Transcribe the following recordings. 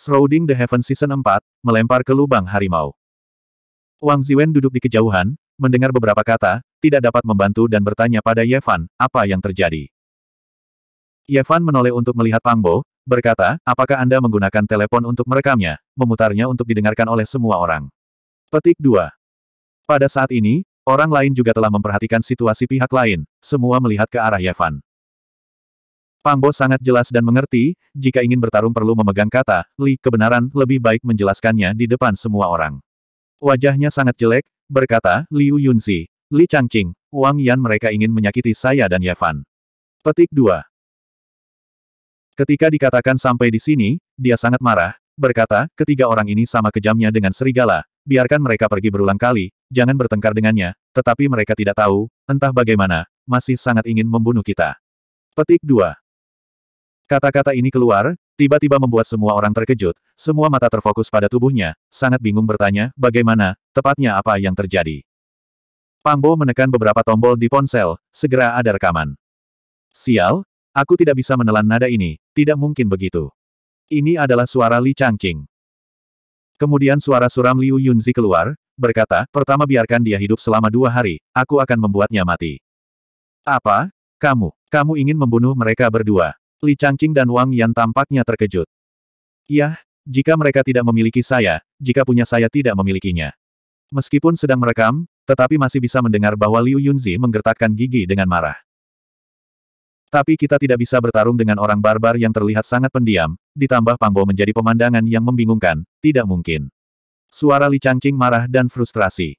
Shrouding the Heaven Season 4, melempar ke lubang harimau. Wang Ziwen duduk di kejauhan, mendengar beberapa kata, tidak dapat membantu dan bertanya pada Yevan apa yang terjadi. Yevan menoleh untuk melihat Pangbo, berkata, apakah Anda menggunakan telepon untuk merekamnya, memutarnya untuk didengarkan oleh semua orang. Petik 2. Pada saat ini, orang lain juga telah memperhatikan situasi pihak lain, semua melihat ke arah Yevan. Pangbo sangat jelas dan mengerti, jika ingin bertarung perlu memegang kata, Li, kebenaran, lebih baik menjelaskannya di depan semua orang. Wajahnya sangat jelek, berkata, Liu Yunzi, Li Changqing, Wang Yan mereka ingin menyakiti saya dan Yevan. Petik 2. Ketika dikatakan sampai di sini, dia sangat marah, berkata, ketiga orang ini sama kejamnya dengan serigala, biarkan mereka pergi berulang kali, jangan bertengkar dengannya, tetapi mereka tidak tahu, entah bagaimana, masih sangat ingin membunuh kita. Petik 2. Kata-kata ini keluar, tiba-tiba membuat semua orang terkejut, semua mata terfokus pada tubuhnya, sangat bingung bertanya, bagaimana, tepatnya apa yang terjadi. Pangbo menekan beberapa tombol di ponsel, segera ada rekaman. Sial, aku tidak bisa menelan nada ini, tidak mungkin begitu. Ini adalah suara Li Changqing. Kemudian suara suram Liu Yunzi keluar, berkata, pertama biarkan dia hidup selama dua hari, aku akan membuatnya mati. Apa? Kamu, kamu ingin membunuh mereka berdua. Li Changqing dan Wang Yan tampaknya terkejut. Yah, jika mereka tidak memiliki saya, jika punya saya tidak memilikinya. Meskipun sedang merekam, tetapi masih bisa mendengar bahwa Liu Yunzi menggertakkan gigi dengan marah. Tapi kita tidak bisa bertarung dengan orang barbar yang terlihat sangat pendiam, ditambah Pangbo menjadi pemandangan yang membingungkan, tidak mungkin. Suara Li Changqing marah dan frustrasi.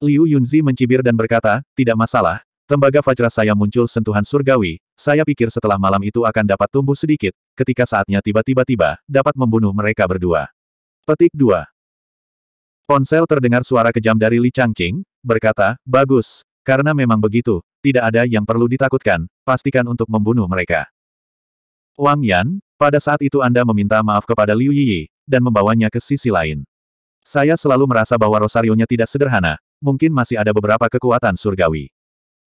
Liu Yunzi mencibir dan berkata, tidak masalah, tembaga fajra saya muncul sentuhan surgawi, saya pikir setelah malam itu akan dapat tumbuh sedikit, ketika saatnya tiba-tiba-tiba, dapat membunuh mereka berdua. Petik 2. Ponsel terdengar suara kejam dari Li Changqing, berkata, Bagus, karena memang begitu, tidak ada yang perlu ditakutkan, pastikan untuk membunuh mereka. Wang Yan, pada saat itu Anda meminta maaf kepada Liu Yi dan membawanya ke sisi lain. Saya selalu merasa bahwa rosarionya tidak sederhana, mungkin masih ada beberapa kekuatan surgawi.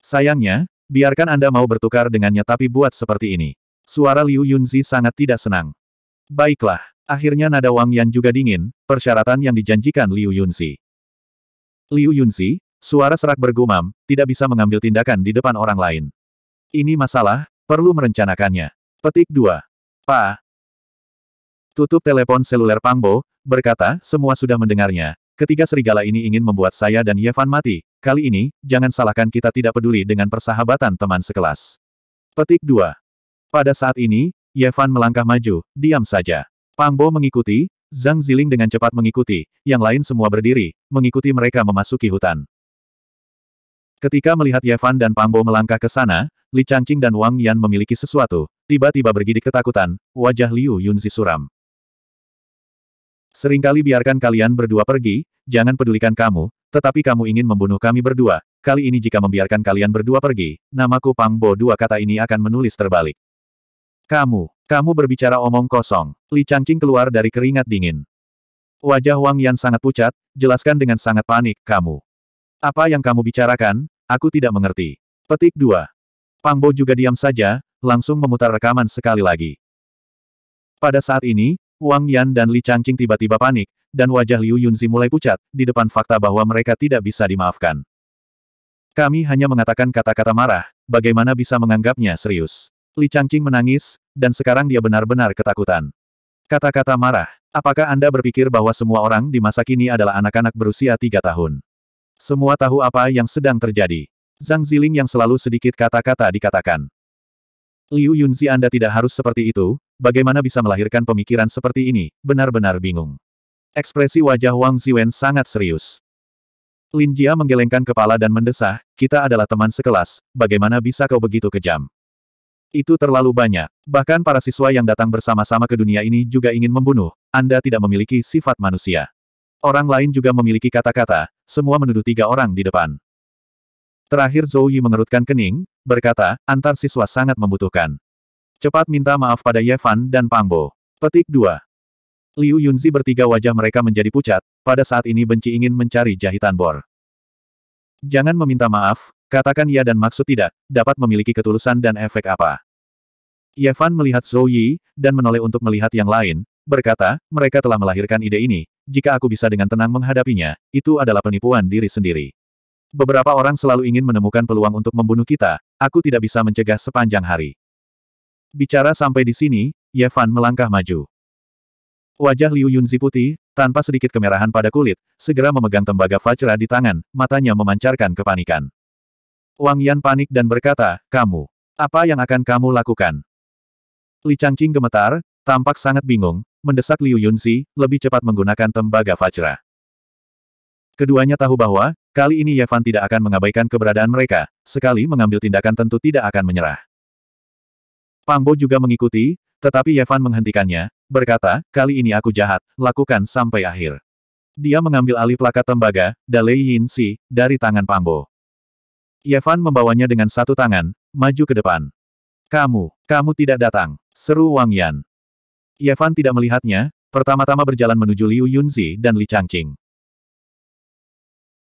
Sayangnya, Biarkan Anda mau bertukar dengannya tapi buat seperti ini. Suara Liu Yunzi sangat tidak senang. Baiklah. Akhirnya nada Wang Yan juga dingin, persyaratan yang dijanjikan Liu Yunzi. Liu Yunzi, suara serak bergumam, tidak bisa mengambil tindakan di depan orang lain. Ini masalah, perlu merencanakannya. Petik 2. Pa. Tutup telepon seluler Pangbo, berkata, semua sudah mendengarnya, ketiga serigala ini ingin membuat saya dan Yevan mati, Kali ini, jangan salahkan kita tidak peduli dengan persahabatan teman sekelas. Petik 2. Pada saat ini, Yevan melangkah maju, diam saja. Pangbo mengikuti, Zhang Ziling dengan cepat mengikuti, yang lain semua berdiri, mengikuti mereka memasuki hutan. Ketika melihat Yevan dan Pangbo melangkah ke sana, Li Changqing dan Wang Yan memiliki sesuatu, tiba-tiba bergidik ketakutan, wajah Liu Yunzi suram. Seringkali biarkan kalian berdua pergi, jangan pedulikan kamu, tetapi kamu ingin membunuh kami berdua, kali ini jika membiarkan kalian berdua pergi, namaku Pang Bo dua kata ini akan menulis terbalik. Kamu, kamu berbicara omong kosong, Li Changqing keluar dari keringat dingin. Wajah Wang Yan sangat pucat, jelaskan dengan sangat panik, kamu. Apa yang kamu bicarakan, aku tidak mengerti. Petik 2. Pang Bo juga diam saja, langsung memutar rekaman sekali lagi. Pada saat ini, Wang Yan dan Li Changqing tiba-tiba panik, dan wajah Liu Yunzi mulai pucat, di depan fakta bahwa mereka tidak bisa dimaafkan. Kami hanya mengatakan kata-kata marah, bagaimana bisa menganggapnya serius. Li Changqing menangis, dan sekarang dia benar-benar ketakutan. Kata-kata marah, apakah Anda berpikir bahwa semua orang di masa kini adalah anak-anak berusia tiga tahun? Semua tahu apa yang sedang terjadi. Zhang Ziling yang selalu sedikit kata-kata dikatakan. Liu Yunzi Anda tidak harus seperti itu, bagaimana bisa melahirkan pemikiran seperti ini, benar-benar bingung. Ekspresi wajah Wang Ziwen sangat serius. Lin Jia menggelengkan kepala dan mendesah, kita adalah teman sekelas, bagaimana bisa kau begitu kejam? Itu terlalu banyak. Bahkan para siswa yang datang bersama-sama ke dunia ini juga ingin membunuh, Anda tidak memiliki sifat manusia. Orang lain juga memiliki kata-kata, semua menuduh tiga orang di depan. Terakhir Zhou Yi mengerutkan kening, berkata, antar siswa sangat membutuhkan. Cepat minta maaf pada Yevan dan Pangbo. Petik 2. Liu Yunzi bertiga wajah mereka menjadi pucat, pada saat ini benci ingin mencari jahitan bor. Jangan meminta maaf, katakan ya dan maksud tidak, dapat memiliki ketulusan dan efek apa. Yevan melihat Zhou Yi, dan menoleh untuk melihat yang lain, berkata, mereka telah melahirkan ide ini, jika aku bisa dengan tenang menghadapinya, itu adalah penipuan diri sendiri. Beberapa orang selalu ingin menemukan peluang untuk membunuh kita, aku tidak bisa mencegah sepanjang hari. Bicara sampai di sini, Ye melangkah maju. Wajah Liu Yunzi putih, tanpa sedikit kemerahan pada kulit, segera memegang tembaga fajra di tangan, matanya memancarkan kepanikan. Wang Yan panik dan berkata, kamu, apa yang akan kamu lakukan? Li Changqing gemetar, tampak sangat bingung, mendesak Liu Yunzi, lebih cepat menggunakan tembaga fajra. Keduanya tahu bahwa, kali ini Ye tidak akan mengabaikan keberadaan mereka, sekali mengambil tindakan tentu tidak akan menyerah. Pangbo juga mengikuti, tetapi Yevan menghentikannya, berkata, kali ini aku jahat, lakukan sampai akhir. Dia mengambil alih plakat tembaga, Dalei Yin Si, dari tangan Pangbo. Yevan membawanya dengan satu tangan, maju ke depan. Kamu, kamu tidak datang, seru Wang Yan. Yevan tidak melihatnya, pertama-tama berjalan menuju Liu Yunzi dan Li Changqing.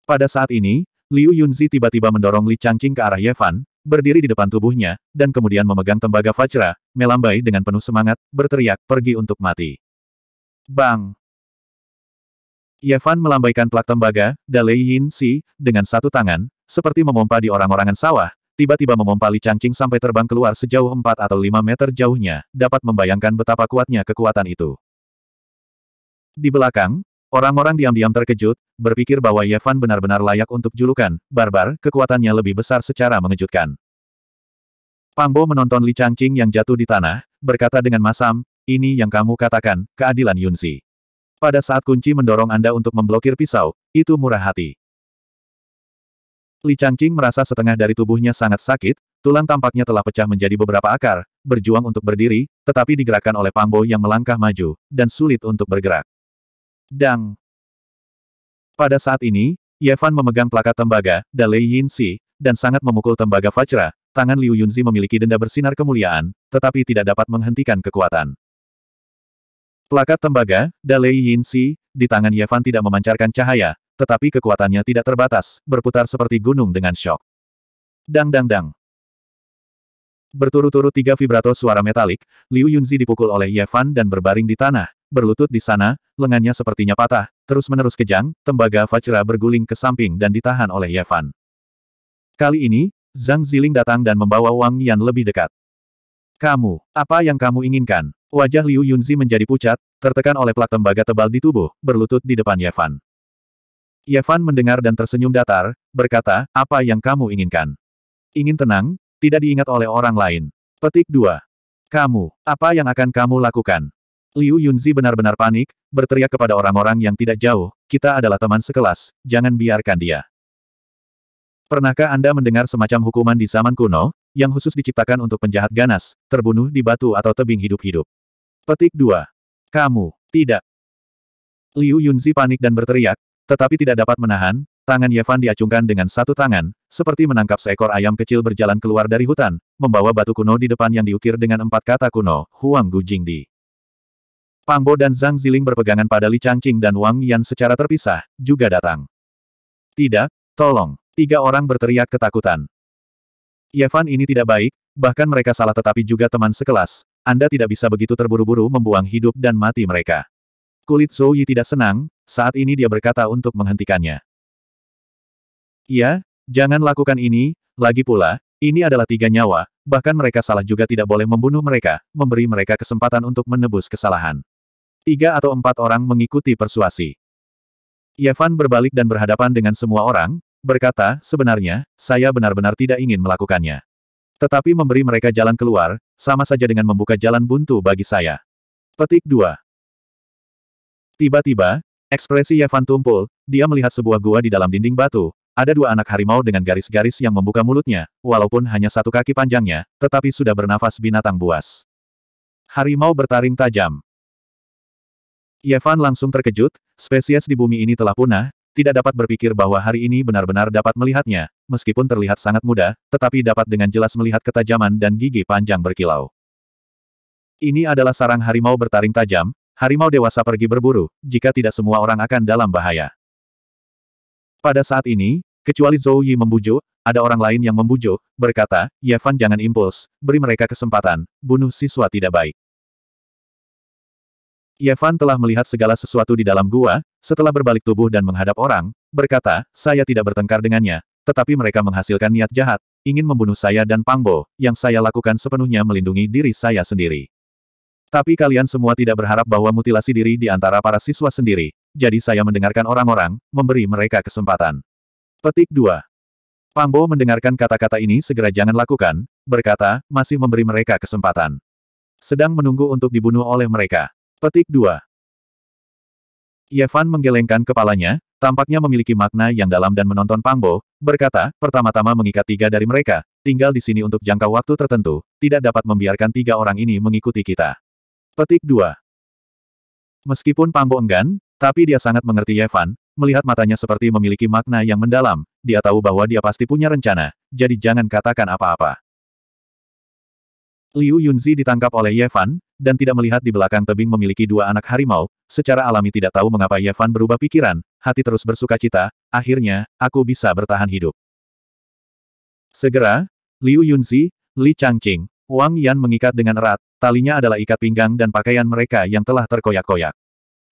Pada saat ini, Liu Yunzi tiba-tiba mendorong Li Changqing ke arah Yevan, berdiri di depan tubuhnya, dan kemudian memegang tembaga Fajra, melambai dengan penuh semangat, berteriak, pergi untuk mati. Bang! Yevan melambaikan plak tembaga, Dalei Yin Si, dengan satu tangan, seperti memompa di orang-orangan sawah, tiba-tiba memompa Li Changqing sampai terbang keluar sejauh 4 atau 5 meter jauhnya, dapat membayangkan betapa kuatnya kekuatan itu. Di belakang, Orang-orang diam-diam terkejut, berpikir bahwa Yevan benar-benar layak untuk julukan, barbar, kekuatannya lebih besar secara mengejutkan. Pangbo menonton Li Changqing yang jatuh di tanah, berkata dengan masam, ini yang kamu katakan, keadilan Yunzi. Pada saat kunci mendorong Anda untuk memblokir pisau, itu murah hati. Li Changqing merasa setengah dari tubuhnya sangat sakit, tulang tampaknya telah pecah menjadi beberapa akar, berjuang untuk berdiri, tetapi digerakkan oleh Pangbo yang melangkah maju, dan sulit untuk bergerak. Dang. Pada saat ini, Yevan memegang plakat tembaga, Dalei Si dan sangat memukul tembaga Fajra, tangan Liu Yunzi memiliki denda bersinar kemuliaan, tetapi tidak dapat menghentikan kekuatan. Plakat tembaga, Dalei Si di tangan Yevan tidak memancarkan cahaya, tetapi kekuatannya tidak terbatas, berputar seperti gunung dengan shock. Dang dang dang. Berturut-turut tiga vibrato suara metalik, Liu Yunzi dipukul oleh Yevan dan berbaring di tanah, berlutut di sana, lengannya sepertinya patah, terus-menerus kejang, tembaga Vajra berguling ke samping dan ditahan oleh Yevan. Kali ini, Zhang Ziling datang dan membawa Wang Yan lebih dekat. Kamu, apa yang kamu inginkan? Wajah Liu Yunzi menjadi pucat, tertekan oleh plak tembaga tebal di tubuh, berlutut di depan Yevan. Yevan mendengar dan tersenyum datar, berkata, apa yang kamu inginkan? Ingin tenang, tidak diingat oleh orang lain. Petik 2. Kamu, apa yang akan kamu lakukan? Liu Yunzi benar-benar panik, berteriak kepada orang-orang yang tidak jauh, kita adalah teman sekelas, jangan biarkan dia. Pernahkah Anda mendengar semacam hukuman di zaman kuno, yang khusus diciptakan untuk penjahat ganas, terbunuh di batu atau tebing hidup-hidup? Petik 2. Kamu, tidak. Liu Yunzi panik dan berteriak, tetapi tidak dapat menahan, tangan Yevan diacungkan dengan satu tangan, seperti menangkap seekor ayam kecil berjalan keluar dari hutan, membawa batu kuno di depan yang diukir dengan empat kata kuno, Huang Di. Pangbo dan Zhang Ziling berpegangan pada Li Changqing dan Wang Yan secara terpisah, juga datang. Tidak, tolong. Tiga orang berteriak ketakutan. Yevan ini tidak baik, bahkan mereka salah tetapi juga teman sekelas. Anda tidak bisa begitu terburu-buru membuang hidup dan mati mereka. Kulit Zhou Yi tidak senang, saat ini dia berkata untuk menghentikannya. Ya, jangan lakukan ini, lagi pula, ini adalah tiga nyawa, bahkan mereka salah juga tidak boleh membunuh mereka, memberi mereka kesempatan untuk menebus kesalahan. Tiga atau empat orang mengikuti persuasi. Yevan berbalik dan berhadapan dengan semua orang, berkata, sebenarnya, saya benar-benar tidak ingin melakukannya. Tetapi memberi mereka jalan keluar, sama saja dengan membuka jalan buntu bagi saya. Petik 2. Tiba-tiba, ekspresi Yevan tumpul, dia melihat sebuah gua di dalam dinding batu, ada dua anak harimau dengan garis-garis yang membuka mulutnya, walaupun hanya satu kaki panjangnya, tetapi sudah bernafas binatang buas. Harimau bertaring tajam. Yevan iya, langsung terkejut, spesies di bumi ini telah punah, tidak dapat berpikir bahwa hari ini benar-benar dapat melihatnya, meskipun terlihat sangat muda, tetapi dapat dengan jelas melihat ketajaman dan gigi panjang berkilau. Ini adalah sarang harimau bertaring tajam, harimau dewasa pergi berburu, jika tidak semua orang akan dalam bahaya. Pada saat ini, kecuali Zhou Yi membujuk, ada orang lain yang membujuk, berkata, Yevan iya, jangan impuls, beri mereka kesempatan, bunuh siswa tidak baik. Yevan iya, telah melihat segala sesuatu di dalam gua, setelah berbalik tubuh dan menghadap orang, berkata, saya tidak bertengkar dengannya, tetapi mereka menghasilkan niat jahat, ingin membunuh saya dan Pangbo, yang saya lakukan sepenuhnya melindungi diri saya sendiri. Tapi kalian semua tidak berharap bahwa mutilasi diri di antara para siswa sendiri, jadi saya mendengarkan orang-orang, memberi mereka kesempatan. Petik 2. Pangbo mendengarkan kata-kata ini segera jangan lakukan, berkata, masih memberi mereka kesempatan. Sedang menunggu untuk dibunuh oleh mereka. Petik 2. Yevan menggelengkan kepalanya, tampaknya memiliki makna yang dalam dan menonton Pangbo, berkata, pertama-tama mengikat tiga dari mereka, tinggal di sini untuk jangka waktu tertentu, tidak dapat membiarkan tiga orang ini mengikuti kita. Petik 2. Meskipun Pangbo enggan, tapi dia sangat mengerti Yevan, melihat matanya seperti memiliki makna yang mendalam, dia tahu bahwa dia pasti punya rencana, jadi jangan katakan apa-apa. Liu Yunzi ditangkap oleh Ye dan tidak melihat di belakang tebing memiliki dua anak harimau, secara alami tidak tahu mengapa Ye berubah pikiran, hati terus bersuka cita, akhirnya, aku bisa bertahan hidup. Segera, Liu Yunzi, Li Changqing, Wang Yan mengikat dengan erat, talinya adalah ikat pinggang dan pakaian mereka yang telah terkoyak-koyak.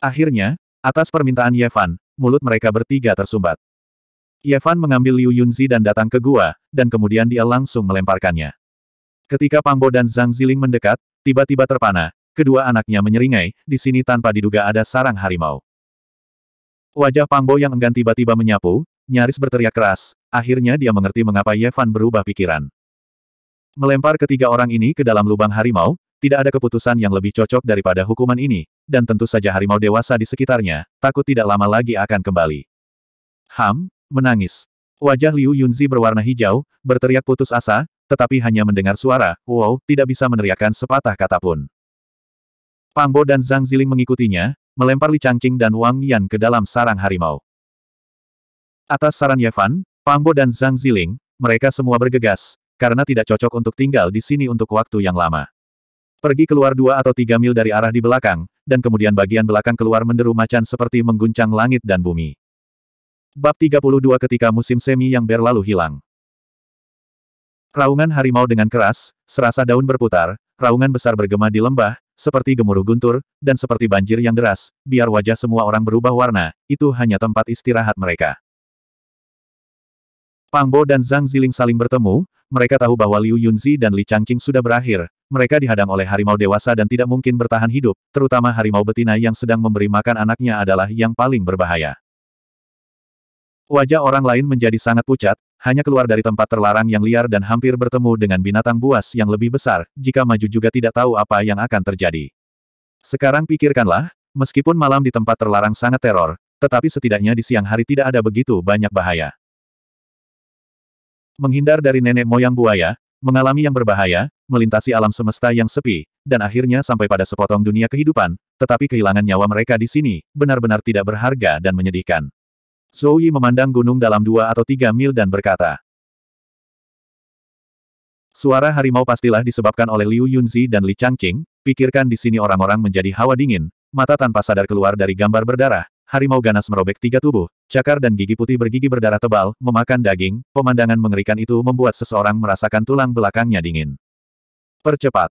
Akhirnya, atas permintaan Yefan, mulut mereka bertiga tersumbat. Yevan mengambil Liu Yunzi dan datang ke gua, dan kemudian dia langsung melemparkannya. Ketika Pangbo dan Zhang Ziling mendekat, tiba-tiba terpana, kedua anaknya menyeringai, di sini tanpa diduga ada sarang harimau. Wajah Pangbo yang enggan tiba-tiba menyapu, nyaris berteriak keras, akhirnya dia mengerti mengapa Yevan berubah pikiran. Melempar ketiga orang ini ke dalam lubang harimau, tidak ada keputusan yang lebih cocok daripada hukuman ini, dan tentu saja harimau dewasa di sekitarnya, takut tidak lama lagi akan kembali. Ham, menangis. Wajah Liu Yunzi berwarna hijau, berteriak putus asa, tetapi hanya mendengar suara, wow, tidak bisa meneriakkan sepatah kata pun. Pangbo dan Zhang Ziling mengikutinya, melempar Li Changqing dan Wang Yan ke dalam sarang harimau. Atas saran Yefan, Pangbo dan Zhang Ziling, mereka semua bergegas, karena tidak cocok untuk tinggal di sini untuk waktu yang lama. Pergi keluar dua atau tiga mil dari arah di belakang, dan kemudian bagian belakang keluar menderu macan seperti mengguncang langit dan bumi. Bab 32 ketika musim semi yang berlalu hilang. Raungan harimau dengan keras, serasa daun berputar, raungan besar bergema di lembah, seperti gemuruh guntur, dan seperti banjir yang deras, biar wajah semua orang berubah warna, itu hanya tempat istirahat mereka. Pangbo dan Zhang Ziling saling bertemu, mereka tahu bahwa Liu Yunzi dan Li Changqing sudah berakhir, mereka dihadang oleh harimau dewasa dan tidak mungkin bertahan hidup, terutama harimau betina yang sedang memberi makan anaknya adalah yang paling berbahaya. Wajah orang lain menjadi sangat pucat, hanya keluar dari tempat terlarang yang liar dan hampir bertemu dengan binatang buas yang lebih besar, jika maju juga tidak tahu apa yang akan terjadi. Sekarang pikirkanlah, meskipun malam di tempat terlarang sangat teror, tetapi setidaknya di siang hari tidak ada begitu banyak bahaya. Menghindar dari nenek moyang buaya, mengalami yang berbahaya, melintasi alam semesta yang sepi, dan akhirnya sampai pada sepotong dunia kehidupan, tetapi kehilangan nyawa mereka di sini, benar-benar tidak berharga dan menyedihkan. Zhou Yi memandang gunung dalam dua atau tiga mil dan berkata. Suara harimau pastilah disebabkan oleh Liu Yunzi dan Li Changqing, pikirkan di sini orang-orang menjadi hawa dingin, mata tanpa sadar keluar dari gambar berdarah, harimau ganas merobek tiga tubuh, cakar dan gigi putih bergigi berdarah tebal, memakan daging, pemandangan mengerikan itu membuat seseorang merasakan tulang belakangnya dingin. Percepat.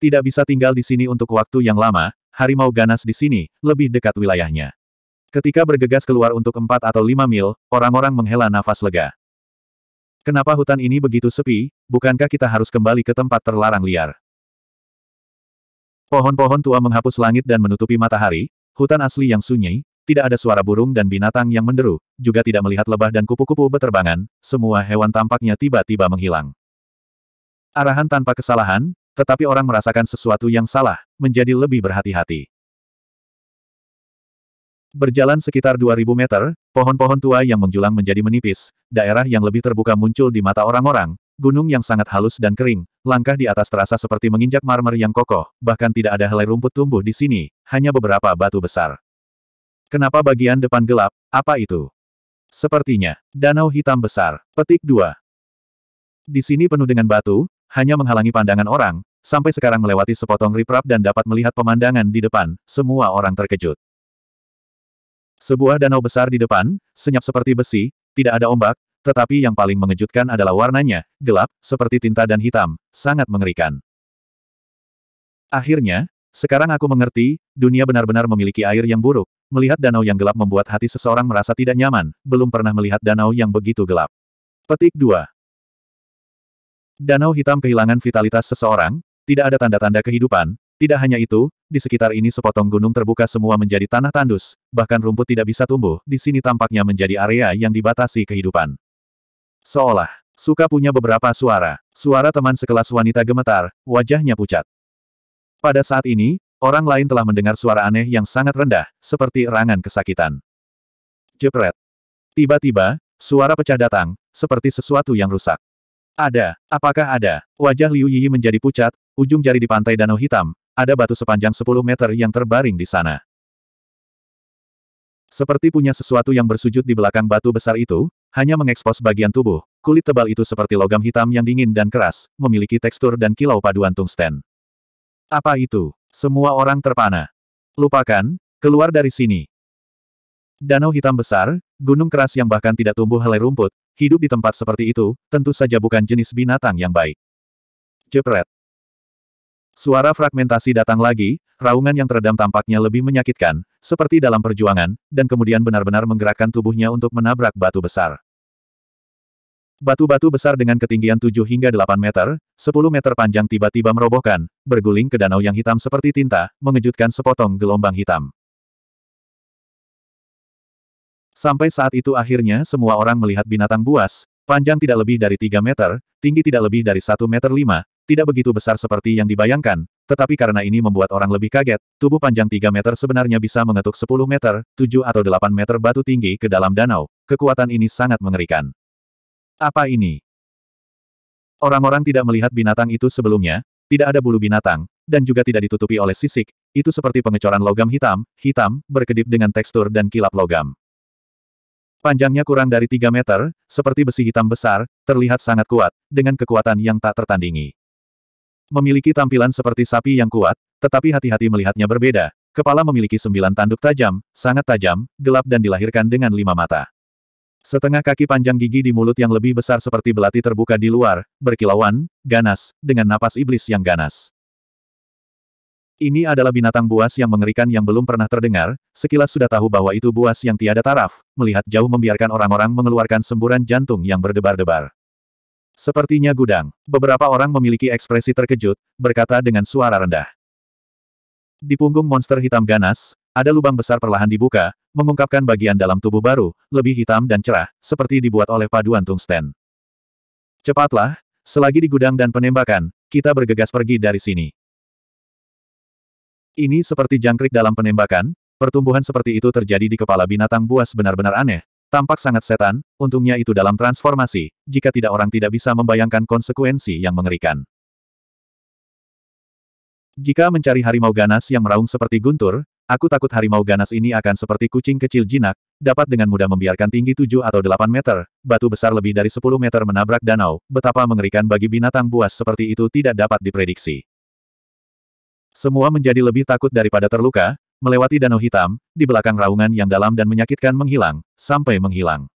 Tidak bisa tinggal di sini untuk waktu yang lama, harimau ganas di sini, lebih dekat wilayahnya. Ketika bergegas keluar untuk empat atau lima mil, orang-orang menghela nafas lega. Kenapa hutan ini begitu sepi, bukankah kita harus kembali ke tempat terlarang liar? Pohon-pohon tua menghapus langit dan menutupi matahari, hutan asli yang sunyi, tidak ada suara burung dan binatang yang menderu, juga tidak melihat lebah dan kupu-kupu beterbangan, semua hewan tampaknya tiba-tiba menghilang. Arahan tanpa kesalahan, tetapi orang merasakan sesuatu yang salah, menjadi lebih berhati-hati. Berjalan sekitar 2000 meter, pohon-pohon tua yang menjulang menjadi menipis, daerah yang lebih terbuka muncul di mata orang-orang, gunung yang sangat halus dan kering, langkah di atas terasa seperti menginjak marmer yang kokoh, bahkan tidak ada helai rumput tumbuh di sini, hanya beberapa batu besar. Kenapa bagian depan gelap, apa itu? Sepertinya, danau hitam besar, petik 2. Di sini penuh dengan batu, hanya menghalangi pandangan orang, sampai sekarang melewati sepotong riprap dan dapat melihat pemandangan di depan, semua orang terkejut. Sebuah danau besar di depan, senyap seperti besi, tidak ada ombak, tetapi yang paling mengejutkan adalah warnanya, gelap, seperti tinta dan hitam, sangat mengerikan. Akhirnya, sekarang aku mengerti, dunia benar-benar memiliki air yang buruk. Melihat danau yang gelap membuat hati seseorang merasa tidak nyaman, belum pernah melihat danau yang begitu gelap. Petik 2 Danau hitam kehilangan vitalitas seseorang, tidak ada tanda-tanda kehidupan, tidak hanya itu, di sekitar ini sepotong gunung terbuka semua menjadi tanah tandus, bahkan rumput tidak bisa tumbuh, di sini tampaknya menjadi area yang dibatasi kehidupan. Seolah, Suka punya beberapa suara. Suara teman sekelas wanita gemetar, wajahnya pucat. Pada saat ini, orang lain telah mendengar suara aneh yang sangat rendah, seperti erangan kesakitan. Jepret. Tiba-tiba, suara pecah datang, seperti sesuatu yang rusak. Ada, apakah ada? Wajah Liu Yi menjadi pucat, ujung jari di pantai danau hitam, ada batu sepanjang 10 meter yang terbaring di sana. Seperti punya sesuatu yang bersujud di belakang batu besar itu, hanya mengekspos bagian tubuh, kulit tebal itu seperti logam hitam yang dingin dan keras, memiliki tekstur dan kilau paduan tungsten. Apa itu? Semua orang terpana. Lupakan, keluar dari sini. Danau hitam besar, gunung keras yang bahkan tidak tumbuh helai rumput, hidup di tempat seperti itu, tentu saja bukan jenis binatang yang baik. Jepret. Suara fragmentasi datang lagi, raungan yang teredam tampaknya lebih menyakitkan, seperti dalam perjuangan, dan kemudian benar-benar menggerakkan tubuhnya untuk menabrak batu besar. Batu-batu besar dengan ketinggian 7 hingga 8 meter, 10 meter panjang tiba-tiba merobohkan, berguling ke danau yang hitam seperti tinta, mengejutkan sepotong gelombang hitam. Sampai saat itu akhirnya semua orang melihat binatang buas, Panjang tidak lebih dari 3 meter, tinggi tidak lebih dari 1 meter 5, tidak begitu besar seperti yang dibayangkan, tetapi karena ini membuat orang lebih kaget, tubuh panjang 3 meter sebenarnya bisa mengetuk 10 meter, 7 atau 8 meter batu tinggi ke dalam danau, kekuatan ini sangat mengerikan. Apa ini? Orang-orang tidak melihat binatang itu sebelumnya, tidak ada bulu binatang, dan juga tidak ditutupi oleh sisik, itu seperti pengecoran logam hitam, hitam, berkedip dengan tekstur dan kilap logam. Panjangnya kurang dari 3 meter, seperti besi hitam besar, terlihat sangat kuat, dengan kekuatan yang tak tertandingi. Memiliki tampilan seperti sapi yang kuat, tetapi hati-hati melihatnya berbeda. Kepala memiliki sembilan tanduk tajam, sangat tajam, gelap dan dilahirkan dengan lima mata. Setengah kaki panjang gigi di mulut yang lebih besar seperti belati terbuka di luar, berkilauan, ganas, dengan napas iblis yang ganas. Ini adalah binatang buas yang mengerikan yang belum pernah terdengar, sekilas sudah tahu bahwa itu buas yang tiada taraf, melihat jauh membiarkan orang-orang mengeluarkan semburan jantung yang berdebar-debar. Sepertinya gudang, beberapa orang memiliki ekspresi terkejut, berkata dengan suara rendah. Di punggung monster hitam ganas, ada lubang besar perlahan dibuka, mengungkapkan bagian dalam tubuh baru, lebih hitam dan cerah, seperti dibuat oleh paduan tungsten. Cepatlah, selagi di gudang dan penembakan, kita bergegas pergi dari sini. Ini seperti jangkrik dalam penembakan, pertumbuhan seperti itu terjadi di kepala binatang buas benar-benar aneh, tampak sangat setan, untungnya itu dalam transformasi, jika tidak orang tidak bisa membayangkan konsekuensi yang mengerikan. Jika mencari harimau ganas yang meraung seperti guntur, aku takut harimau ganas ini akan seperti kucing kecil jinak, dapat dengan mudah membiarkan tinggi 7 atau 8 meter, batu besar lebih dari 10 meter menabrak danau, betapa mengerikan bagi binatang buas seperti itu tidak dapat diprediksi. Semua menjadi lebih takut daripada terluka, melewati danau hitam, di belakang raungan yang dalam dan menyakitkan menghilang, sampai menghilang.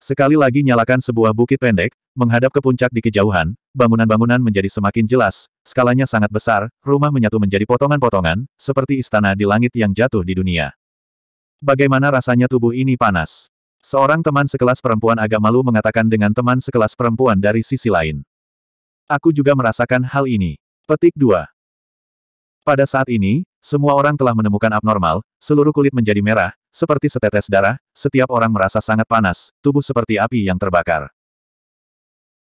Sekali lagi nyalakan sebuah bukit pendek, menghadap ke puncak di kejauhan, bangunan-bangunan menjadi semakin jelas, skalanya sangat besar, rumah menyatu menjadi potongan-potongan, seperti istana di langit yang jatuh di dunia. Bagaimana rasanya tubuh ini panas? Seorang teman sekelas perempuan agak malu mengatakan dengan teman sekelas perempuan dari sisi lain. Aku juga merasakan hal ini. Petik 2. Pada saat ini, semua orang telah menemukan abnormal, seluruh kulit menjadi merah, seperti setetes darah, setiap orang merasa sangat panas, tubuh seperti api yang terbakar.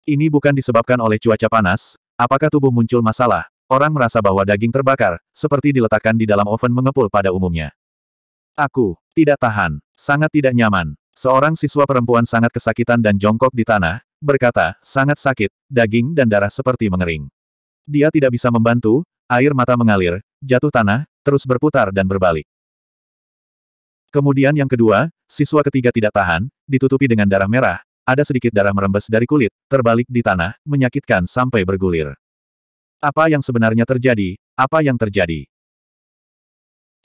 Ini bukan disebabkan oleh cuaca panas, apakah tubuh muncul masalah, orang merasa bahwa daging terbakar, seperti diletakkan di dalam oven mengepul pada umumnya. Aku, tidak tahan, sangat tidak nyaman. Seorang siswa perempuan sangat kesakitan dan jongkok di tanah, berkata, sangat sakit, daging dan darah seperti mengering. Dia tidak bisa membantu, air mata mengalir, jatuh tanah, terus berputar dan berbalik. Kemudian yang kedua, siswa ketiga tidak tahan, ditutupi dengan darah merah, ada sedikit darah merembes dari kulit, terbalik di tanah, menyakitkan sampai bergulir. Apa yang sebenarnya terjadi? Apa yang terjadi?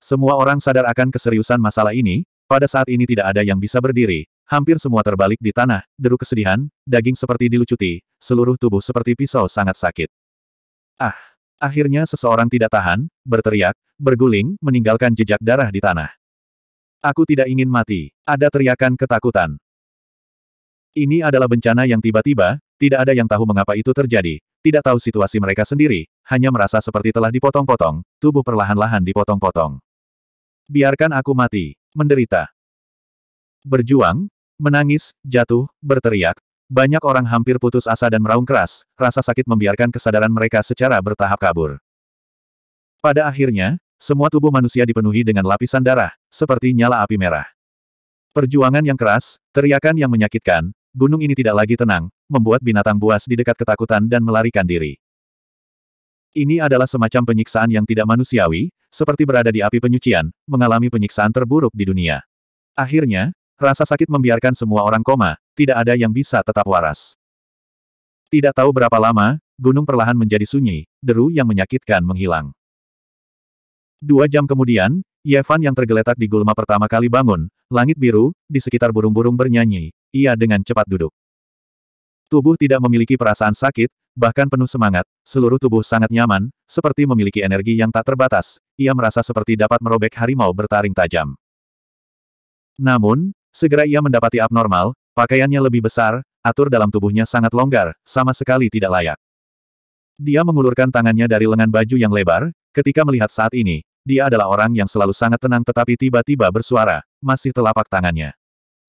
Semua orang sadar akan keseriusan masalah ini, pada saat ini tidak ada yang bisa berdiri, hampir semua terbalik di tanah, deru kesedihan, daging seperti dilucuti, seluruh tubuh seperti pisau sangat sakit. Ah! Akhirnya seseorang tidak tahan, berteriak, berguling, meninggalkan jejak darah di tanah. Aku tidak ingin mati. Ada teriakan ketakutan. Ini adalah bencana yang tiba-tiba, tidak ada yang tahu mengapa itu terjadi, tidak tahu situasi mereka sendiri, hanya merasa seperti telah dipotong-potong, tubuh perlahan-lahan dipotong-potong. Biarkan aku mati, menderita. Berjuang, menangis, jatuh, berteriak, banyak orang hampir putus asa dan meraung keras, rasa sakit membiarkan kesadaran mereka secara bertahap kabur. Pada akhirnya, semua tubuh manusia dipenuhi dengan lapisan darah, seperti nyala api merah. Perjuangan yang keras, teriakan yang menyakitkan, gunung ini tidak lagi tenang, membuat binatang buas di dekat ketakutan dan melarikan diri. Ini adalah semacam penyiksaan yang tidak manusiawi, seperti berada di api penyucian, mengalami penyiksaan terburuk di dunia. Akhirnya, rasa sakit membiarkan semua orang koma, tidak ada yang bisa tetap waras. Tidak tahu berapa lama, gunung perlahan menjadi sunyi, deru yang menyakitkan menghilang. Dua jam kemudian, Yevan yang tergeletak di gulma pertama kali bangun, langit biru, di sekitar burung-burung bernyanyi, ia dengan cepat duduk. Tubuh tidak memiliki perasaan sakit, bahkan penuh semangat, seluruh tubuh sangat nyaman, seperti memiliki energi yang tak terbatas, ia merasa seperti dapat merobek harimau bertaring tajam. Namun, segera ia mendapati abnormal, Pakaiannya lebih besar, atur dalam tubuhnya sangat longgar, sama sekali tidak layak. Dia mengulurkan tangannya dari lengan baju yang lebar, ketika melihat saat ini, dia adalah orang yang selalu sangat tenang tetapi tiba-tiba bersuara, masih telapak tangannya.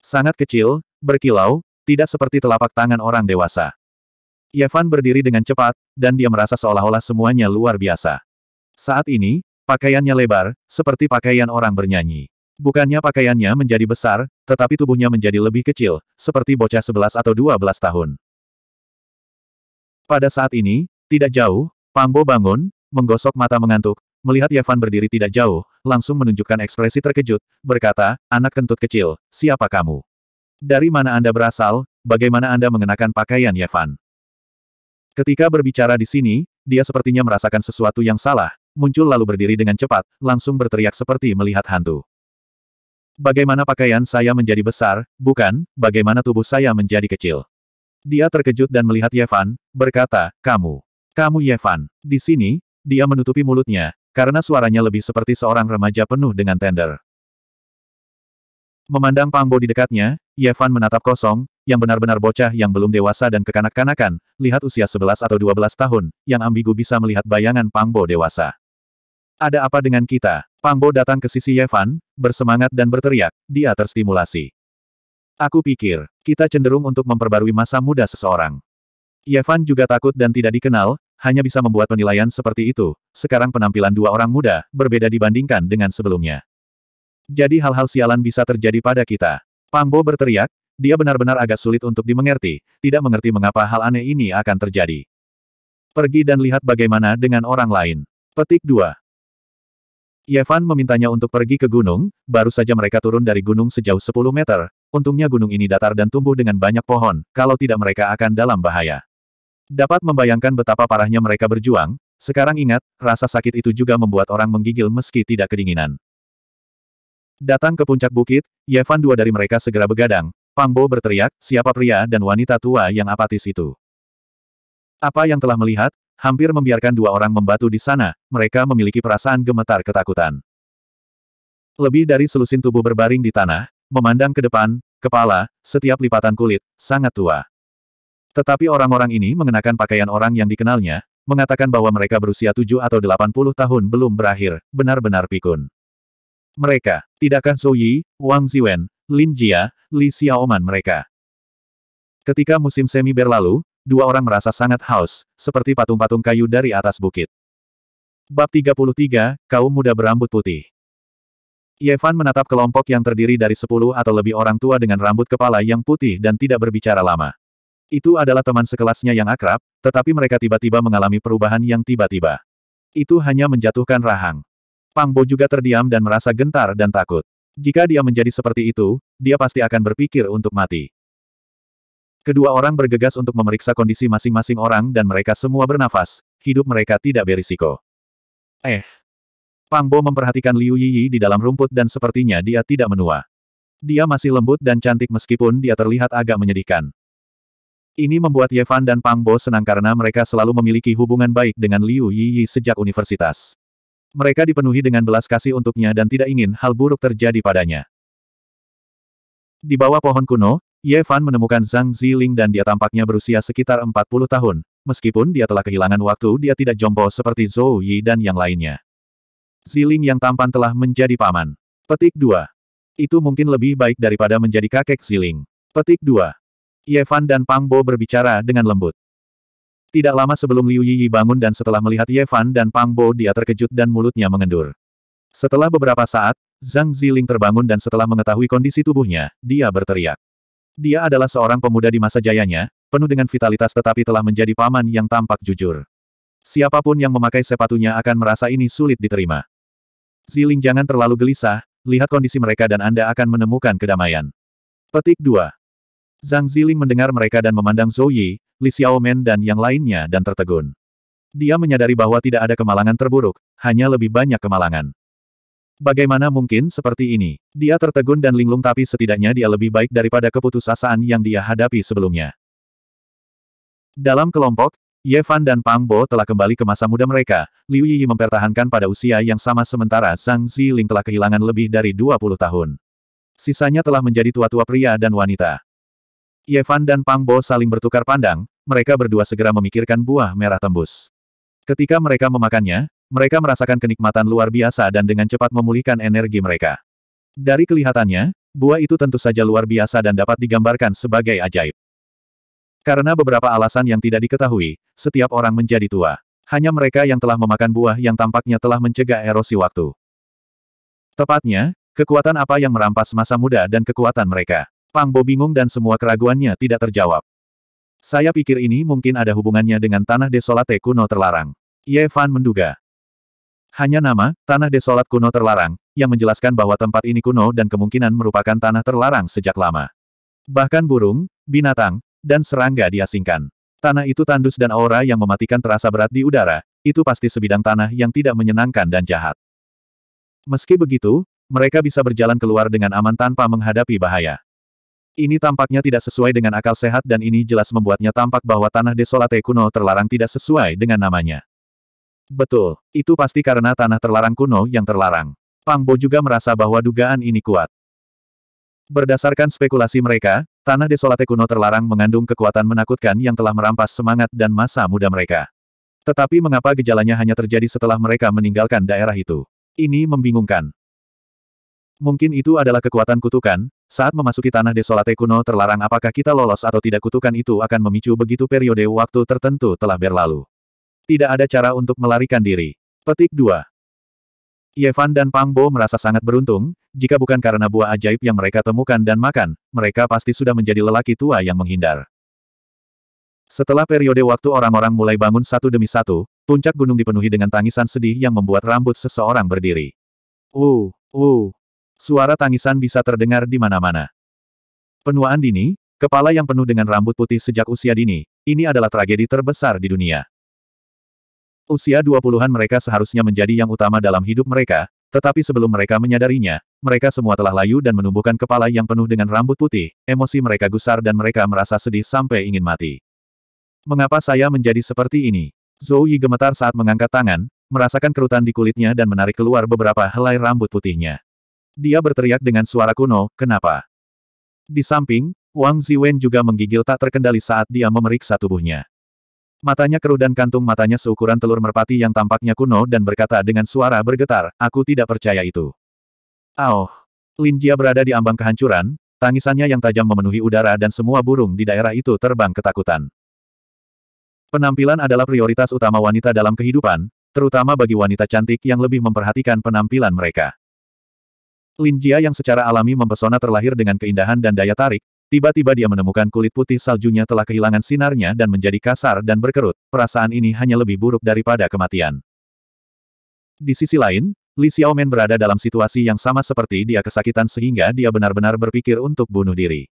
Sangat kecil, berkilau, tidak seperti telapak tangan orang dewasa. Yevan berdiri dengan cepat, dan dia merasa seolah-olah semuanya luar biasa. Saat ini, pakaiannya lebar, seperti pakaian orang bernyanyi. Bukannya pakaiannya menjadi besar, tetapi tubuhnya menjadi lebih kecil, seperti bocah 11 atau 12 tahun. Pada saat ini, tidak jauh, Pangbo bangun, menggosok mata mengantuk, melihat Yevan berdiri tidak jauh, langsung menunjukkan ekspresi terkejut, berkata, anak kentut kecil, siapa kamu? Dari mana Anda berasal, bagaimana Anda mengenakan pakaian Yevan? Ketika berbicara di sini, dia sepertinya merasakan sesuatu yang salah, muncul lalu berdiri dengan cepat, langsung berteriak seperti melihat hantu. Bagaimana pakaian saya menjadi besar, bukan, bagaimana tubuh saya menjadi kecil. Dia terkejut dan melihat Yevan, berkata, kamu. Kamu Yevan. Di sini, dia menutupi mulutnya, karena suaranya lebih seperti seorang remaja penuh dengan tender. Memandang Pangbo di dekatnya, Yevan menatap kosong, yang benar-benar bocah yang belum dewasa dan kekanak-kanakan, lihat usia 11 atau 12 tahun, yang ambigu bisa melihat bayangan Pangbo dewasa. Ada apa dengan kita? Pangbo datang ke sisi Yevan, bersemangat dan berteriak, dia terstimulasi. Aku pikir, kita cenderung untuk memperbarui masa muda seseorang. Yevan juga takut dan tidak dikenal, hanya bisa membuat penilaian seperti itu, sekarang penampilan dua orang muda, berbeda dibandingkan dengan sebelumnya. Jadi hal-hal sialan bisa terjadi pada kita. Pangbo berteriak, dia benar-benar agak sulit untuk dimengerti, tidak mengerti mengapa hal aneh ini akan terjadi. Pergi dan lihat bagaimana dengan orang lain. Petik 2. Yevan iya, memintanya untuk pergi ke gunung, baru saja mereka turun dari gunung sejauh 10 meter, untungnya gunung ini datar dan tumbuh dengan banyak pohon, kalau tidak mereka akan dalam bahaya. Dapat membayangkan betapa parahnya mereka berjuang, sekarang ingat, rasa sakit itu juga membuat orang menggigil meski tidak kedinginan. Datang ke puncak bukit, Yevan iya, dua dari mereka segera begadang, Pangbo berteriak, siapa pria dan wanita tua yang apatis itu? Apa yang telah melihat, hampir membiarkan dua orang membatu di sana, mereka memiliki perasaan gemetar ketakutan. Lebih dari selusin tubuh berbaring di tanah, memandang ke depan, kepala, setiap lipatan kulit, sangat tua. Tetapi orang-orang ini mengenakan pakaian orang yang dikenalnya, mengatakan bahwa mereka berusia 7 atau 80 tahun belum berakhir, benar-benar pikun. Mereka, tidakkah Zhou Yi, Wang Ziwen, Lin Jia, Li Xiaoman mereka? Ketika musim semi berlalu, dua orang merasa sangat haus, seperti patung-patung kayu dari atas bukit. Bab 33, Kaum Muda Berambut Putih Yevan menatap kelompok yang terdiri dari sepuluh atau lebih orang tua dengan rambut kepala yang putih dan tidak berbicara lama. Itu adalah teman sekelasnya yang akrab, tetapi mereka tiba-tiba mengalami perubahan yang tiba-tiba. Itu hanya menjatuhkan rahang. Pangbo juga terdiam dan merasa gentar dan takut. Jika dia menjadi seperti itu, dia pasti akan berpikir untuk mati. Kedua orang bergegas untuk memeriksa kondisi masing-masing orang dan mereka semua bernafas, hidup mereka tidak berisiko. Eh. Pang Bo memperhatikan Liu Yi di dalam rumput dan sepertinya dia tidak menua. Dia masih lembut dan cantik meskipun dia terlihat agak menyedihkan. Ini membuat Yevan dan Pang Bo senang karena mereka selalu memiliki hubungan baik dengan Liu Yi sejak universitas. Mereka dipenuhi dengan belas kasih untuknya dan tidak ingin hal buruk terjadi padanya. Di bawah pohon kuno, Ye Fan menemukan Zhang Ziling dan dia tampaknya berusia sekitar 40 tahun, meskipun dia telah kehilangan waktu dia tidak jompo seperti Zhou Yi dan yang lainnya. Ziling yang tampan telah menjadi paman. Petik 2. Itu mungkin lebih baik daripada menjadi kakek Ziling. Petik 2. Ye Fan dan Pang Bo berbicara dengan lembut. Tidak lama sebelum Liu Yi bangun dan setelah melihat Ye Fan dan Pang Bo dia terkejut dan mulutnya mengendur. Setelah beberapa saat, Zhang Ziling terbangun dan setelah mengetahui kondisi tubuhnya, dia berteriak. Dia adalah seorang pemuda di masa jayanya, penuh dengan vitalitas tetapi telah menjadi paman yang tampak jujur. Siapapun yang memakai sepatunya akan merasa ini sulit diterima. Ziling jangan terlalu gelisah, lihat kondisi mereka dan Anda akan menemukan kedamaian. Petik 2. Zhang Ziling mendengar mereka dan memandang Zhou Yi, Li Xiaomen dan yang lainnya dan tertegun. Dia menyadari bahwa tidak ada kemalangan terburuk, hanya lebih banyak kemalangan. Bagaimana mungkin seperti ini? Dia tertegun dan linglung tapi setidaknya dia lebih baik daripada keputusasaan yang dia hadapi sebelumnya. Dalam kelompok, Ye Fan dan Pang Bo telah kembali ke masa muda mereka. Liu Yi mempertahankan pada usia yang sama sementara Zhang Ziling telah kehilangan lebih dari 20 tahun. Sisanya telah menjadi tua-tua pria dan wanita. Ye Fan dan Pang Bo saling bertukar pandang, mereka berdua segera memikirkan buah merah tembus. Ketika mereka memakannya, mereka merasakan kenikmatan luar biasa dan dengan cepat memulihkan energi mereka. Dari kelihatannya, buah itu tentu saja luar biasa dan dapat digambarkan sebagai ajaib. Karena beberapa alasan yang tidak diketahui, setiap orang menjadi tua. Hanya mereka yang telah memakan buah yang tampaknya telah mencegah erosi waktu. Tepatnya, kekuatan apa yang merampas masa muda dan kekuatan mereka. Pang Bo bingung dan semua keraguannya tidak terjawab. Saya pikir ini mungkin ada hubungannya dengan tanah desolate kuno terlarang. Ye Fan menduga. Hanya nama, tanah desolat kuno terlarang, yang menjelaskan bahwa tempat ini kuno dan kemungkinan merupakan tanah terlarang sejak lama. Bahkan burung, binatang, dan serangga diasingkan. Tanah itu tandus dan aura yang mematikan terasa berat di udara, itu pasti sebidang tanah yang tidak menyenangkan dan jahat. Meski begitu, mereka bisa berjalan keluar dengan aman tanpa menghadapi bahaya. Ini tampaknya tidak sesuai dengan akal sehat dan ini jelas membuatnya tampak bahwa tanah desolate kuno terlarang tidak sesuai dengan namanya. Betul, itu pasti karena tanah terlarang kuno yang terlarang. Pang Bo juga merasa bahwa dugaan ini kuat. Berdasarkan spekulasi mereka, tanah desolate kuno terlarang mengandung kekuatan menakutkan yang telah merampas semangat dan masa muda mereka. Tetapi mengapa gejalanya hanya terjadi setelah mereka meninggalkan daerah itu? Ini membingungkan. Mungkin itu adalah kekuatan kutukan, saat memasuki tanah desolate kuno terlarang apakah kita lolos atau tidak kutukan itu akan memicu begitu periode waktu tertentu telah berlalu. Tidak ada cara untuk melarikan diri. Petik 2. Yevan dan Pangbo merasa sangat beruntung, jika bukan karena buah ajaib yang mereka temukan dan makan, mereka pasti sudah menjadi lelaki tua yang menghindar. Setelah periode waktu orang-orang mulai bangun satu demi satu, puncak gunung dipenuhi dengan tangisan sedih yang membuat rambut seseorang berdiri. Uh, uh. Suara tangisan bisa terdengar di mana-mana. Penuaan dini, kepala yang penuh dengan rambut putih sejak usia dini, ini adalah tragedi terbesar di dunia. Usia 20-an mereka seharusnya menjadi yang utama dalam hidup mereka, tetapi sebelum mereka menyadarinya, mereka semua telah layu dan menumbuhkan kepala yang penuh dengan rambut putih, emosi mereka gusar dan mereka merasa sedih sampai ingin mati. Mengapa saya menjadi seperti ini? Zhou Yi gemetar saat mengangkat tangan, merasakan kerutan di kulitnya dan menarik keluar beberapa helai rambut putihnya. Dia berteriak dengan suara kuno, kenapa? Di samping, Wang Ziwen juga menggigil tak terkendali saat dia memeriksa tubuhnya. Matanya keruh dan kantung matanya seukuran telur merpati yang tampaknya kuno dan berkata dengan suara bergetar, aku tidak percaya itu. Aoh! Lin Jia berada di ambang kehancuran, tangisannya yang tajam memenuhi udara dan semua burung di daerah itu terbang ketakutan. Penampilan adalah prioritas utama wanita dalam kehidupan, terutama bagi wanita cantik yang lebih memperhatikan penampilan mereka. Lin Jia yang secara alami mempesona terlahir dengan keindahan dan daya tarik, Tiba-tiba dia menemukan kulit putih saljunya telah kehilangan sinarnya dan menjadi kasar dan berkerut, perasaan ini hanya lebih buruk daripada kematian. Di sisi lain, Li Xiaomen berada dalam situasi yang sama seperti dia kesakitan sehingga dia benar-benar berpikir untuk bunuh diri.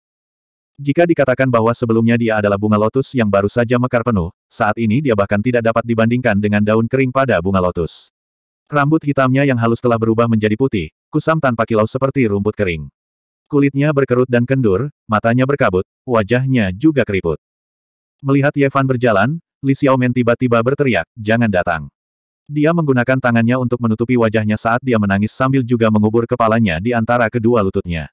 Jika dikatakan bahwa sebelumnya dia adalah bunga lotus yang baru saja mekar penuh, saat ini dia bahkan tidak dapat dibandingkan dengan daun kering pada bunga lotus. Rambut hitamnya yang halus telah berubah menjadi putih, kusam tanpa kilau seperti rumput kering. Kulitnya berkerut dan kendur, matanya berkabut, wajahnya juga keriput. Melihat Yevan berjalan, Li Xiaomen tiba-tiba berteriak, jangan datang. Dia menggunakan tangannya untuk menutupi wajahnya saat dia menangis sambil juga mengubur kepalanya di antara kedua lututnya.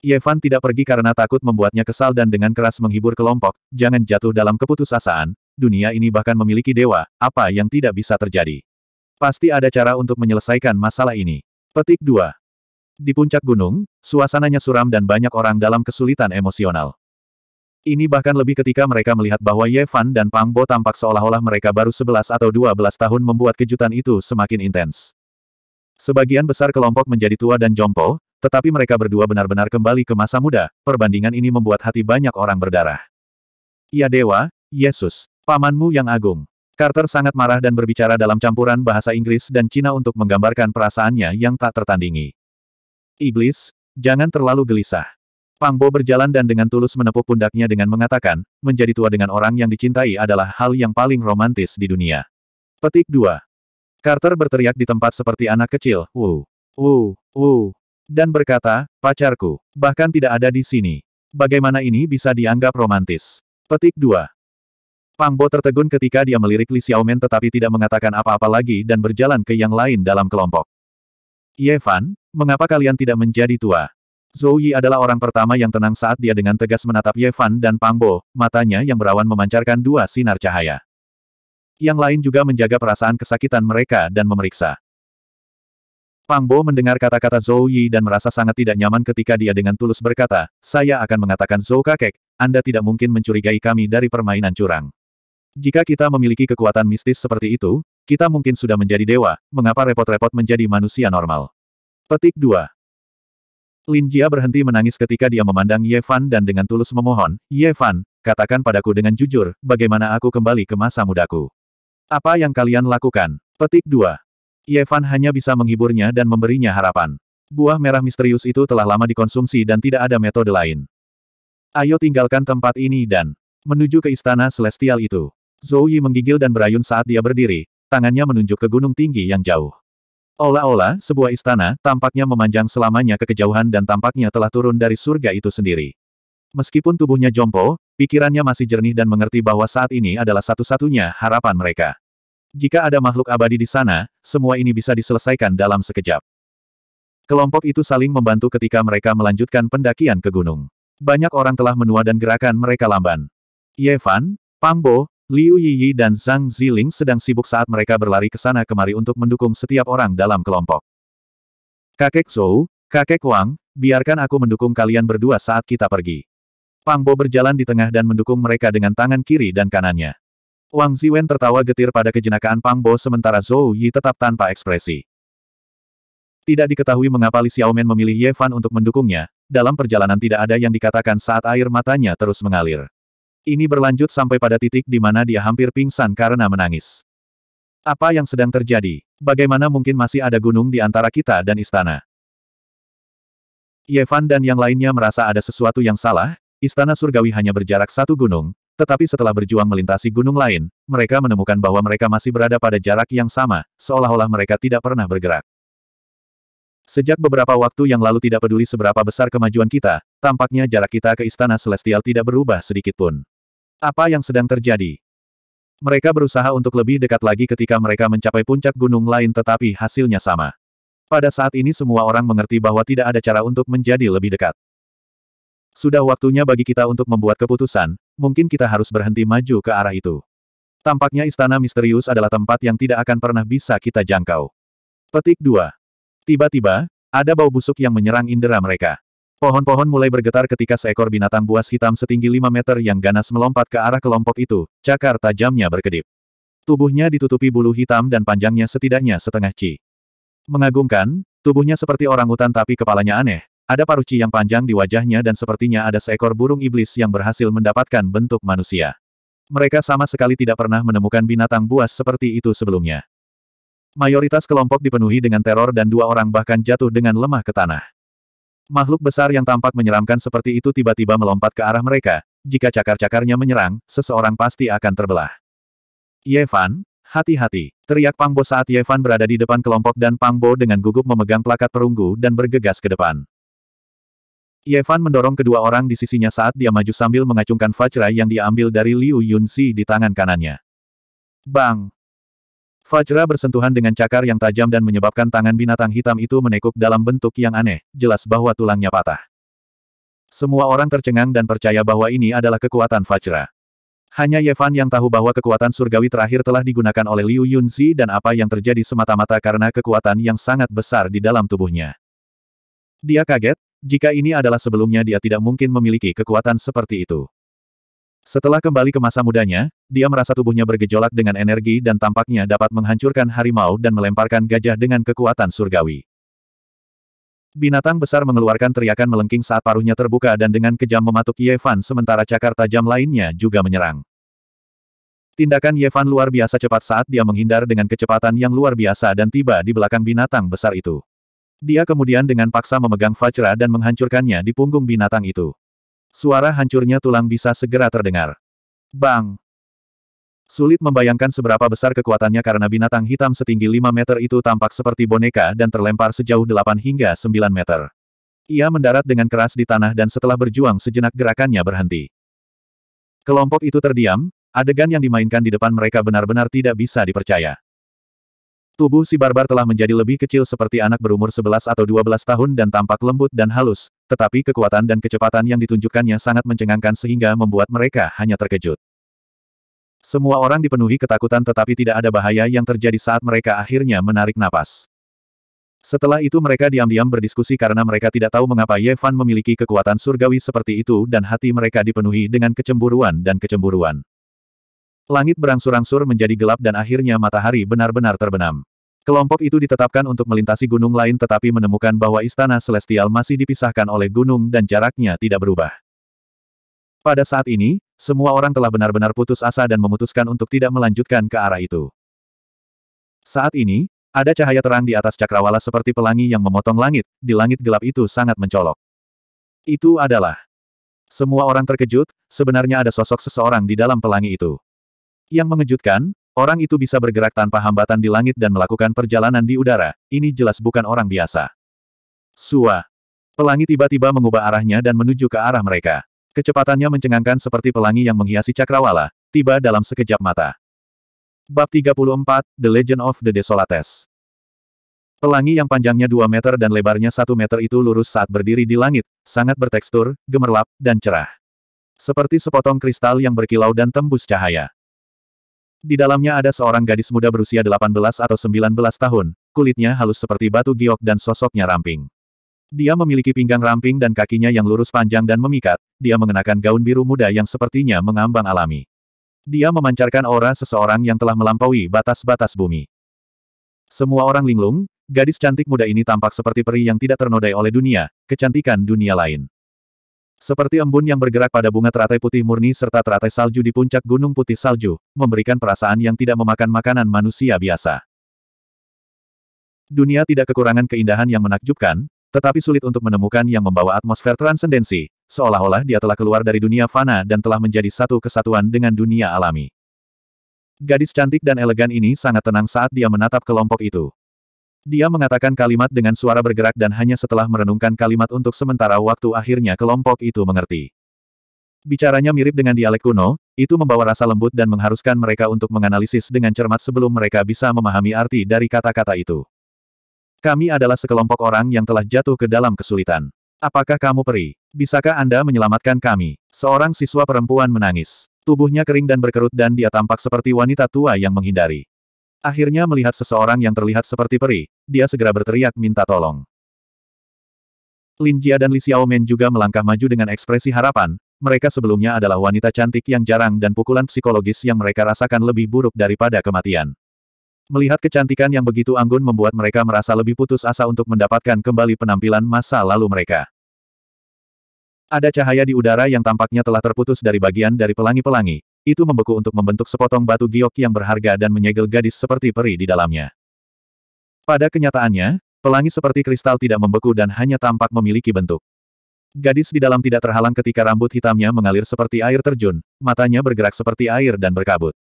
Yevan tidak pergi karena takut membuatnya kesal dan dengan keras menghibur kelompok, jangan jatuh dalam keputusasaan, dunia ini bahkan memiliki dewa, apa yang tidak bisa terjadi. Pasti ada cara untuk menyelesaikan masalah ini. Petik 2. Di puncak gunung, suasananya suram dan banyak orang dalam kesulitan emosional. Ini bahkan lebih ketika mereka melihat bahwa Ye Fan dan Pang Bo tampak seolah-olah mereka baru 11 atau 12 tahun membuat kejutan itu semakin intens. Sebagian besar kelompok menjadi tua dan jompo, tetapi mereka berdua benar-benar kembali ke masa muda, perbandingan ini membuat hati banyak orang berdarah. Ya Dewa, Yesus, Pamanmu yang agung. Carter sangat marah dan berbicara dalam campuran bahasa Inggris dan Cina untuk menggambarkan perasaannya yang tak tertandingi. Iblis, jangan terlalu gelisah. Pang Bo berjalan dan dengan tulus menepuk pundaknya dengan mengatakan, menjadi tua dengan orang yang dicintai adalah hal yang paling romantis di dunia. Petik 2. Carter berteriak di tempat seperti anak kecil, wu, wu, wu, dan berkata, pacarku, bahkan tidak ada di sini. Bagaimana ini bisa dianggap romantis? Petik 2. Pang Bo tertegun ketika dia melirik Li Xiaomen tetapi tidak mengatakan apa-apa lagi dan berjalan ke yang lain dalam kelompok. Yevan, Mengapa kalian tidak menjadi tua? Zhou Yi adalah orang pertama yang tenang saat dia dengan tegas menatap Ye Fan dan Pang Bo. matanya yang berawan memancarkan dua sinar cahaya. Yang lain juga menjaga perasaan kesakitan mereka dan memeriksa. Pang Bo mendengar kata-kata Zhou Yi dan merasa sangat tidak nyaman ketika dia dengan tulus berkata, saya akan mengatakan Zhou kakek, Anda tidak mungkin mencurigai kami dari permainan curang. Jika kita memiliki kekuatan mistis seperti itu, kita mungkin sudah menjadi dewa, mengapa repot-repot menjadi manusia normal? Petik 2. Lin Jia berhenti menangis ketika dia memandang Ye Fan dan dengan tulus memohon, Ye Fan, katakan padaku dengan jujur, bagaimana aku kembali ke masa mudaku. Apa yang kalian lakukan? Petik 2. Ye Fan hanya bisa menghiburnya dan memberinya harapan. Buah merah misterius itu telah lama dikonsumsi dan tidak ada metode lain. Ayo tinggalkan tempat ini dan menuju ke istana celestial itu. Zhou Yi menggigil dan berayun saat dia berdiri, tangannya menunjuk ke gunung tinggi yang jauh. Olah-olah sebuah istana, tampaknya memanjang selamanya ke kejauhan dan tampaknya telah turun dari surga itu sendiri. Meskipun tubuhnya jompo, pikirannya masih jernih dan mengerti bahwa saat ini adalah satu-satunya harapan mereka. Jika ada makhluk abadi di sana, semua ini bisa diselesaikan dalam sekejap. Kelompok itu saling membantu ketika mereka melanjutkan pendakian ke gunung. Banyak orang telah menua dan gerakan mereka lamban. Yevan, Pangbo, Liu Yiyi dan Zhang Ziling sedang sibuk saat mereka berlari ke sana kemari untuk mendukung setiap orang dalam kelompok. Kakek Zhou, Kakek Wang, biarkan aku mendukung kalian berdua saat kita pergi. Pang Bo berjalan di tengah dan mendukung mereka dengan tangan kiri dan kanannya. Wang Ziwen tertawa getir pada kejenakaan Pang Bo sementara Zhou Yi tetap tanpa ekspresi. Tidak diketahui mengapa Li Xiaomen memilih Ye Fan untuk mendukungnya, dalam perjalanan tidak ada yang dikatakan saat air matanya terus mengalir. Ini berlanjut sampai pada titik di mana dia hampir pingsan karena menangis. Apa yang sedang terjadi? Bagaimana mungkin masih ada gunung di antara kita dan istana? Yevan dan yang lainnya merasa ada sesuatu yang salah, istana surgawi hanya berjarak satu gunung, tetapi setelah berjuang melintasi gunung lain, mereka menemukan bahwa mereka masih berada pada jarak yang sama, seolah-olah mereka tidak pernah bergerak. Sejak beberapa waktu yang lalu tidak peduli seberapa besar kemajuan kita, tampaknya jarak kita ke Istana Celestial tidak berubah sedikitpun. Apa yang sedang terjadi? Mereka berusaha untuk lebih dekat lagi ketika mereka mencapai puncak gunung lain tetapi hasilnya sama. Pada saat ini semua orang mengerti bahwa tidak ada cara untuk menjadi lebih dekat. Sudah waktunya bagi kita untuk membuat keputusan, mungkin kita harus berhenti maju ke arah itu. Tampaknya istana misterius adalah tempat yang tidak akan pernah bisa kita jangkau. Petik 2. Tiba-tiba, ada bau busuk yang menyerang indera mereka. Pohon-pohon mulai bergetar ketika seekor binatang buas hitam setinggi 5 meter yang ganas melompat ke arah kelompok itu, cakar tajamnya berkedip. Tubuhnya ditutupi bulu hitam dan panjangnya setidaknya setengah ci. Mengagumkan, tubuhnya seperti orang hutan tapi kepalanya aneh, ada paruh yang panjang di wajahnya dan sepertinya ada seekor burung iblis yang berhasil mendapatkan bentuk manusia. Mereka sama sekali tidak pernah menemukan binatang buas seperti itu sebelumnya. Mayoritas kelompok dipenuhi dengan teror dan dua orang bahkan jatuh dengan lemah ke tanah. Makhluk besar yang tampak menyeramkan seperti itu tiba-tiba melompat ke arah mereka, jika cakar-cakarnya menyerang, seseorang pasti akan terbelah. Yevan, hati-hati, teriak Pangbo saat Yevan berada di depan kelompok dan Pangbo dengan gugup memegang plakat perunggu dan bergegas ke depan. Yevan mendorong kedua orang di sisinya saat dia maju sambil mengacungkan fajra yang diambil dari Liu Yunxi di tangan kanannya. Bang! Fajra bersentuhan dengan cakar yang tajam dan menyebabkan tangan binatang hitam itu menekuk dalam bentuk yang aneh, jelas bahwa tulangnya patah. Semua orang tercengang dan percaya bahwa ini adalah kekuatan Fajra. Hanya Yevan yang tahu bahwa kekuatan surgawi terakhir telah digunakan oleh Liu Yunzi dan apa yang terjadi semata-mata karena kekuatan yang sangat besar di dalam tubuhnya. Dia kaget, jika ini adalah sebelumnya dia tidak mungkin memiliki kekuatan seperti itu. Setelah kembali ke masa mudanya, dia merasa tubuhnya bergejolak dengan energi dan tampaknya dapat menghancurkan harimau dan melemparkan gajah dengan kekuatan surgawi. Binatang besar mengeluarkan teriakan melengking saat paruhnya terbuka dan dengan kejam mematuk Yevan, sementara cakar tajam lainnya juga menyerang. Tindakan Yevan luar biasa cepat saat dia menghindar dengan kecepatan yang luar biasa dan tiba di belakang binatang besar itu. Dia kemudian dengan paksa memegang Fajra dan menghancurkannya di punggung binatang itu. Suara hancurnya tulang bisa segera terdengar. Bang! Sulit membayangkan seberapa besar kekuatannya karena binatang hitam setinggi 5 meter itu tampak seperti boneka dan terlempar sejauh 8 hingga 9 meter. Ia mendarat dengan keras di tanah dan setelah berjuang sejenak gerakannya berhenti. Kelompok itu terdiam, adegan yang dimainkan di depan mereka benar-benar tidak bisa dipercaya. Tubuh si barbar telah menjadi lebih kecil seperti anak berumur 11 atau 12 tahun dan tampak lembut dan halus, tetapi kekuatan dan kecepatan yang ditunjukkannya sangat mencengangkan sehingga membuat mereka hanya terkejut. Semua orang dipenuhi ketakutan tetapi tidak ada bahaya yang terjadi saat mereka akhirnya menarik napas. Setelah itu mereka diam-diam berdiskusi karena mereka tidak tahu mengapa Yevan memiliki kekuatan surgawi seperti itu dan hati mereka dipenuhi dengan kecemburuan dan kecemburuan. Langit berangsur-angsur menjadi gelap dan akhirnya matahari benar-benar terbenam. Kelompok itu ditetapkan untuk melintasi gunung lain tetapi menemukan bahwa istana celestial masih dipisahkan oleh gunung dan jaraknya tidak berubah. Pada saat ini, semua orang telah benar-benar putus asa dan memutuskan untuk tidak melanjutkan ke arah itu. Saat ini, ada cahaya terang di atas cakrawala seperti pelangi yang memotong langit, di langit gelap itu sangat mencolok. Itu adalah... Semua orang terkejut, sebenarnya ada sosok seseorang di dalam pelangi itu. Yang mengejutkan, orang itu bisa bergerak tanpa hambatan di langit dan melakukan perjalanan di udara, ini jelas bukan orang biasa. Sua. Pelangi tiba-tiba mengubah arahnya dan menuju ke arah mereka. Kecepatannya mencengangkan seperti pelangi yang menghiasi cakrawala, tiba dalam sekejap mata. Bab 34, The Legend of the Desolates Pelangi yang panjangnya 2 meter dan lebarnya 1 meter itu lurus saat berdiri di langit, sangat bertekstur, gemerlap, dan cerah. Seperti sepotong kristal yang berkilau dan tembus cahaya. Di dalamnya ada seorang gadis muda berusia 18 atau 19 tahun, kulitnya halus seperti batu giok dan sosoknya ramping. Dia memiliki pinggang ramping dan kakinya yang lurus panjang dan memikat, dia mengenakan gaun biru muda yang sepertinya mengambang alami. Dia memancarkan aura seseorang yang telah melampaui batas-batas bumi. Semua orang linglung, gadis cantik muda ini tampak seperti peri yang tidak ternodai oleh dunia, kecantikan dunia lain. Seperti embun yang bergerak pada bunga teratai putih murni serta teratai salju di puncak gunung putih salju, memberikan perasaan yang tidak memakan makanan manusia biasa. Dunia tidak kekurangan keindahan yang menakjubkan, tetapi sulit untuk menemukan yang membawa atmosfer transendensi, seolah-olah dia telah keluar dari dunia fana dan telah menjadi satu kesatuan dengan dunia alami. Gadis cantik dan elegan ini sangat tenang saat dia menatap kelompok itu. Dia mengatakan kalimat dengan suara bergerak dan hanya setelah merenungkan kalimat untuk sementara waktu akhirnya kelompok itu mengerti. Bicaranya mirip dengan dialek kuno, itu membawa rasa lembut dan mengharuskan mereka untuk menganalisis dengan cermat sebelum mereka bisa memahami arti dari kata-kata itu. Kami adalah sekelompok orang yang telah jatuh ke dalam kesulitan. Apakah kamu peri? Bisakah Anda menyelamatkan kami? Seorang siswa perempuan menangis. Tubuhnya kering dan berkerut dan dia tampak seperti wanita tua yang menghindari. Akhirnya melihat seseorang yang terlihat seperti peri, dia segera berteriak minta tolong. Lin Jia dan Li Xiaomen juga melangkah maju dengan ekspresi harapan, mereka sebelumnya adalah wanita cantik yang jarang dan pukulan psikologis yang mereka rasakan lebih buruk daripada kematian. Melihat kecantikan yang begitu anggun membuat mereka merasa lebih putus asa untuk mendapatkan kembali penampilan masa lalu mereka. Ada cahaya di udara yang tampaknya telah terputus dari bagian dari pelangi-pelangi, itu membeku untuk membentuk sepotong batu giok yang berharga dan menyegel gadis seperti peri di dalamnya. Pada kenyataannya, pelangi seperti kristal tidak membeku dan hanya tampak memiliki bentuk. Gadis di dalam tidak terhalang ketika rambut hitamnya mengalir seperti air terjun, matanya bergerak seperti air dan berkabut.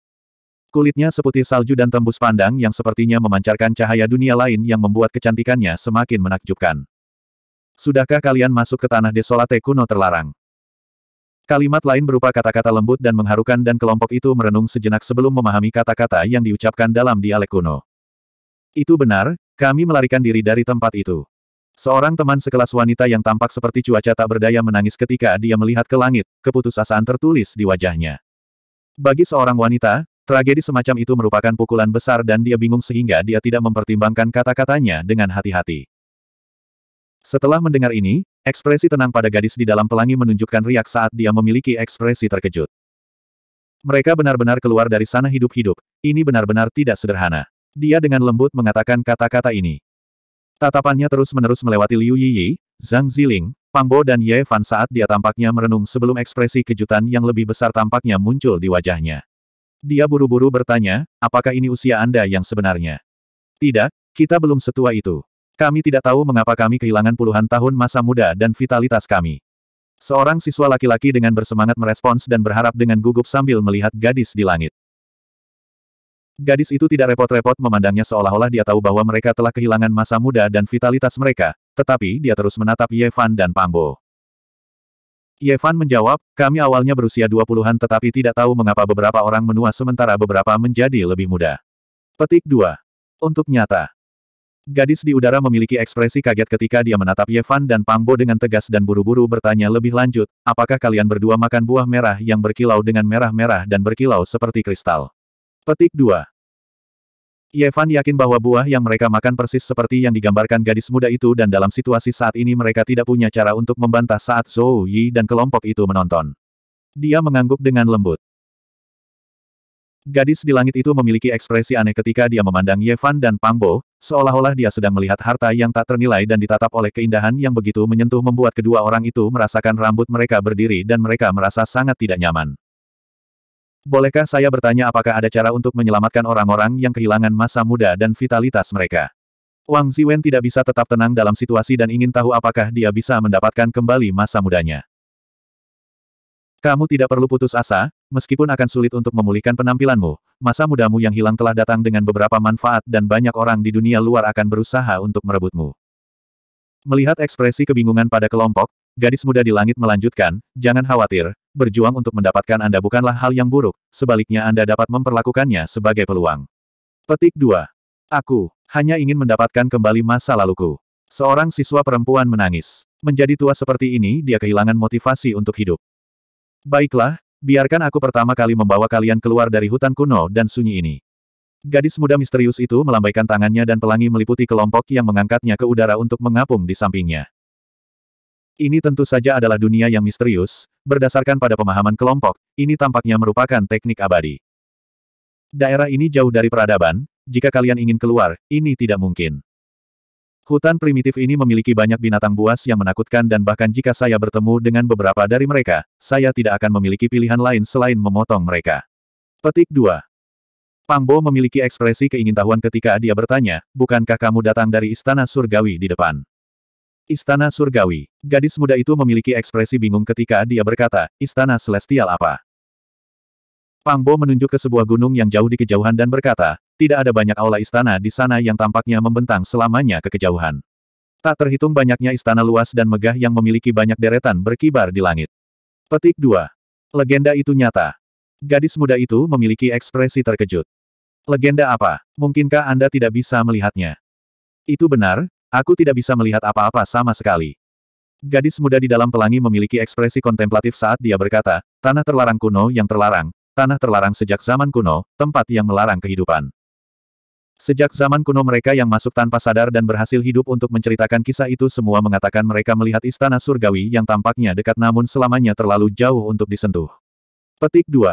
Kulitnya seputih salju dan tembus pandang yang sepertinya memancarkan cahaya dunia lain yang membuat kecantikannya semakin menakjubkan. Sudahkah kalian masuk ke tanah desolate kuno terlarang? Kalimat lain berupa kata-kata lembut dan mengharukan dan kelompok itu merenung sejenak sebelum memahami kata-kata yang diucapkan dalam dialek kuno. Itu benar, kami melarikan diri dari tempat itu. Seorang teman sekelas wanita yang tampak seperti cuaca tak berdaya menangis ketika dia melihat ke langit, keputusasaan tertulis di wajahnya. Bagi seorang wanita, tragedi semacam itu merupakan pukulan besar dan dia bingung sehingga dia tidak mempertimbangkan kata-katanya dengan hati-hati. Setelah mendengar ini, ekspresi tenang pada gadis di dalam pelangi menunjukkan riak saat dia memiliki ekspresi terkejut. Mereka benar-benar keluar dari sana hidup-hidup, ini benar-benar tidak sederhana. Dia dengan lembut mengatakan kata-kata ini. Tatapannya terus-menerus melewati Liu Yiyi, Zhang Ziling, Bo, dan Ye Fan saat dia tampaknya merenung sebelum ekspresi kejutan yang lebih besar tampaknya muncul di wajahnya. Dia buru-buru bertanya, apakah ini usia Anda yang sebenarnya? Tidak, kita belum setua itu. Kami tidak tahu mengapa kami kehilangan puluhan tahun masa muda dan vitalitas kami. Seorang siswa laki-laki dengan bersemangat merespons dan berharap dengan gugup sambil melihat gadis di langit. Gadis itu tidak repot-repot memandangnya seolah-olah dia tahu bahwa mereka telah kehilangan masa muda dan vitalitas mereka, tetapi dia terus menatap Yevan dan Pambo. Yevan menjawab, kami awalnya berusia 20-an tetapi tidak tahu mengapa beberapa orang menua sementara beberapa menjadi lebih muda. Petik 2. Untuk nyata. Gadis di udara memiliki ekspresi kaget ketika dia menatap Yevan dan Pangbo dengan tegas dan buru-buru bertanya lebih lanjut, apakah kalian berdua makan buah merah yang berkilau dengan merah-merah dan berkilau seperti kristal? Petik 2. Yevan yakin bahwa buah yang mereka makan persis seperti yang digambarkan gadis muda itu dan dalam situasi saat ini mereka tidak punya cara untuk membantah saat Zhou Yi dan kelompok itu menonton. Dia mengangguk dengan lembut. Gadis di langit itu memiliki ekspresi aneh ketika dia memandang Yevan dan Pangbo, Seolah-olah dia sedang melihat harta yang tak ternilai dan ditatap oleh keindahan yang begitu menyentuh membuat kedua orang itu merasakan rambut mereka berdiri dan mereka merasa sangat tidak nyaman. Bolehkah saya bertanya apakah ada cara untuk menyelamatkan orang-orang yang kehilangan masa muda dan vitalitas mereka? Wang Ziwen tidak bisa tetap tenang dalam situasi dan ingin tahu apakah dia bisa mendapatkan kembali masa mudanya. Kamu tidak perlu putus asa, meskipun akan sulit untuk memulihkan penampilanmu, masa mudamu yang hilang telah datang dengan beberapa manfaat dan banyak orang di dunia luar akan berusaha untuk merebutmu. Melihat ekspresi kebingungan pada kelompok, gadis muda di langit melanjutkan, jangan khawatir, berjuang untuk mendapatkan Anda bukanlah hal yang buruk, sebaliknya Anda dapat memperlakukannya sebagai peluang. Petik 2. Aku, hanya ingin mendapatkan kembali masa laluku. Seorang siswa perempuan menangis. Menjadi tua seperti ini dia kehilangan motivasi untuk hidup. Baiklah, biarkan aku pertama kali membawa kalian keluar dari hutan kuno dan sunyi ini. Gadis muda misterius itu melambaikan tangannya dan pelangi meliputi kelompok yang mengangkatnya ke udara untuk mengapung di sampingnya. Ini tentu saja adalah dunia yang misterius, berdasarkan pada pemahaman kelompok, ini tampaknya merupakan teknik abadi. Daerah ini jauh dari peradaban, jika kalian ingin keluar, ini tidak mungkin. Hutan primitif ini memiliki banyak binatang buas yang menakutkan dan bahkan jika saya bertemu dengan beberapa dari mereka, saya tidak akan memiliki pilihan lain selain memotong mereka. Petik 2. Pangbo memiliki ekspresi keingintahuan ketika dia bertanya, bukankah kamu datang dari Istana Surgawi di depan? Istana Surgawi. Gadis muda itu memiliki ekspresi bingung ketika dia berkata, Istana Celestial apa? Pangbo menunjuk ke sebuah gunung yang jauh di kejauhan dan berkata, tidak ada banyak aula istana di sana yang tampaknya membentang selamanya ke kejauhan. Tak terhitung banyaknya istana luas dan megah yang memiliki banyak deretan berkibar di langit. Petik 2. Legenda itu nyata. Gadis muda itu memiliki ekspresi terkejut. Legenda apa? Mungkinkah Anda tidak bisa melihatnya? Itu benar, aku tidak bisa melihat apa-apa sama sekali. Gadis muda di dalam pelangi memiliki ekspresi kontemplatif saat dia berkata, tanah terlarang kuno yang terlarang, tanah terlarang sejak zaman kuno, tempat yang melarang kehidupan. Sejak zaman kuno mereka yang masuk tanpa sadar dan berhasil hidup untuk menceritakan kisah itu semua mengatakan mereka melihat istana surgawi yang tampaknya dekat namun selamanya terlalu jauh untuk disentuh. Petik 2.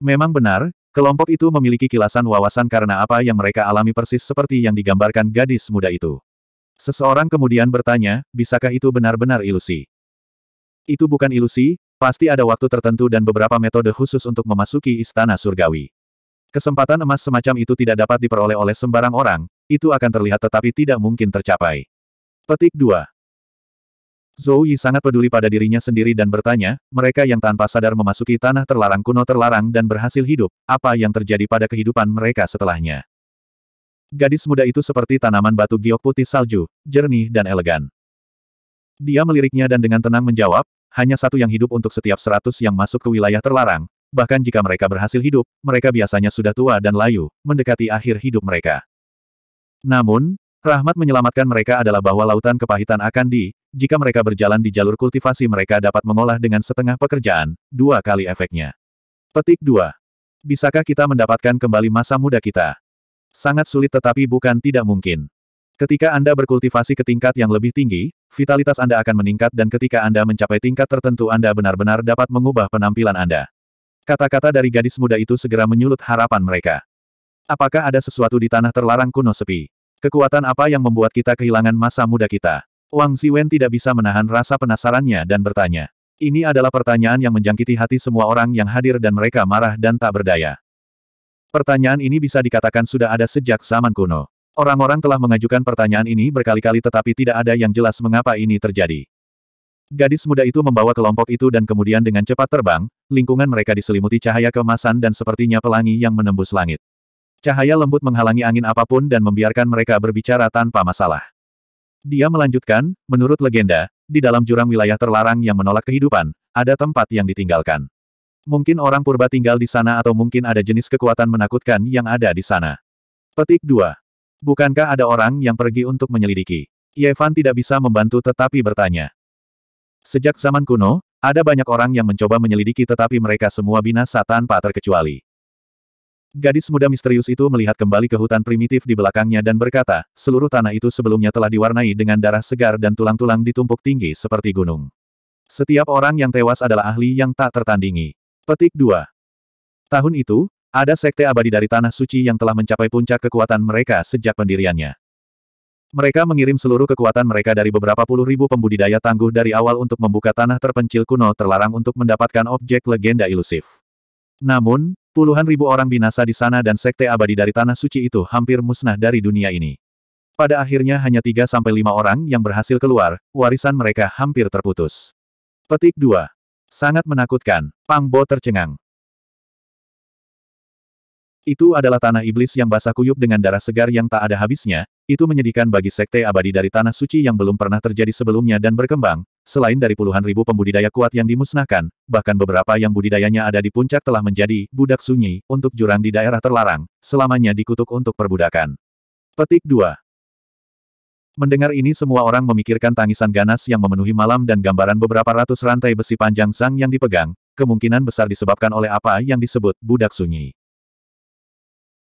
Memang benar, kelompok itu memiliki kilasan wawasan karena apa yang mereka alami persis seperti yang digambarkan gadis muda itu. Seseorang kemudian bertanya, bisakah itu benar-benar ilusi? Itu bukan ilusi, Pasti ada waktu tertentu dan beberapa metode khusus untuk memasuki istana surgawi. Kesempatan emas semacam itu tidak dapat diperoleh oleh sembarang orang, itu akan terlihat tetapi tidak mungkin tercapai. Petik 2. Zhou Yi sangat peduli pada dirinya sendiri dan bertanya, mereka yang tanpa sadar memasuki tanah terlarang kuno terlarang dan berhasil hidup, apa yang terjadi pada kehidupan mereka setelahnya. Gadis muda itu seperti tanaman batu giok putih salju, jernih dan elegan. Dia meliriknya dan dengan tenang menjawab, hanya satu yang hidup untuk setiap seratus yang masuk ke wilayah terlarang, bahkan jika mereka berhasil hidup, mereka biasanya sudah tua dan layu, mendekati akhir hidup mereka. Namun, rahmat menyelamatkan mereka adalah bahwa lautan kepahitan akan di, jika mereka berjalan di jalur kultivasi mereka dapat mengolah dengan setengah pekerjaan, dua kali efeknya. Petik 2. Bisakah kita mendapatkan kembali masa muda kita? Sangat sulit tetapi bukan tidak mungkin. Ketika Anda berkultivasi ke tingkat yang lebih tinggi, vitalitas Anda akan meningkat dan ketika Anda mencapai tingkat tertentu Anda benar-benar dapat mengubah penampilan Anda. Kata-kata dari gadis muda itu segera menyulut harapan mereka. Apakah ada sesuatu di tanah terlarang kuno sepi? Kekuatan apa yang membuat kita kehilangan masa muda kita? Wang Ziwen tidak bisa menahan rasa penasarannya dan bertanya. Ini adalah pertanyaan yang menjangkiti hati semua orang yang hadir dan mereka marah dan tak berdaya. Pertanyaan ini bisa dikatakan sudah ada sejak zaman kuno. Orang-orang telah mengajukan pertanyaan ini berkali-kali tetapi tidak ada yang jelas mengapa ini terjadi. Gadis muda itu membawa kelompok itu dan kemudian dengan cepat terbang, lingkungan mereka diselimuti cahaya kemasan dan sepertinya pelangi yang menembus langit. Cahaya lembut menghalangi angin apapun dan membiarkan mereka berbicara tanpa masalah. Dia melanjutkan, menurut legenda, di dalam jurang wilayah terlarang yang menolak kehidupan, ada tempat yang ditinggalkan. Mungkin orang purba tinggal di sana atau mungkin ada jenis kekuatan menakutkan yang ada di sana. Petik 2. Bukankah ada orang yang pergi untuk menyelidiki? Yevan tidak bisa membantu tetapi bertanya. Sejak zaman kuno, ada banyak orang yang mencoba menyelidiki tetapi mereka semua binasa tanpa terkecuali. Gadis muda misterius itu melihat kembali ke hutan primitif di belakangnya dan berkata, seluruh tanah itu sebelumnya telah diwarnai dengan darah segar dan tulang-tulang ditumpuk tinggi seperti gunung. Setiap orang yang tewas adalah ahli yang tak tertandingi. Petik 2. Tahun itu, ada sekte abadi dari Tanah Suci yang telah mencapai puncak kekuatan mereka sejak pendiriannya. Mereka mengirim seluruh kekuatan mereka dari beberapa puluh ribu pembudidaya tangguh dari awal untuk membuka tanah terpencil kuno terlarang untuk mendapatkan objek legenda ilusif. Namun, puluhan ribu orang binasa di sana dan sekte abadi dari Tanah Suci itu hampir musnah dari dunia ini. Pada akhirnya hanya tiga sampai lima orang yang berhasil keluar, warisan mereka hampir terputus. Petik 2. Sangat menakutkan, Pang Bo tercengang. Itu adalah tanah iblis yang basah kuyup dengan darah segar yang tak ada habisnya, itu menyedihkan bagi sekte abadi dari tanah suci yang belum pernah terjadi sebelumnya dan berkembang, selain dari puluhan ribu pembudidaya kuat yang dimusnahkan, bahkan beberapa yang budidayanya ada di puncak telah menjadi budak sunyi untuk jurang di daerah terlarang, selamanya dikutuk untuk perbudakan. Petik 2 Mendengar ini semua orang memikirkan tangisan ganas yang memenuhi malam dan gambaran beberapa ratus rantai besi panjang sang yang dipegang, kemungkinan besar disebabkan oleh apa yang disebut budak sunyi.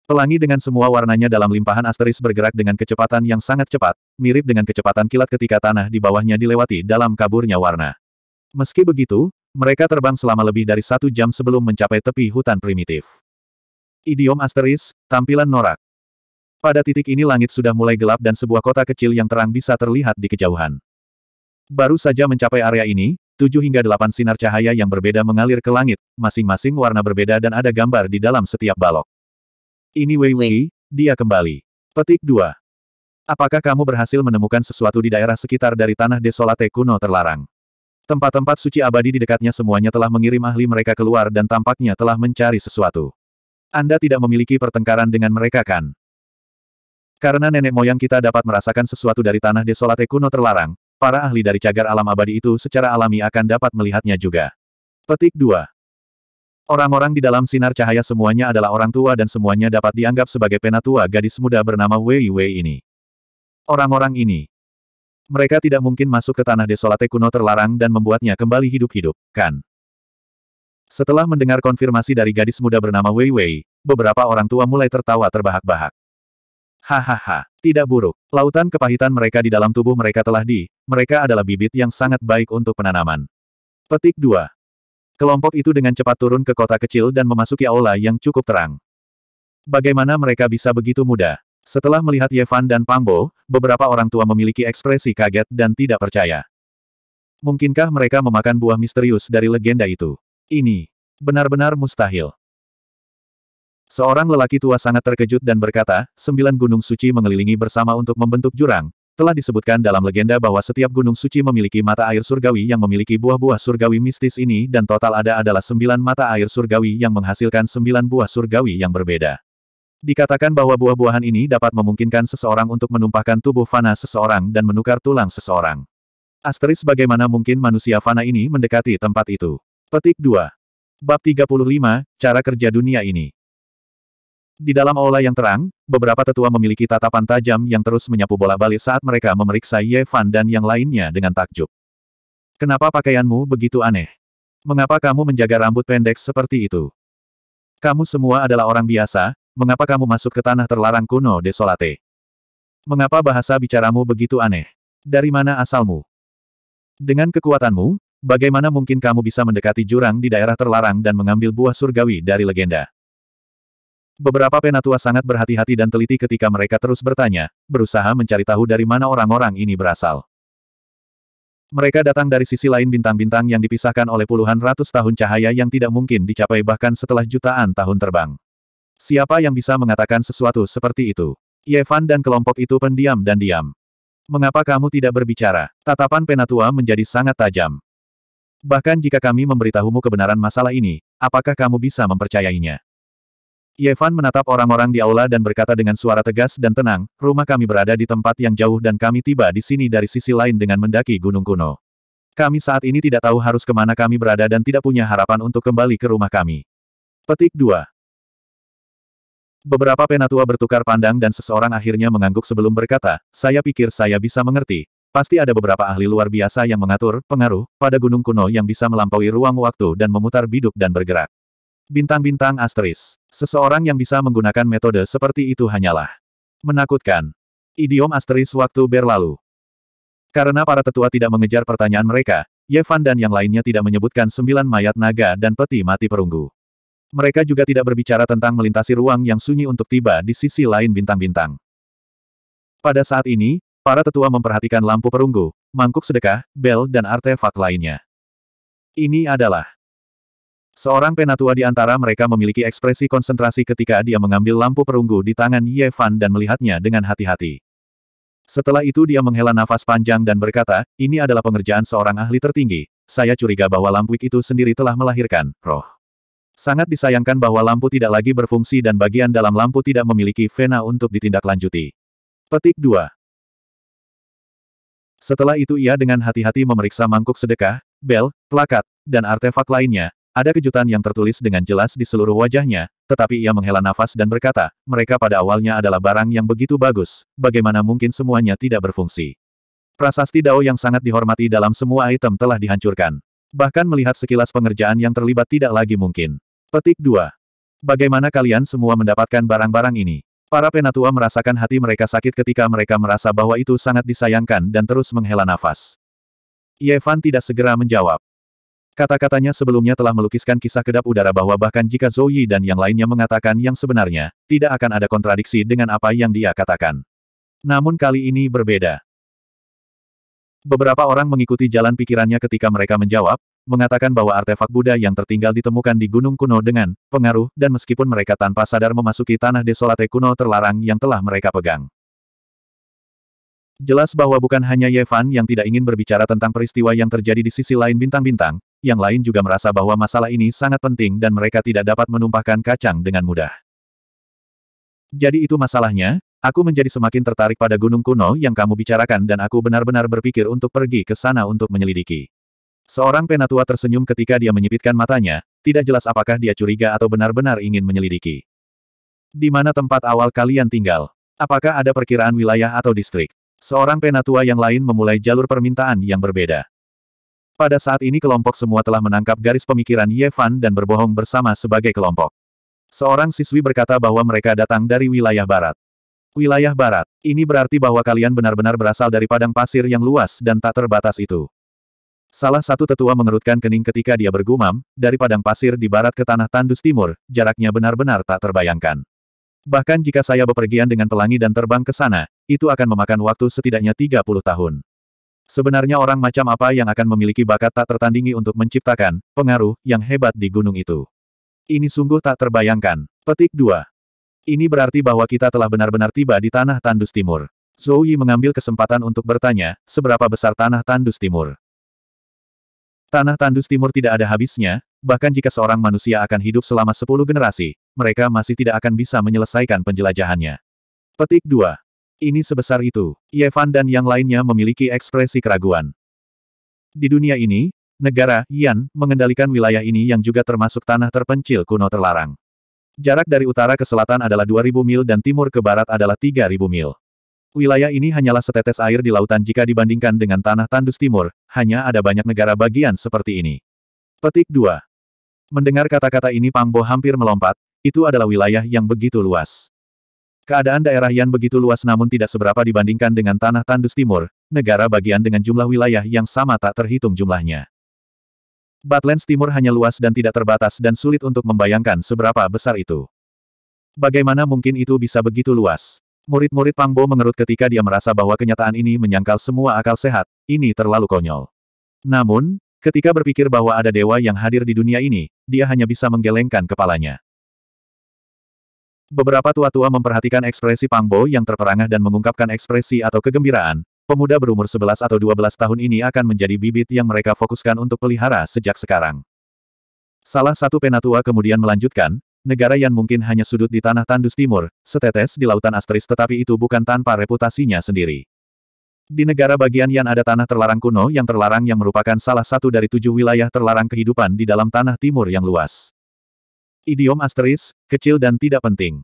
Pelangi dengan semua warnanya dalam limpahan asteris bergerak dengan kecepatan yang sangat cepat, mirip dengan kecepatan kilat ketika tanah di bawahnya dilewati dalam kaburnya warna. Meski begitu, mereka terbang selama lebih dari satu jam sebelum mencapai tepi hutan primitif. Idiom asteris, tampilan norak. Pada titik ini langit sudah mulai gelap dan sebuah kota kecil yang terang bisa terlihat di kejauhan. Baru saja mencapai area ini, tujuh hingga delapan sinar cahaya yang berbeda mengalir ke langit, masing-masing warna berbeda dan ada gambar di dalam setiap balok. Ini Wei Wei, dia kembali. Petik 2. Apakah kamu berhasil menemukan sesuatu di daerah sekitar dari tanah desolate kuno terlarang? Tempat-tempat suci abadi di dekatnya semuanya telah mengirim ahli mereka keluar dan tampaknya telah mencari sesuatu. Anda tidak memiliki pertengkaran dengan mereka kan? Karena nenek moyang kita dapat merasakan sesuatu dari tanah desolate kuno terlarang, para ahli dari cagar alam abadi itu secara alami akan dapat melihatnya juga. Petik 2. Orang-orang di dalam sinar cahaya semuanya adalah orang tua dan semuanya dapat dianggap sebagai penatua gadis muda bernama Wei Wei ini. Orang-orang ini. Mereka tidak mungkin masuk ke tanah desolate kuno terlarang dan membuatnya kembali hidup-hidup, kan? Setelah mendengar konfirmasi dari gadis muda bernama Wei Wei, beberapa orang tua mulai tertawa terbahak-bahak. Hahaha, tidak buruk. Lautan kepahitan mereka di dalam tubuh mereka telah di, mereka adalah bibit yang sangat baik untuk penanaman. Petik 2. Kelompok itu dengan cepat turun ke kota kecil dan memasuki aula yang cukup terang. Bagaimana mereka bisa begitu mudah? Setelah melihat Yevan dan Pangbo, beberapa orang tua memiliki ekspresi kaget dan tidak percaya. Mungkinkah mereka memakan buah misterius dari legenda itu? Ini benar-benar mustahil. Seorang lelaki tua sangat terkejut dan berkata, sembilan gunung suci mengelilingi bersama untuk membentuk jurang, telah disebutkan dalam legenda bahwa setiap gunung suci memiliki mata air surgawi yang memiliki buah-buah surgawi mistis ini dan total ada adalah sembilan mata air surgawi yang menghasilkan sembilan buah surgawi yang berbeda. Dikatakan bahwa buah-buahan ini dapat memungkinkan seseorang untuk menumpahkan tubuh fana seseorang dan menukar tulang seseorang. Asteris bagaimana mungkin manusia fana ini mendekati tempat itu. Petik 2. Bab 35, Cara Kerja Dunia Ini di dalam aula yang terang, beberapa tetua memiliki tatapan tajam yang terus menyapu bola balik saat mereka memeriksa Ye Fan dan yang lainnya dengan takjub. Kenapa pakaianmu begitu aneh? Mengapa kamu menjaga rambut pendek seperti itu? Kamu semua adalah orang biasa, mengapa kamu masuk ke tanah terlarang kuno desolate? Mengapa bahasa bicaramu begitu aneh? Dari mana asalmu? Dengan kekuatanmu, bagaimana mungkin kamu bisa mendekati jurang di daerah terlarang dan mengambil buah surgawi dari legenda? Beberapa penatua sangat berhati-hati dan teliti ketika mereka terus bertanya, berusaha mencari tahu dari mana orang-orang ini berasal. Mereka datang dari sisi lain bintang-bintang yang dipisahkan oleh puluhan ratus tahun cahaya yang tidak mungkin dicapai bahkan setelah jutaan tahun terbang. Siapa yang bisa mengatakan sesuatu seperti itu? Yevan dan kelompok itu pendiam dan diam. Mengapa kamu tidak berbicara? Tatapan penatua menjadi sangat tajam. Bahkan jika kami memberitahumu kebenaran masalah ini, apakah kamu bisa mempercayainya? Yevan menatap orang-orang di aula dan berkata dengan suara tegas dan tenang, rumah kami berada di tempat yang jauh dan kami tiba di sini dari sisi lain dengan mendaki gunung kuno. Kami saat ini tidak tahu harus kemana kami berada dan tidak punya harapan untuk kembali ke rumah kami. Petik 2 Beberapa penatua bertukar pandang dan seseorang akhirnya mengangguk sebelum berkata, saya pikir saya bisa mengerti. Pasti ada beberapa ahli luar biasa yang mengatur pengaruh pada gunung kuno yang bisa melampaui ruang waktu dan memutar biduk dan bergerak. Bintang-bintang asteris. Seseorang yang bisa menggunakan metode seperti itu hanyalah menakutkan. Idiom asteris waktu berlalu. Karena para tetua tidak mengejar pertanyaan mereka, Yevan dan yang lainnya tidak menyebutkan sembilan mayat naga dan peti mati perunggu. Mereka juga tidak berbicara tentang melintasi ruang yang sunyi untuk tiba di sisi lain bintang-bintang. Pada saat ini, para tetua memperhatikan lampu perunggu, mangkuk sedekah, bel dan artefak lainnya. Ini adalah Seorang penatua di antara mereka memiliki ekspresi konsentrasi ketika dia mengambil lampu perunggu di tangan Ye Fan dan melihatnya dengan hati-hati. Setelah itu dia menghela nafas panjang dan berkata, ini adalah pengerjaan seorang ahli tertinggi, saya curiga bahwa lampu itu sendiri telah melahirkan, roh. Sangat disayangkan bahwa lampu tidak lagi berfungsi dan bagian dalam lampu tidak memiliki vena untuk ditindaklanjuti. Petik 2. Setelah itu ia dengan hati-hati memeriksa mangkuk sedekah, bel, plakat, dan artefak lainnya, ada kejutan yang tertulis dengan jelas di seluruh wajahnya, tetapi ia menghela nafas dan berkata, mereka pada awalnya adalah barang yang begitu bagus, bagaimana mungkin semuanya tidak berfungsi. Prasasti Dao yang sangat dihormati dalam semua item telah dihancurkan. Bahkan melihat sekilas pengerjaan yang terlibat tidak lagi mungkin. Petik 2. Bagaimana kalian semua mendapatkan barang-barang ini? Para penatua merasakan hati mereka sakit ketika mereka merasa bahwa itu sangat disayangkan dan terus menghela nafas. Yevan tidak segera menjawab. Kata-katanya sebelumnya telah melukiskan kisah kedap udara bahwa bahkan jika Zhou Yi dan yang lainnya mengatakan yang sebenarnya, tidak akan ada kontradiksi dengan apa yang dia katakan. Namun kali ini berbeda. Beberapa orang mengikuti jalan pikirannya ketika mereka menjawab, mengatakan bahwa artefak Buddha yang tertinggal ditemukan di gunung kuno dengan pengaruh dan meskipun mereka tanpa sadar memasuki tanah desolate kuno terlarang yang telah mereka pegang. Jelas bahwa bukan hanya Yevan yang tidak ingin berbicara tentang peristiwa yang terjadi di sisi lain bintang-bintang, yang lain juga merasa bahwa masalah ini sangat penting dan mereka tidak dapat menumpahkan kacang dengan mudah. Jadi itu masalahnya, aku menjadi semakin tertarik pada gunung kuno yang kamu bicarakan dan aku benar-benar berpikir untuk pergi ke sana untuk menyelidiki. Seorang penatua tersenyum ketika dia menyipitkan matanya, tidak jelas apakah dia curiga atau benar-benar ingin menyelidiki. Di mana tempat awal kalian tinggal? Apakah ada perkiraan wilayah atau distrik? Seorang penatua yang lain memulai jalur permintaan yang berbeda. Pada saat ini kelompok semua telah menangkap garis pemikiran Ye Fan dan berbohong bersama sebagai kelompok. Seorang siswi berkata bahwa mereka datang dari wilayah barat. Wilayah barat, ini berarti bahwa kalian benar-benar berasal dari padang pasir yang luas dan tak terbatas itu. Salah satu tetua mengerutkan kening ketika dia bergumam, dari padang pasir di barat ke tanah tandus timur, jaraknya benar-benar tak terbayangkan. Bahkan jika saya bepergian dengan pelangi dan terbang ke sana, itu akan memakan waktu setidaknya 30 tahun. Sebenarnya orang macam apa yang akan memiliki bakat tak tertandingi untuk menciptakan pengaruh yang hebat di gunung itu? Ini sungguh tak terbayangkan. Petik 2. Ini berarti bahwa kita telah benar-benar tiba di tanah tandus timur. Zhou Yi mengambil kesempatan untuk bertanya, seberapa besar tanah tandus timur? Tanah tandus timur tidak ada habisnya, bahkan jika seorang manusia akan hidup selama 10 generasi, mereka masih tidak akan bisa menyelesaikan penjelajahannya. Petik 2 ini sebesar itu, Yevan dan yang lainnya memiliki ekspresi keraguan. Di dunia ini, negara, Yan, mengendalikan wilayah ini yang juga termasuk tanah terpencil kuno terlarang. Jarak dari utara ke selatan adalah 2000 mil dan timur ke barat adalah 3000 mil. Wilayah ini hanyalah setetes air di lautan jika dibandingkan dengan tanah tandus timur, hanya ada banyak negara bagian seperti ini. Petik 2. Mendengar kata-kata ini Pangbo hampir melompat, itu adalah wilayah yang begitu luas. Keadaan daerah yang begitu luas namun tidak seberapa dibandingkan dengan tanah tandus timur, negara bagian dengan jumlah wilayah yang sama tak terhitung jumlahnya. Batlands Timur hanya luas dan tidak terbatas dan sulit untuk membayangkan seberapa besar itu. Bagaimana mungkin itu bisa begitu luas? Murid-murid Pangbo mengerut ketika dia merasa bahwa kenyataan ini menyangkal semua akal sehat, ini terlalu konyol. Namun, ketika berpikir bahwa ada dewa yang hadir di dunia ini, dia hanya bisa menggelengkan kepalanya. Beberapa tua-tua memperhatikan ekspresi Pangbo yang terperangah dan mengungkapkan ekspresi atau kegembiraan. Pemuda berumur 11 atau 12 tahun ini akan menjadi bibit yang mereka fokuskan untuk pelihara sejak sekarang. Salah satu penatua kemudian melanjutkan, negara yang mungkin hanya sudut di tanah tandus timur, setetes di lautan asteris, tetapi itu bukan tanpa reputasinya sendiri. Di negara bagian yang ada tanah terlarang kuno yang terlarang yang merupakan salah satu dari tujuh wilayah terlarang kehidupan di dalam tanah timur yang luas. Idiom asteris, kecil dan tidak penting.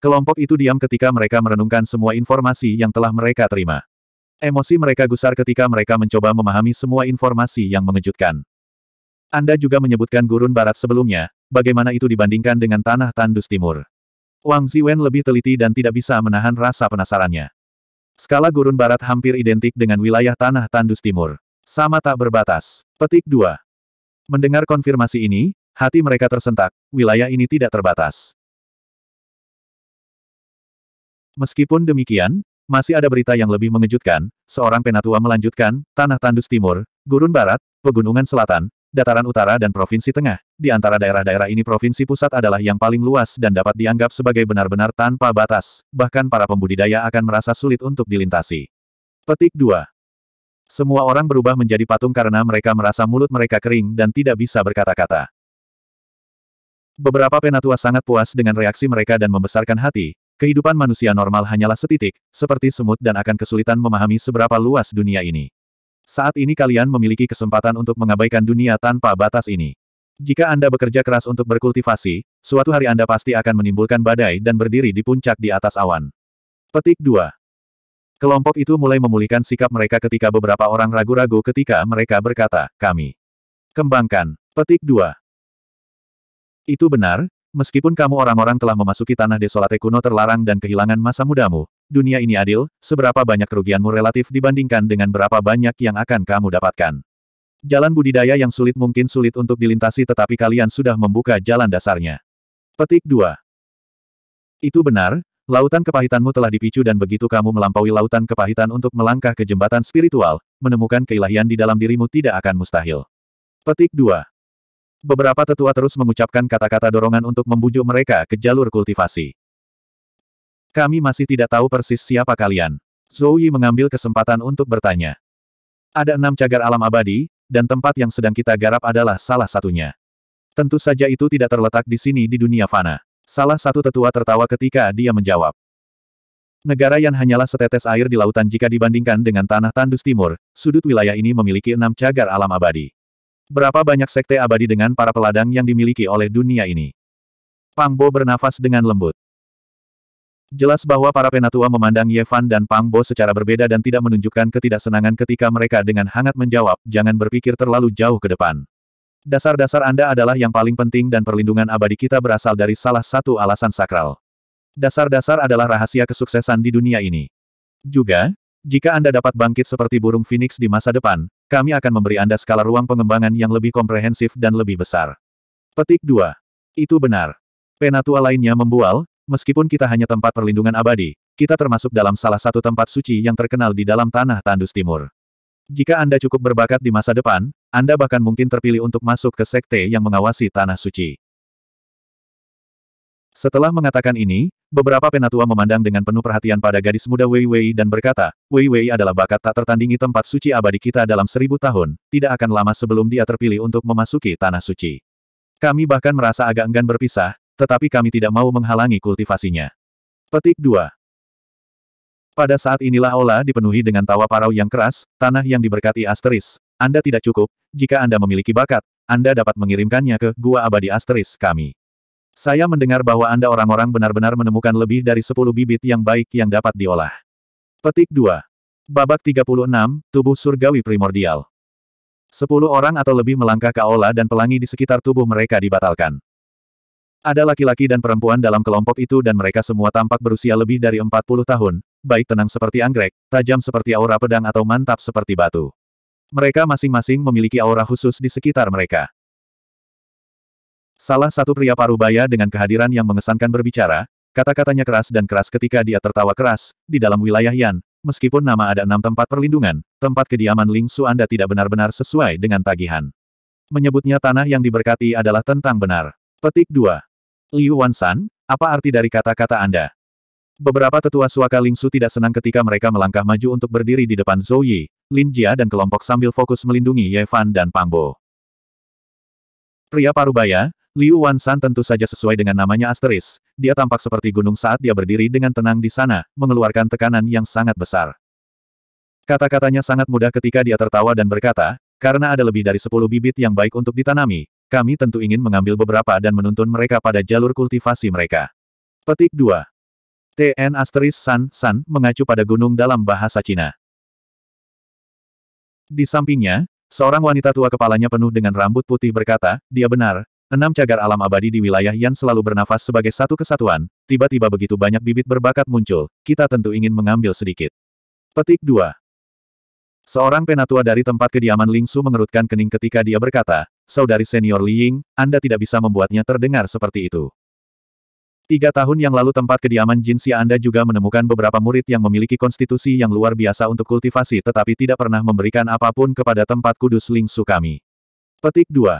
Kelompok itu diam ketika mereka merenungkan semua informasi yang telah mereka terima. Emosi mereka gusar ketika mereka mencoba memahami semua informasi yang mengejutkan. Anda juga menyebutkan gurun barat sebelumnya, bagaimana itu dibandingkan dengan tanah tandus timur. Wang Ziwen lebih teliti dan tidak bisa menahan rasa penasarannya. Skala gurun barat hampir identik dengan wilayah tanah tandus timur. Sama tak berbatas. Petik 2. Mendengar konfirmasi ini, Hati mereka tersentak, wilayah ini tidak terbatas. Meskipun demikian, masih ada berita yang lebih mengejutkan, seorang penatua melanjutkan, tanah tandus timur, gurun barat, pegunungan selatan, dataran utara dan provinsi tengah, di antara daerah-daerah ini provinsi pusat adalah yang paling luas dan dapat dianggap sebagai benar-benar tanpa batas, bahkan para pembudidaya akan merasa sulit untuk dilintasi. Petik 2. Semua orang berubah menjadi patung karena mereka merasa mulut mereka kering dan tidak bisa berkata-kata. Beberapa penatua sangat puas dengan reaksi mereka dan membesarkan hati, kehidupan manusia normal hanyalah setitik, seperti semut dan akan kesulitan memahami seberapa luas dunia ini. Saat ini kalian memiliki kesempatan untuk mengabaikan dunia tanpa batas ini. Jika Anda bekerja keras untuk berkultivasi, suatu hari Anda pasti akan menimbulkan badai dan berdiri di puncak di atas awan. Petik 2. Kelompok itu mulai memulihkan sikap mereka ketika beberapa orang ragu-ragu ketika mereka berkata, kami. Kembangkan. Petik 2. Itu benar, meskipun kamu orang-orang telah memasuki tanah desolate kuno terlarang dan kehilangan masa mudamu, dunia ini adil, seberapa banyak kerugianmu relatif dibandingkan dengan berapa banyak yang akan kamu dapatkan. Jalan budidaya yang sulit mungkin sulit untuk dilintasi tetapi kalian sudah membuka jalan dasarnya. Petik 2. Itu benar, lautan kepahitanmu telah dipicu dan begitu kamu melampaui lautan kepahitan untuk melangkah ke jembatan spiritual, menemukan keilahian di dalam dirimu tidak akan mustahil. Petik 2. Beberapa tetua terus mengucapkan kata-kata dorongan untuk membujuk mereka ke jalur kultivasi. Kami masih tidak tahu persis siapa kalian. Zhou Yi mengambil kesempatan untuk bertanya. Ada enam cagar alam abadi, dan tempat yang sedang kita garap adalah salah satunya. Tentu saja itu tidak terletak di sini di dunia fana. Salah satu tetua tertawa ketika dia menjawab. Negara yang hanyalah setetes air di lautan jika dibandingkan dengan tanah tandus timur, sudut wilayah ini memiliki enam cagar alam abadi. Berapa banyak sekte abadi dengan para peladang yang dimiliki oleh dunia ini? Pang Bo bernafas dengan lembut. Jelas bahwa para penatua memandang Yevan dan Pang Bo secara berbeda dan tidak menunjukkan ketidaksenangan ketika mereka dengan hangat menjawab, jangan berpikir terlalu jauh ke depan. Dasar-dasar Anda adalah yang paling penting dan perlindungan abadi kita berasal dari salah satu alasan sakral. Dasar-dasar adalah rahasia kesuksesan di dunia ini. Juga, jika Anda dapat bangkit seperti burung phoenix di masa depan, kami akan memberi Anda skala ruang pengembangan yang lebih komprehensif dan lebih besar. Petik 2. Itu benar. Penatua lainnya membual, meskipun kita hanya tempat perlindungan abadi, kita termasuk dalam salah satu tempat suci yang terkenal di dalam tanah tandus timur. Jika Anda cukup berbakat di masa depan, Anda bahkan mungkin terpilih untuk masuk ke sekte yang mengawasi tanah suci. Setelah mengatakan ini, beberapa penatua memandang dengan penuh perhatian pada gadis muda Wei Wei dan berkata, Wei Wei adalah bakat tak tertandingi tempat suci abadi kita dalam seribu tahun, tidak akan lama sebelum dia terpilih untuk memasuki tanah suci. Kami bahkan merasa agak enggan berpisah, tetapi kami tidak mau menghalangi kultivasinya. Petik 2. Pada saat inilah Ola dipenuhi dengan tawa parau yang keras, tanah yang diberkati asteris. Anda tidak cukup, jika Anda memiliki bakat, Anda dapat mengirimkannya ke Gua Abadi Asteris kami. Saya mendengar bahwa Anda orang-orang benar-benar menemukan lebih dari 10 bibit yang baik yang dapat diolah. Petik 2. Babak 36, Tubuh Surgawi Primordial. Sepuluh orang atau lebih melangkah ke aula dan pelangi di sekitar tubuh mereka dibatalkan. Ada laki-laki dan perempuan dalam kelompok itu dan mereka semua tampak berusia lebih dari 40 tahun, baik tenang seperti anggrek, tajam seperti aura pedang atau mantap seperti batu. Mereka masing-masing memiliki aura khusus di sekitar mereka. Salah satu pria Parubaya dengan kehadiran yang mengesankan berbicara, kata-katanya keras dan keras ketika dia tertawa keras, di dalam wilayah Yan, meskipun nama ada enam tempat perlindungan, tempat kediaman Ling Su Anda tidak benar-benar sesuai dengan tagihan. Menyebutnya tanah yang diberkati adalah tentang benar. Petik 2. Liu Wansan, apa arti dari kata-kata Anda? Beberapa tetua suaka Ling Su tidak senang ketika mereka melangkah maju untuk berdiri di depan Zhou Yi, Lin Jia dan kelompok sambil fokus melindungi Ye Fan dan Pang Bo. Pria parubaya, Liu Wansan tentu saja sesuai dengan namanya asteris, dia tampak seperti gunung saat dia berdiri dengan tenang di sana, mengeluarkan tekanan yang sangat besar. Kata-katanya sangat mudah ketika dia tertawa dan berkata, karena ada lebih dari 10 bibit yang baik untuk ditanami, kami tentu ingin mengambil beberapa dan menuntun mereka pada jalur kultivasi mereka. Petik 2. TN asteris San, San, mengacu pada gunung dalam bahasa Cina. Di sampingnya, seorang wanita tua kepalanya penuh dengan rambut putih berkata, dia benar, Enam cagar alam abadi di wilayah Yan selalu bernafas sebagai satu kesatuan, tiba-tiba begitu banyak bibit berbakat muncul, kita tentu ingin mengambil sedikit. Petik 2. Seorang penatua dari tempat kediaman Ling Su mengerutkan kening ketika dia berkata, Saudari senior Li Ying, Anda tidak bisa membuatnya terdengar seperti itu. Tiga tahun yang lalu tempat kediaman Xia Anda juga menemukan beberapa murid yang memiliki konstitusi yang luar biasa untuk kultivasi tetapi tidak pernah memberikan apapun kepada tempat kudus Ling Su kami. Petik 2.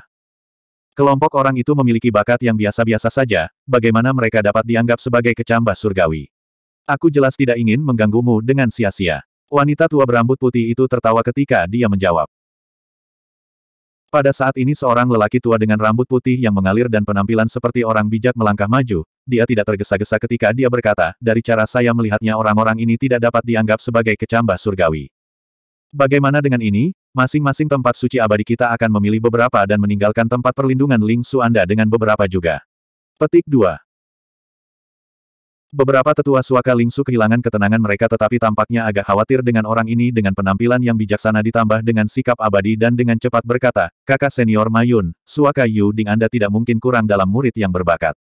Kelompok orang itu memiliki bakat yang biasa-biasa saja, bagaimana mereka dapat dianggap sebagai kecambah surgawi. Aku jelas tidak ingin mengganggumu dengan sia-sia. Wanita tua berambut putih itu tertawa ketika dia menjawab. Pada saat ini seorang lelaki tua dengan rambut putih yang mengalir dan penampilan seperti orang bijak melangkah maju, dia tidak tergesa-gesa ketika dia berkata, dari cara saya melihatnya orang-orang ini tidak dapat dianggap sebagai kecambah surgawi. Bagaimana dengan ini, masing-masing tempat suci abadi kita akan memilih beberapa dan meninggalkan tempat perlindungan Ling Su Anda dengan beberapa juga. Petik 2 Beberapa tetua suaka Ling Su kehilangan ketenangan mereka tetapi tampaknya agak khawatir dengan orang ini dengan penampilan yang bijaksana ditambah dengan sikap abadi dan dengan cepat berkata, kakak senior Mayun, suaka Yu Ding Anda tidak mungkin kurang dalam murid yang berbakat.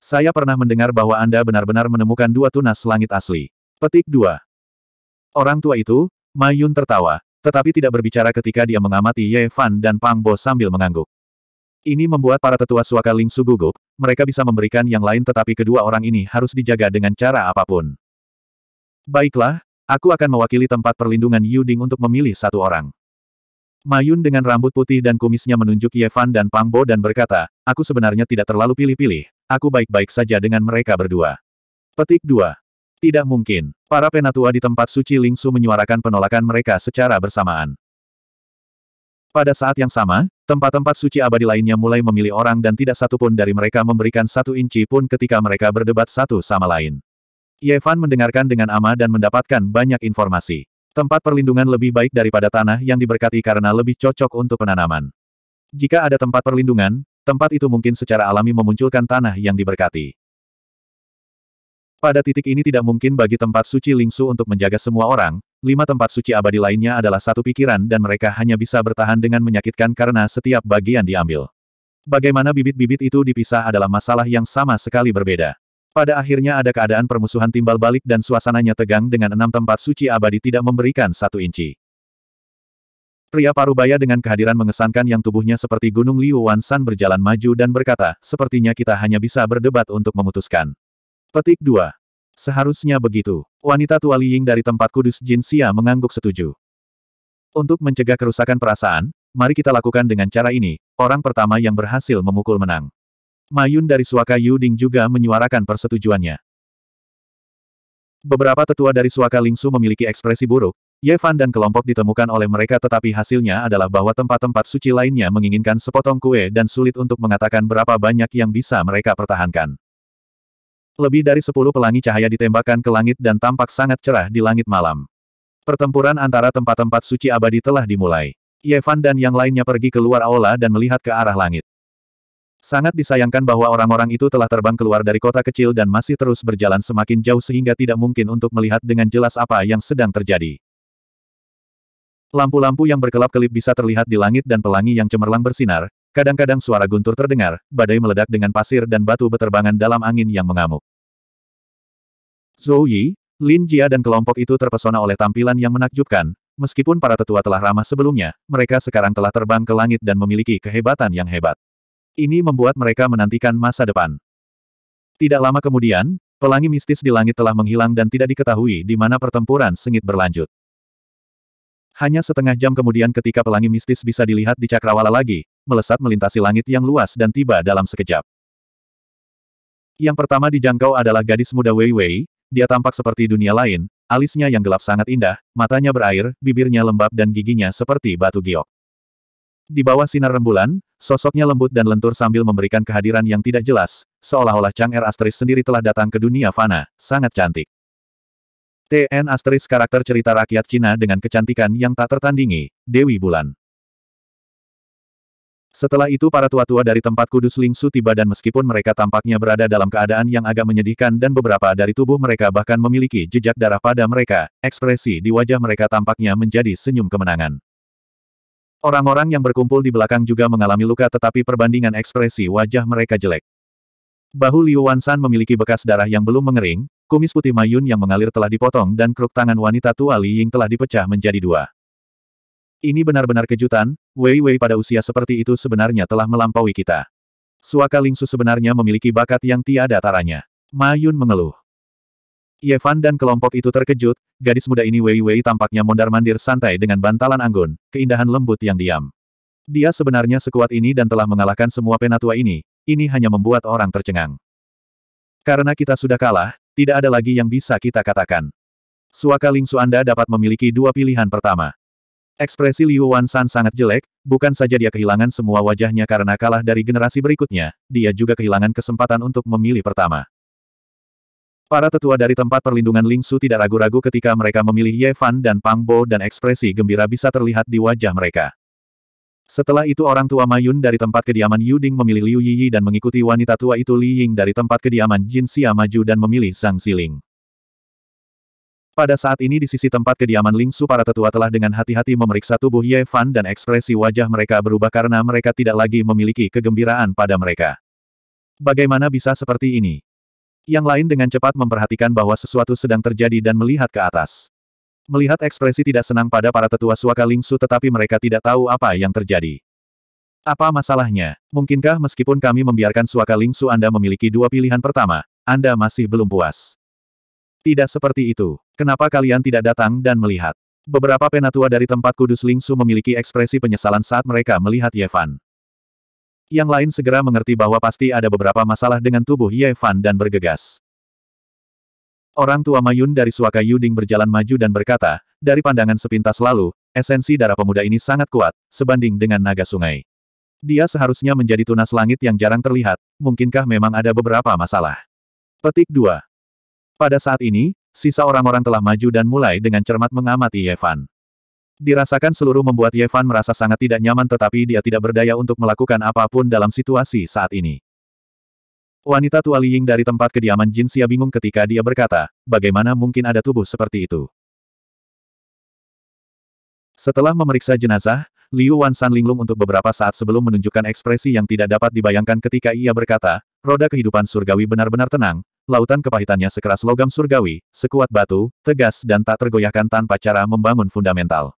Saya pernah mendengar bahwa Anda benar-benar menemukan dua tunas langit asli. Petik 2 Orang tua itu, Mayun tertawa, tetapi tidak berbicara ketika dia mengamati Ye Fan dan Pang Bo sambil mengangguk. Ini membuat para tetua suaka Ling Su gugup, mereka bisa memberikan yang lain tetapi kedua orang ini harus dijaga dengan cara apapun. Baiklah, aku akan mewakili tempat perlindungan Yuding untuk memilih satu orang. Mayun dengan rambut putih dan kumisnya menunjuk Ye Fan dan Pang Bo dan berkata, aku sebenarnya tidak terlalu pilih-pilih, aku baik-baik saja dengan mereka berdua. Petik 2. Tidak mungkin. Para penatua di tempat suci Lingsu menyuarakan penolakan mereka secara bersamaan. Pada saat yang sama, tempat-tempat suci abadi lainnya mulai memilih orang dan tidak satu pun dari mereka memberikan satu inci pun ketika mereka berdebat satu sama lain. Yevan mendengarkan dengan ama dan mendapatkan banyak informasi. Tempat perlindungan lebih baik daripada tanah yang diberkati karena lebih cocok untuk penanaman. Jika ada tempat perlindungan, tempat itu mungkin secara alami memunculkan tanah yang diberkati. Pada titik ini tidak mungkin bagi tempat suci Lingsu untuk menjaga semua orang, lima tempat suci abadi lainnya adalah satu pikiran dan mereka hanya bisa bertahan dengan menyakitkan karena setiap bagian diambil. Bagaimana bibit-bibit itu dipisah adalah masalah yang sama sekali berbeda. Pada akhirnya ada keadaan permusuhan timbal balik dan suasananya tegang dengan enam tempat suci abadi tidak memberikan satu inci. Pria parubaya dengan kehadiran mengesankan yang tubuhnya seperti gunung Liu Wansan berjalan maju dan berkata, sepertinya kita hanya bisa berdebat untuk memutuskan. Petik 2. Seharusnya begitu. Wanita tua Liying dari tempat kudus Jin Xia mengangguk setuju. Untuk mencegah kerusakan perasaan, mari kita lakukan dengan cara ini, orang pertama yang berhasil memukul menang. Mayun dari Suaka Yuding juga menyuarakan persetujuannya. Beberapa tetua dari Suaka Lingsu memiliki ekspresi buruk, Ye Fan dan kelompok ditemukan oleh mereka tetapi hasilnya adalah bahwa tempat-tempat suci lainnya menginginkan sepotong kue dan sulit untuk mengatakan berapa banyak yang bisa mereka pertahankan. Lebih dari sepuluh pelangi cahaya ditembakkan ke langit dan tampak sangat cerah di langit malam. Pertempuran antara tempat-tempat suci abadi telah dimulai. Yevan dan yang lainnya pergi keluar aula dan melihat ke arah langit. Sangat disayangkan bahwa orang-orang itu telah terbang keluar dari kota kecil dan masih terus berjalan semakin jauh sehingga tidak mungkin untuk melihat dengan jelas apa yang sedang terjadi. Lampu-lampu yang berkelap-kelip bisa terlihat di langit dan pelangi yang cemerlang bersinar, Kadang-kadang suara guntur terdengar, badai meledak dengan pasir dan batu beterbangan dalam angin yang mengamuk. Zhou Yi, Lin Jia dan kelompok itu terpesona oleh tampilan yang menakjubkan, meskipun para tetua telah ramah sebelumnya, mereka sekarang telah terbang ke langit dan memiliki kehebatan yang hebat. Ini membuat mereka menantikan masa depan. Tidak lama kemudian, pelangi mistis di langit telah menghilang dan tidak diketahui di mana pertempuran sengit berlanjut. Hanya setengah jam kemudian ketika pelangi mistis bisa dilihat di cakrawala lagi, melesat melintasi langit yang luas dan tiba dalam sekejap. Yang pertama dijangkau adalah gadis muda Wei Wei, dia tampak seperti dunia lain, alisnya yang gelap sangat indah, matanya berair, bibirnya lembab dan giginya seperti batu giok. Di bawah sinar rembulan, sosoknya lembut dan lentur sambil memberikan kehadiran yang tidak jelas, seolah-olah Chang Er Asteris sendiri telah datang ke dunia fana, sangat cantik. TN Asteris karakter cerita rakyat Cina dengan kecantikan yang tak tertandingi, Dewi Bulan. Setelah itu para tua-tua dari tempat kudus Lingsu tiba dan meskipun mereka tampaknya berada dalam keadaan yang agak menyedihkan dan beberapa dari tubuh mereka bahkan memiliki jejak darah pada mereka, ekspresi di wajah mereka tampaknya menjadi senyum kemenangan. Orang-orang yang berkumpul di belakang juga mengalami luka tetapi perbandingan ekspresi wajah mereka jelek. Bahu Liu Wansan memiliki bekas darah yang belum mengering, kumis putih Mayun yang mengalir telah dipotong dan kruk tangan wanita tua Li Ying telah dipecah menjadi dua. Ini benar-benar kejutan, Wei Wei pada usia seperti itu sebenarnya telah melampaui kita. Suaka Lingsu sebenarnya memiliki bakat yang tiada taranya. Ma Yun mengeluh. Yevan dan kelompok itu terkejut, gadis muda ini Wei Wei tampaknya mondar-mandir santai dengan bantalan anggun, keindahan lembut yang diam. Dia sebenarnya sekuat ini dan telah mengalahkan semua penatua ini, ini hanya membuat orang tercengang. Karena kita sudah kalah, tidak ada lagi yang bisa kita katakan. Suaka Lingsu Anda dapat memiliki dua pilihan pertama. Ekspresi Liu Wansan sangat jelek, bukan saja dia kehilangan semua wajahnya karena kalah dari generasi berikutnya, dia juga kehilangan kesempatan untuk memilih pertama. Para tetua dari tempat perlindungan Ling Lingsu tidak ragu-ragu ketika mereka memilih Ye Fan dan Pang Bo dan ekspresi gembira bisa terlihat di wajah mereka. Setelah itu orang tua Mayun dari tempat kediaman Yu memilih Liu Yi dan mengikuti wanita tua itu Li Ying dari tempat kediaman Jin Xia maju dan memilih Zhang Xiling. Pada saat ini di sisi tempat kediaman Ling Su para tetua telah dengan hati-hati memeriksa tubuh Ye Fan dan ekspresi wajah mereka berubah karena mereka tidak lagi memiliki kegembiraan pada mereka. Bagaimana bisa seperti ini? Yang lain dengan cepat memperhatikan bahwa sesuatu sedang terjadi dan melihat ke atas. Melihat ekspresi tidak senang pada para tetua suaka Ling Su, tetapi mereka tidak tahu apa yang terjadi. Apa masalahnya? Mungkinkah meskipun kami membiarkan suaka Ling Su Anda memiliki dua pilihan pertama, Anda masih belum puas? Tidak seperti itu. Kenapa kalian tidak datang dan melihat? Beberapa penatua dari tempat kudus Lingsu memiliki ekspresi penyesalan saat mereka melihat Yevan. Yang lain segera mengerti bahwa pasti ada beberapa masalah dengan tubuh Yevan dan bergegas. Orang tua Mayun dari Suaka Yuding berjalan maju dan berkata, dari pandangan sepintas lalu, esensi darah pemuda ini sangat kuat, sebanding dengan naga sungai. Dia seharusnya menjadi tunas langit yang jarang terlihat, mungkinkah memang ada beberapa masalah? Petik 2. Pada saat ini, sisa orang-orang telah maju dan mulai dengan cermat mengamati Yevan. Dirasakan seluruh membuat Yevan merasa sangat tidak nyaman tetapi dia tidak berdaya untuk melakukan apapun dalam situasi saat ini. Wanita tua Liying dari tempat kediaman Jin Xia bingung ketika dia berkata, bagaimana mungkin ada tubuh seperti itu? Setelah memeriksa jenazah, Liu Wan San linglung untuk beberapa saat sebelum menunjukkan ekspresi yang tidak dapat dibayangkan ketika ia berkata, roda kehidupan surgawi benar-benar tenang, lautan kepahitannya sekeras logam surgawi, sekuat batu, tegas dan tak tergoyahkan tanpa cara membangun fundamental.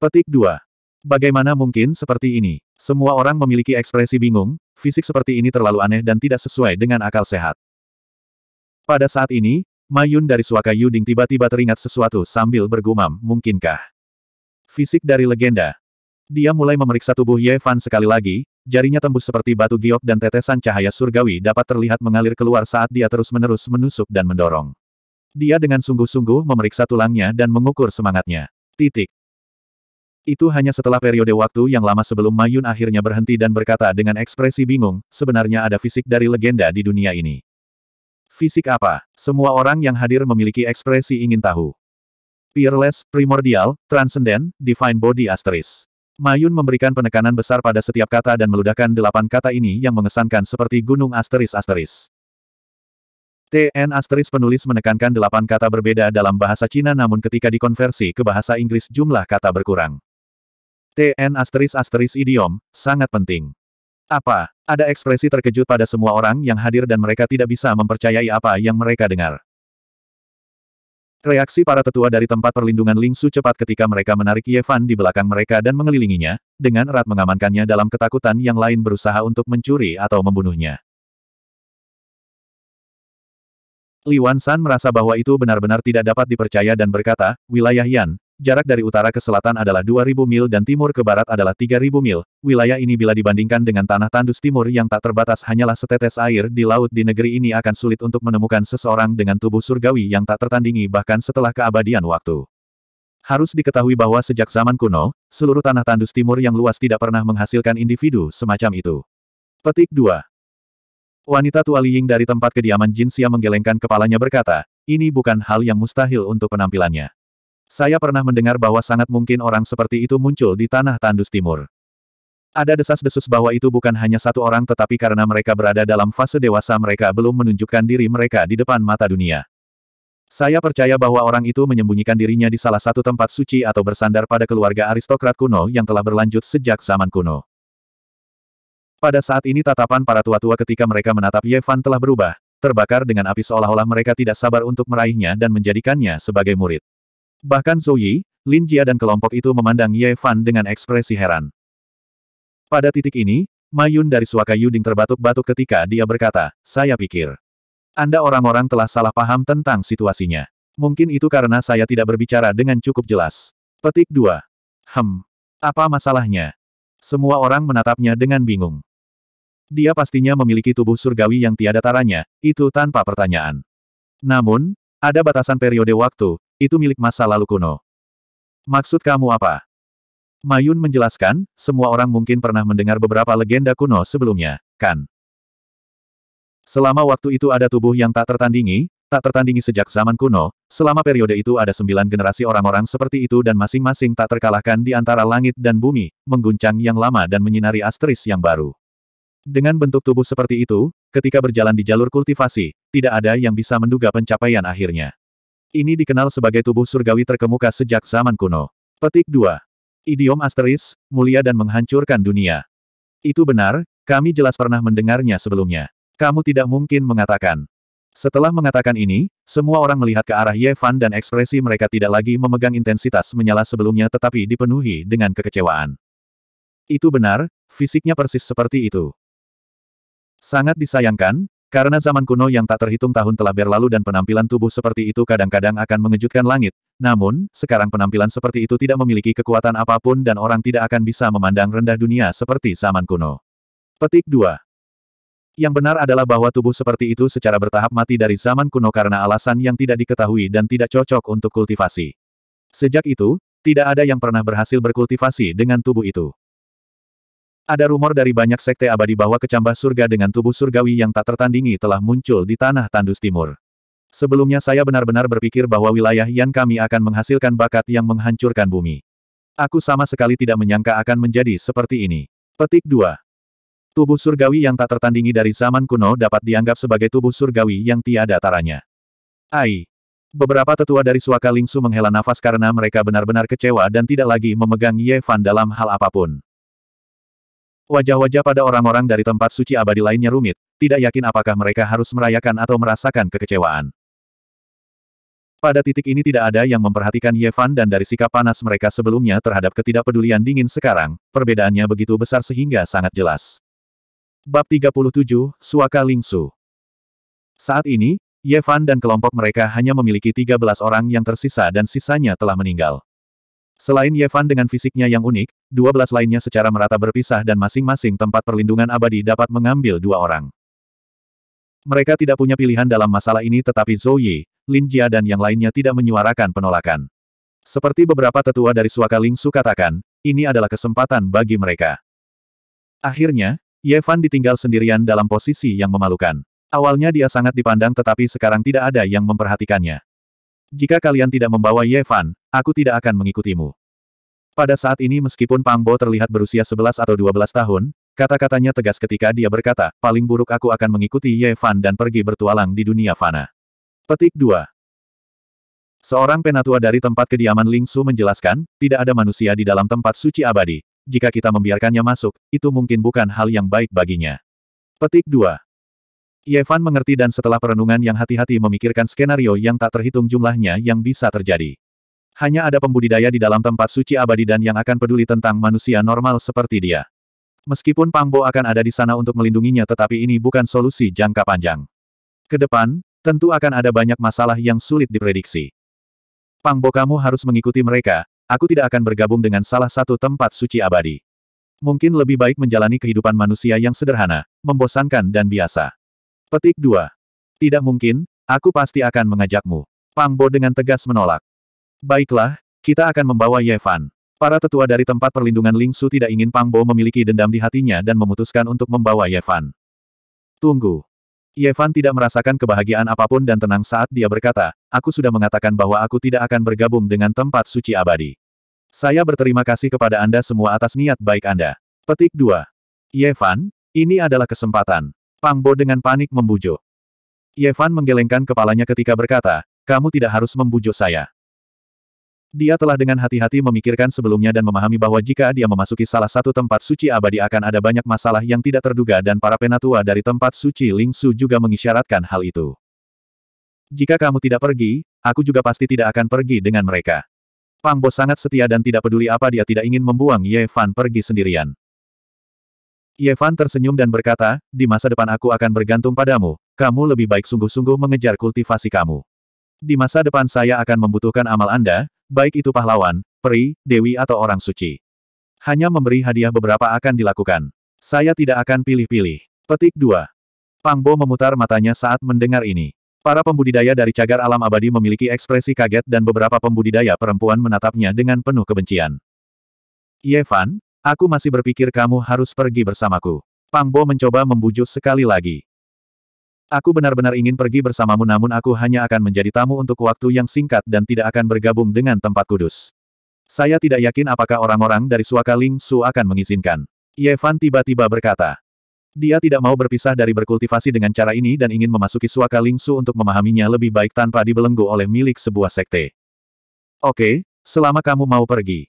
Petik 2. Bagaimana mungkin seperti ini? Semua orang memiliki ekspresi bingung, fisik seperti ini terlalu aneh dan tidak sesuai dengan akal sehat. Pada saat ini, Mayun dari Suaka Yuding tiba-tiba teringat sesuatu sambil bergumam, mungkinkah? Fisik dari legenda. Dia mulai memeriksa tubuh Ye Fan sekali lagi, Jarinya tembus seperti batu giok dan tetesan cahaya surgawi dapat terlihat mengalir keluar saat dia terus-menerus menusuk dan mendorong. Dia dengan sungguh-sungguh memeriksa tulangnya dan mengukur semangatnya. Titik. Itu hanya setelah periode waktu yang lama sebelum Mayun akhirnya berhenti dan berkata dengan ekspresi bingung, sebenarnya ada fisik dari legenda di dunia ini. Fisik apa? Semua orang yang hadir memiliki ekspresi ingin tahu. Peerless, primordial, transcendent, divine body asterisk. Mayun memberikan penekanan besar pada setiap kata dan meludahkan delapan kata ini yang mengesankan seperti gunung asteris-asteris. TN asteris penulis menekankan delapan kata berbeda dalam bahasa Cina namun ketika dikonversi ke bahasa Inggris jumlah kata berkurang. TN asteris asteris idiom, sangat penting. Apa? Ada ekspresi terkejut pada semua orang yang hadir dan mereka tidak bisa mempercayai apa yang mereka dengar. Reaksi para tetua dari tempat perlindungan Lingsu cepat ketika mereka menarik Yevan di belakang mereka dan mengelilinginya, dengan erat mengamankannya dalam ketakutan yang lain berusaha untuk mencuri atau membunuhnya. Li Wan San merasa bahwa itu benar-benar tidak dapat dipercaya dan berkata, wilayah Yan, Jarak dari utara ke selatan adalah 2.000 mil dan timur ke barat adalah 3.000 mil. Wilayah ini bila dibandingkan dengan tanah tandus timur yang tak terbatas hanyalah setetes air di laut di negeri ini akan sulit untuk menemukan seseorang dengan tubuh surgawi yang tak tertandingi bahkan setelah keabadian waktu. Harus diketahui bahwa sejak zaman kuno, seluruh tanah tandus timur yang luas tidak pernah menghasilkan individu semacam itu. Petik 2. Wanita tua Liying dari tempat kediaman Jin Xia menggelengkan kepalanya berkata, ini bukan hal yang mustahil untuk penampilannya. Saya pernah mendengar bahwa sangat mungkin orang seperti itu muncul di tanah tandus timur. Ada desas-desus bahwa itu bukan hanya satu orang tetapi karena mereka berada dalam fase dewasa mereka belum menunjukkan diri mereka di depan mata dunia. Saya percaya bahwa orang itu menyembunyikan dirinya di salah satu tempat suci atau bersandar pada keluarga aristokrat kuno yang telah berlanjut sejak zaman kuno. Pada saat ini tatapan para tua-tua ketika mereka menatap Yevan telah berubah, terbakar dengan api seolah-olah mereka tidak sabar untuk meraihnya dan menjadikannya sebagai murid. Bahkan Zhou Yi, Lin Jia dan kelompok itu memandang Ye Fan dengan ekspresi heran. Pada titik ini, Mayun dari Suaka Yuding terbatuk-batuk ketika dia berkata, saya pikir. Anda orang-orang telah salah paham tentang situasinya. Mungkin itu karena saya tidak berbicara dengan cukup jelas. Petik 2. Hem. Apa masalahnya? Semua orang menatapnya dengan bingung. Dia pastinya memiliki tubuh surgawi yang tiada taranya, itu tanpa pertanyaan. Namun, ada batasan periode waktu, itu milik masa lalu kuno. Maksud kamu apa? Mayun menjelaskan, semua orang mungkin pernah mendengar beberapa legenda kuno sebelumnya, kan? Selama waktu itu ada tubuh yang tak tertandingi, tak tertandingi sejak zaman kuno, selama periode itu ada sembilan generasi orang-orang seperti itu dan masing-masing tak terkalahkan di antara langit dan bumi, mengguncang yang lama dan menyinari asteris yang baru. Dengan bentuk tubuh seperti itu, ketika berjalan di jalur kultivasi, tidak ada yang bisa menduga pencapaian akhirnya. Ini dikenal sebagai tubuh surgawi terkemuka sejak zaman kuno. Petik 2. Idiom asteris, mulia dan menghancurkan dunia. Itu benar, kami jelas pernah mendengarnya sebelumnya. Kamu tidak mungkin mengatakan. Setelah mengatakan ini, semua orang melihat ke arah Yevan dan ekspresi mereka tidak lagi memegang intensitas menyala sebelumnya tetapi dipenuhi dengan kekecewaan. Itu benar, fisiknya persis seperti itu. Sangat disayangkan, karena zaman kuno yang tak terhitung tahun telah berlalu dan penampilan tubuh seperti itu kadang-kadang akan mengejutkan langit, namun, sekarang penampilan seperti itu tidak memiliki kekuatan apapun dan orang tidak akan bisa memandang rendah dunia seperti zaman kuno. Petik 2. Yang benar adalah bahwa tubuh seperti itu secara bertahap mati dari zaman kuno karena alasan yang tidak diketahui dan tidak cocok untuk kultivasi. Sejak itu, tidak ada yang pernah berhasil berkultivasi dengan tubuh itu. Ada rumor dari banyak sekte abadi bahwa kecambah surga dengan tubuh surgawi yang tak tertandingi telah muncul di tanah tandus timur. Sebelumnya saya benar-benar berpikir bahwa wilayah yang kami akan menghasilkan bakat yang menghancurkan bumi. Aku sama sekali tidak menyangka akan menjadi seperti ini. Petik 2. Tubuh surgawi yang tak tertandingi dari zaman kuno dapat dianggap sebagai tubuh surgawi yang tiada taranya. Ai. Beberapa tetua dari Suaka Lingsu menghela nafas karena mereka benar-benar kecewa dan tidak lagi memegang Ye Fan dalam hal apapun. Wajah-wajah pada orang-orang dari tempat suci abadi lainnya rumit, tidak yakin apakah mereka harus merayakan atau merasakan kekecewaan. Pada titik ini tidak ada yang memperhatikan Yevan dan dari sikap panas mereka sebelumnya terhadap ketidakpedulian dingin sekarang, perbedaannya begitu besar sehingga sangat jelas. Bab 37, Suaka Lingsu Saat ini, Yevan dan kelompok mereka hanya memiliki 13 orang yang tersisa dan sisanya telah meninggal. Selain Yevan dengan fisiknya yang unik, dua belas lainnya secara merata berpisah dan masing-masing tempat perlindungan abadi dapat mengambil dua orang. Mereka tidak punya pilihan dalam masalah ini tetapi Zhou Yi, Lin Jia dan yang lainnya tidak menyuarakan penolakan. Seperti beberapa tetua dari Suaka Ling Su katakan, ini adalah kesempatan bagi mereka. Akhirnya, Yevan ditinggal sendirian dalam posisi yang memalukan. Awalnya dia sangat dipandang tetapi sekarang tidak ada yang memperhatikannya. Jika kalian tidak membawa Yevan, aku tidak akan mengikutimu. Pada saat ini meskipun Pang Bo terlihat berusia 11 atau 12 tahun, kata-katanya tegas ketika dia berkata, paling buruk aku akan mengikuti Yevan dan pergi bertualang di dunia fana. Petik 2. Seorang penatua dari tempat kediaman Ling Su menjelaskan, tidak ada manusia di dalam tempat suci abadi. Jika kita membiarkannya masuk, itu mungkin bukan hal yang baik baginya. Petik 2. Yevan mengerti dan setelah perenungan yang hati-hati memikirkan skenario yang tak terhitung jumlahnya yang bisa terjadi. Hanya ada pembudidaya di dalam tempat suci abadi dan yang akan peduli tentang manusia normal seperti dia. Meskipun Pangbo akan ada di sana untuk melindunginya tetapi ini bukan solusi jangka panjang. Kedepan, tentu akan ada banyak masalah yang sulit diprediksi. Pangbo kamu harus mengikuti mereka, aku tidak akan bergabung dengan salah satu tempat suci abadi mungkin lebih baik menjalani kehidupan manusia yang sederhana, membosankan dan biasa. Petik 2. Tidak mungkin, aku pasti akan mengajakmu. Pang Bo dengan tegas menolak. Baiklah, kita akan membawa Yevan. Para tetua dari tempat perlindungan Ling Su tidak ingin Pang Bo memiliki dendam di hatinya dan memutuskan untuk membawa Yevan. Tunggu. Yevan tidak merasakan kebahagiaan apapun dan tenang saat dia berkata, aku sudah mengatakan bahwa aku tidak akan bergabung dengan tempat suci abadi. Saya berterima kasih kepada Anda semua atas niat baik Anda. Petik 2. Yevan, ini adalah kesempatan. Pang Bo dengan panik membujuk. Yevan menggelengkan kepalanya ketika berkata, kamu tidak harus membujuk saya. Dia telah dengan hati-hati memikirkan sebelumnya dan memahami bahwa jika dia memasuki salah satu tempat suci abadi akan ada banyak masalah yang tidak terduga dan para penatua dari tempat suci Ling Su juga mengisyaratkan hal itu. Jika kamu tidak pergi, aku juga pasti tidak akan pergi dengan mereka. Pang Bo sangat setia dan tidak peduli apa dia tidak ingin membuang Ye Fan pergi sendirian. Yevan tersenyum dan berkata, di masa depan aku akan bergantung padamu, kamu lebih baik sungguh-sungguh mengejar kultivasi kamu. Di masa depan saya akan membutuhkan amal Anda, baik itu pahlawan, peri, dewi atau orang suci. Hanya memberi hadiah beberapa akan dilakukan. Saya tidak akan pilih-pilih. Petik 2. Pangbo memutar matanya saat mendengar ini. Para pembudidaya dari cagar alam abadi memiliki ekspresi kaget dan beberapa pembudidaya perempuan menatapnya dengan penuh kebencian. Yevan. Aku masih berpikir kamu harus pergi bersamaku. Pang Bo mencoba membujuk sekali lagi. Aku benar-benar ingin pergi bersamamu namun aku hanya akan menjadi tamu untuk waktu yang singkat dan tidak akan bergabung dengan tempat kudus. Saya tidak yakin apakah orang-orang dari Suaka Ling Su akan mengizinkan. Yevan tiba-tiba berkata. Dia tidak mau berpisah dari berkultivasi dengan cara ini dan ingin memasuki Suaka Ling Su untuk memahaminya lebih baik tanpa dibelenggu oleh milik sebuah sekte. Oke, selama kamu mau pergi.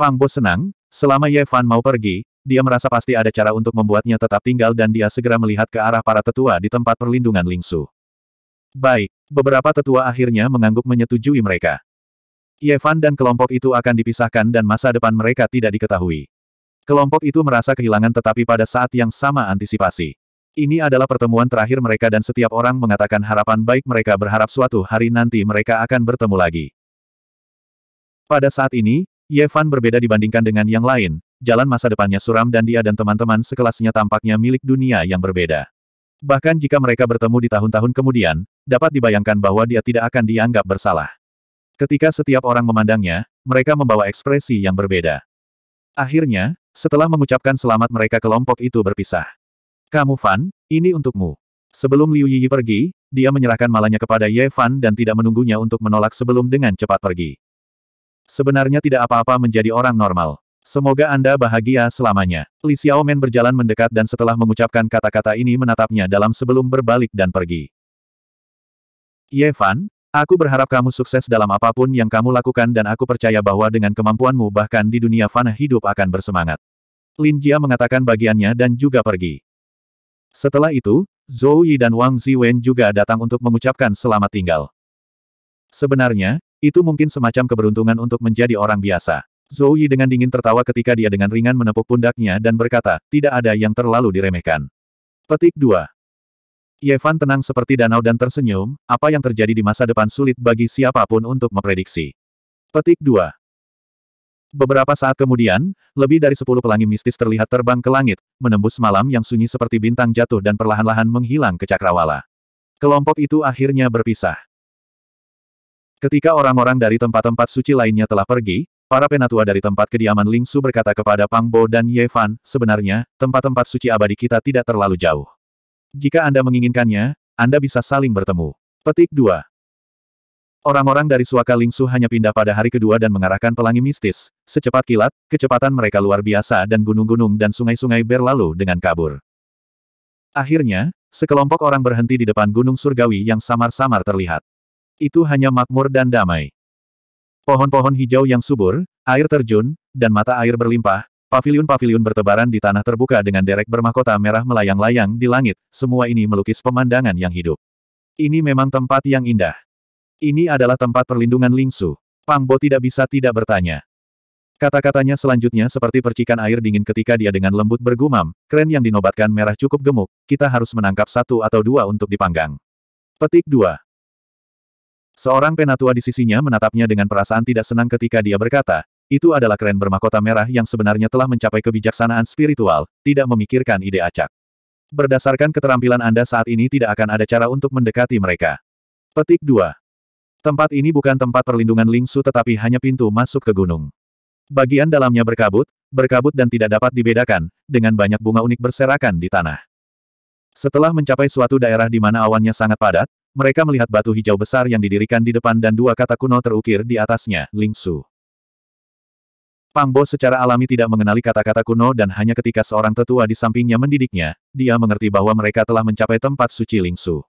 Pang Bo senang, Selama Ye Fan mau pergi, dia merasa pasti ada cara untuk membuatnya tetap tinggal dan dia segera melihat ke arah para tetua di tempat perlindungan Ling Su. Baik, beberapa tetua akhirnya mengangguk menyetujui mereka. Ye Fan dan kelompok itu akan dipisahkan dan masa depan mereka tidak diketahui. Kelompok itu merasa kehilangan tetapi pada saat yang sama antisipasi. Ini adalah pertemuan terakhir mereka dan setiap orang mengatakan harapan baik mereka berharap suatu hari nanti mereka akan bertemu lagi. Pada saat ini, Yevan berbeda dibandingkan dengan yang lain, jalan masa depannya suram dan dia dan teman-teman sekelasnya tampaknya milik dunia yang berbeda. Bahkan jika mereka bertemu di tahun-tahun kemudian, dapat dibayangkan bahwa dia tidak akan dianggap bersalah. Ketika setiap orang memandangnya, mereka membawa ekspresi yang berbeda. Akhirnya, setelah mengucapkan selamat mereka kelompok itu berpisah. Kamu Fan, ini untukmu. Sebelum Liu Yi pergi, dia menyerahkan malanya kepada Ye Fan dan tidak menunggunya untuk menolak sebelum dengan cepat pergi. Sebenarnya tidak apa-apa menjadi orang normal. Semoga Anda bahagia selamanya. Li Xiaomen berjalan mendekat dan setelah mengucapkan kata-kata ini menatapnya dalam sebelum berbalik dan pergi. Ye Fan, aku berharap kamu sukses dalam apapun yang kamu lakukan dan aku percaya bahwa dengan kemampuanmu bahkan di dunia fana hidup akan bersemangat. Lin Jia mengatakan bagiannya dan juga pergi. Setelah itu, Zhou Yi dan Wang Ziwen juga datang untuk mengucapkan selamat tinggal. Sebenarnya, itu mungkin semacam keberuntungan untuk menjadi orang biasa. Zhou Yi dengan dingin tertawa ketika dia dengan ringan menepuk pundaknya dan berkata, tidak ada yang terlalu diremehkan. Petik 2. Yevan tenang seperti danau dan tersenyum, apa yang terjadi di masa depan sulit bagi siapapun untuk memprediksi. Petik 2. Beberapa saat kemudian, lebih dari sepuluh pelangi mistis terlihat terbang ke langit, menembus malam yang sunyi seperti bintang jatuh dan perlahan-lahan menghilang ke cakrawala. Kelompok itu akhirnya berpisah. Ketika orang-orang dari tempat-tempat suci lainnya telah pergi, para penatua dari tempat kediaman Ling Su berkata kepada Pang Bo dan Ye Fan, sebenarnya, tempat-tempat suci abadi kita tidak terlalu jauh. Jika Anda menginginkannya, Anda bisa saling bertemu. Petik 2. Orang-orang dari suaka Ling Su hanya pindah pada hari kedua dan mengarahkan pelangi mistis. Secepat kilat, kecepatan mereka luar biasa dan gunung-gunung dan sungai-sungai berlalu dengan kabur. Akhirnya, sekelompok orang berhenti di depan gunung surgawi yang samar-samar terlihat itu hanya makmur dan damai. Pohon-pohon hijau yang subur, air terjun, dan mata air berlimpah, pavilion-pavilion bertebaran di tanah terbuka dengan derek bermahkota merah melayang-layang di langit, semua ini melukis pemandangan yang hidup. Ini memang tempat yang indah. Ini adalah tempat perlindungan Lingsu. Pangbo tidak bisa tidak bertanya. Kata-katanya selanjutnya seperti percikan air dingin ketika dia dengan lembut bergumam, kren yang dinobatkan merah cukup gemuk, kita harus menangkap satu atau dua untuk dipanggang. Petik 2. Seorang penatua di sisinya menatapnya dengan perasaan tidak senang ketika dia berkata, itu adalah keren bermakota merah yang sebenarnya telah mencapai kebijaksanaan spiritual, tidak memikirkan ide acak. Berdasarkan keterampilan Anda saat ini tidak akan ada cara untuk mendekati mereka. Petik 2. Tempat ini bukan tempat perlindungan Lingsu tetapi hanya pintu masuk ke gunung. Bagian dalamnya berkabut, berkabut dan tidak dapat dibedakan, dengan banyak bunga unik berserakan di tanah. Setelah mencapai suatu daerah di mana awannya sangat padat, mereka melihat batu hijau besar yang didirikan di depan dan dua kata kuno terukir di atasnya, Lingsu. Pangbo secara alami tidak mengenali kata-kata kuno dan hanya ketika seorang tetua di sampingnya mendidiknya, dia mengerti bahwa mereka telah mencapai tempat suci Lingsu.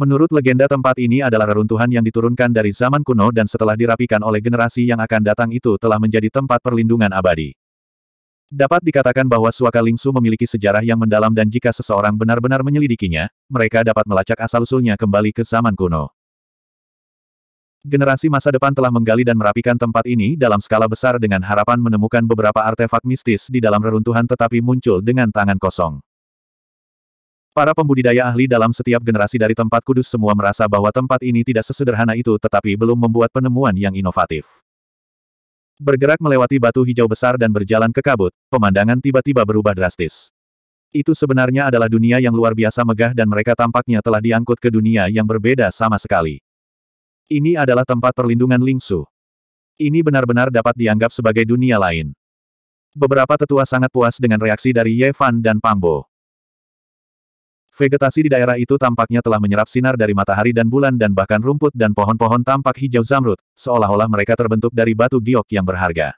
Menurut legenda tempat ini adalah reruntuhan yang diturunkan dari zaman kuno dan setelah dirapikan oleh generasi yang akan datang itu telah menjadi tempat perlindungan abadi. Dapat dikatakan bahwa Suaka Lingsu memiliki sejarah yang mendalam dan jika seseorang benar-benar menyelidikinya, mereka dapat melacak asal-usulnya kembali ke zaman kuno. Generasi masa depan telah menggali dan merapikan tempat ini dalam skala besar dengan harapan menemukan beberapa artefak mistis di dalam reruntuhan tetapi muncul dengan tangan kosong. Para pembudidaya ahli dalam setiap generasi dari tempat kudus semua merasa bahwa tempat ini tidak sesederhana itu tetapi belum membuat penemuan yang inovatif. Bergerak melewati batu hijau besar dan berjalan ke kabut, pemandangan tiba-tiba berubah drastis. Itu sebenarnya adalah dunia yang luar biasa megah dan mereka tampaknya telah diangkut ke dunia yang berbeda sama sekali. Ini adalah tempat perlindungan Lingsu. Ini benar-benar dapat dianggap sebagai dunia lain. Beberapa tetua sangat puas dengan reaksi dari Ye Fan dan Pang Bo. Vegetasi di daerah itu tampaknya telah menyerap sinar dari matahari dan bulan dan bahkan rumput dan pohon-pohon tampak hijau zamrud, seolah-olah mereka terbentuk dari batu giok yang berharga.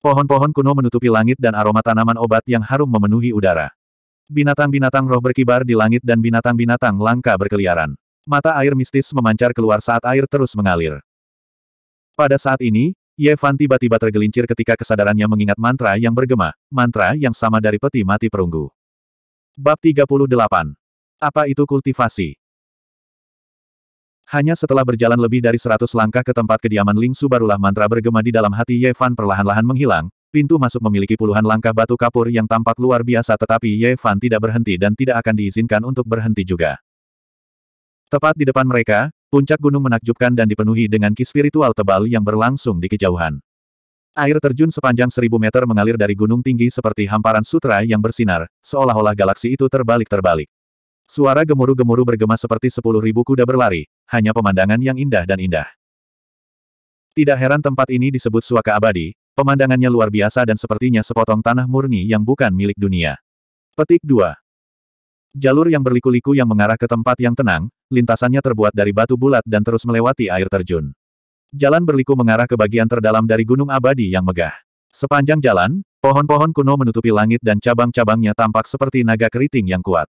Pohon-pohon kuno menutupi langit dan aroma tanaman obat yang harum memenuhi udara. Binatang-binatang roh berkibar di langit dan binatang-binatang langka berkeliaran. Mata air mistis memancar keluar saat air terus mengalir. Pada saat ini, Yevan tiba-tiba tergelincir ketika kesadarannya mengingat mantra yang bergema, mantra yang sama dari peti mati perunggu. Bab 38 apa itu kultivasi? Hanya setelah berjalan lebih dari seratus langkah ke tempat kediaman Ling Su barulah mantra bergema di dalam hati Ye Fan perlahan-lahan menghilang, pintu masuk memiliki puluhan langkah batu kapur yang tampak luar biasa tetapi Ye Fan tidak berhenti dan tidak akan diizinkan untuk berhenti juga. Tepat di depan mereka, puncak gunung menakjubkan dan dipenuhi dengan ki spiritual tebal yang berlangsung di kejauhan. Air terjun sepanjang seribu meter mengalir dari gunung tinggi seperti hamparan sutra yang bersinar, seolah-olah galaksi itu terbalik-terbalik. Suara gemuruh-gemuruh bergema seperti sepuluh ribu kuda berlari, hanya pemandangan yang indah dan indah. Tidak heran tempat ini disebut suaka abadi, pemandangannya luar biasa dan sepertinya sepotong tanah murni yang bukan milik dunia. Petik 2. Jalur yang berliku-liku yang mengarah ke tempat yang tenang, lintasannya terbuat dari batu bulat dan terus melewati air terjun. Jalan berliku mengarah ke bagian terdalam dari gunung abadi yang megah. Sepanjang jalan, pohon-pohon kuno menutupi langit dan cabang-cabangnya tampak seperti naga keriting yang kuat.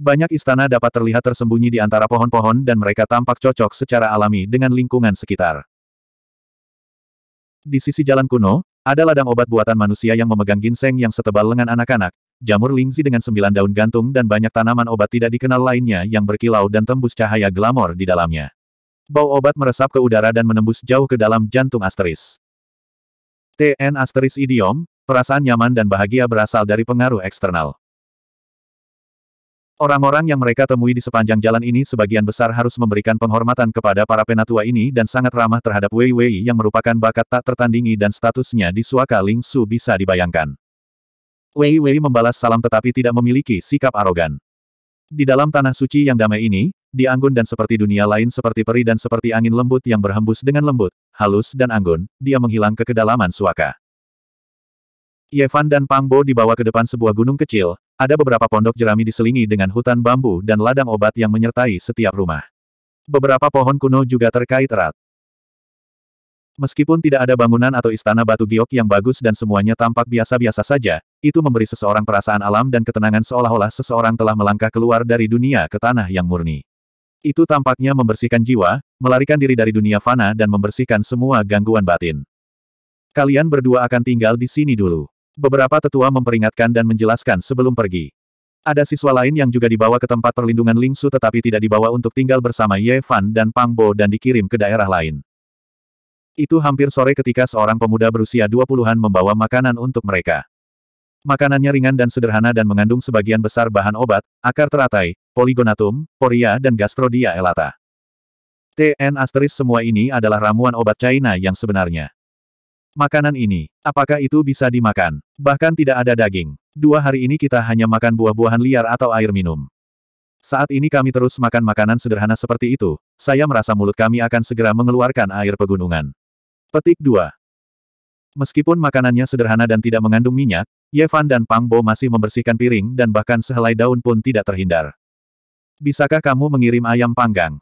Banyak istana dapat terlihat tersembunyi di antara pohon-pohon dan mereka tampak cocok secara alami dengan lingkungan sekitar. Di sisi jalan kuno, ada ladang obat buatan manusia yang memegang ginseng yang setebal lengan anak-anak, jamur lingzi dengan sembilan daun gantung dan banyak tanaman obat tidak dikenal lainnya yang berkilau dan tembus cahaya glamor di dalamnya. Bau obat meresap ke udara dan menembus jauh ke dalam jantung asteris. TN asteris idiom, perasaan nyaman dan bahagia berasal dari pengaruh eksternal. Orang-orang yang mereka temui di sepanjang jalan ini sebagian besar harus memberikan penghormatan kepada para penatua ini dan sangat ramah terhadap Wei Wei yang merupakan bakat tak tertandingi dan statusnya di Suaka Ling Su bisa dibayangkan. Wei Wei membalas salam tetapi tidak memiliki sikap arogan. Di dalam tanah suci yang damai ini, di anggun dan seperti dunia lain seperti peri dan seperti angin lembut yang berhembus dengan lembut, halus dan anggun, dia menghilang ke kedalaman Suaka. Yevan dan Pangbo dibawa ke depan sebuah gunung kecil, ada beberapa pondok jerami diselingi dengan hutan bambu dan ladang obat yang menyertai setiap rumah. Beberapa pohon kuno juga terkait erat. Meskipun tidak ada bangunan atau istana batu giok yang bagus dan semuanya tampak biasa-biasa saja, itu memberi seseorang perasaan alam dan ketenangan seolah-olah seseorang telah melangkah keluar dari dunia ke tanah yang murni. Itu tampaknya membersihkan jiwa, melarikan diri dari dunia fana dan membersihkan semua gangguan batin. Kalian berdua akan tinggal di sini dulu. Beberapa tetua memperingatkan dan menjelaskan sebelum pergi. Ada siswa lain yang juga dibawa ke tempat perlindungan Lingsu tetapi tidak dibawa untuk tinggal bersama Ye Fan dan Pang Bo dan dikirim ke daerah lain. Itu hampir sore ketika seorang pemuda berusia 20-an membawa makanan untuk mereka. Makanannya ringan dan sederhana dan mengandung sebagian besar bahan obat, akar teratai, poligonatum, poria dan gastrodia elata. TN asteris semua ini adalah ramuan obat China yang sebenarnya. Makanan ini, apakah itu bisa dimakan? Bahkan tidak ada daging. Dua hari ini kita hanya makan buah-buahan liar atau air minum. Saat ini kami terus makan makanan sederhana seperti itu, saya merasa mulut kami akan segera mengeluarkan air pegunungan. Petik 2. Meskipun makanannya sederhana dan tidak mengandung minyak, Yevan dan Pangbo masih membersihkan piring dan bahkan sehelai daun pun tidak terhindar. Bisakah kamu mengirim ayam panggang?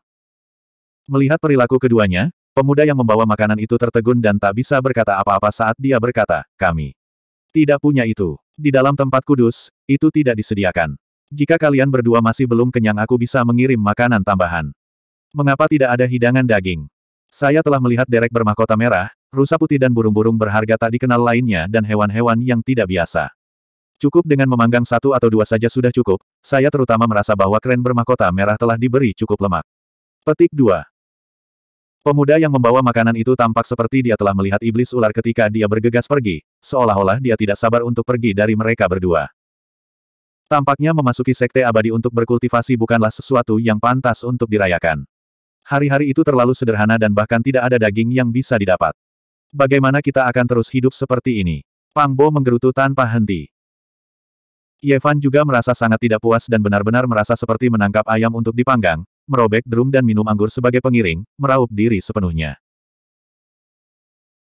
Melihat perilaku keduanya, Pemuda yang membawa makanan itu tertegun dan tak bisa berkata apa-apa saat dia berkata, kami. Tidak punya itu. Di dalam tempat kudus, itu tidak disediakan. Jika kalian berdua masih belum kenyang aku bisa mengirim makanan tambahan. Mengapa tidak ada hidangan daging? Saya telah melihat derek bermahkota merah, rusa putih dan burung-burung berharga tak dikenal lainnya dan hewan-hewan yang tidak biasa. Cukup dengan memanggang satu atau dua saja sudah cukup, saya terutama merasa bahwa keren bermahkota merah telah diberi cukup lemak. Petik 2. Pemuda yang membawa makanan itu tampak seperti dia telah melihat iblis ular ketika dia bergegas pergi, seolah-olah dia tidak sabar untuk pergi dari mereka berdua. Tampaknya memasuki sekte abadi untuk berkultivasi bukanlah sesuatu yang pantas untuk dirayakan. Hari-hari itu terlalu sederhana dan bahkan tidak ada daging yang bisa didapat. Bagaimana kita akan terus hidup seperti ini? Pang Bo menggerutu tanpa henti. Yevan juga merasa sangat tidak puas dan benar-benar merasa seperti menangkap ayam untuk dipanggang, merobek drum dan minum anggur sebagai pengiring, meraup diri sepenuhnya.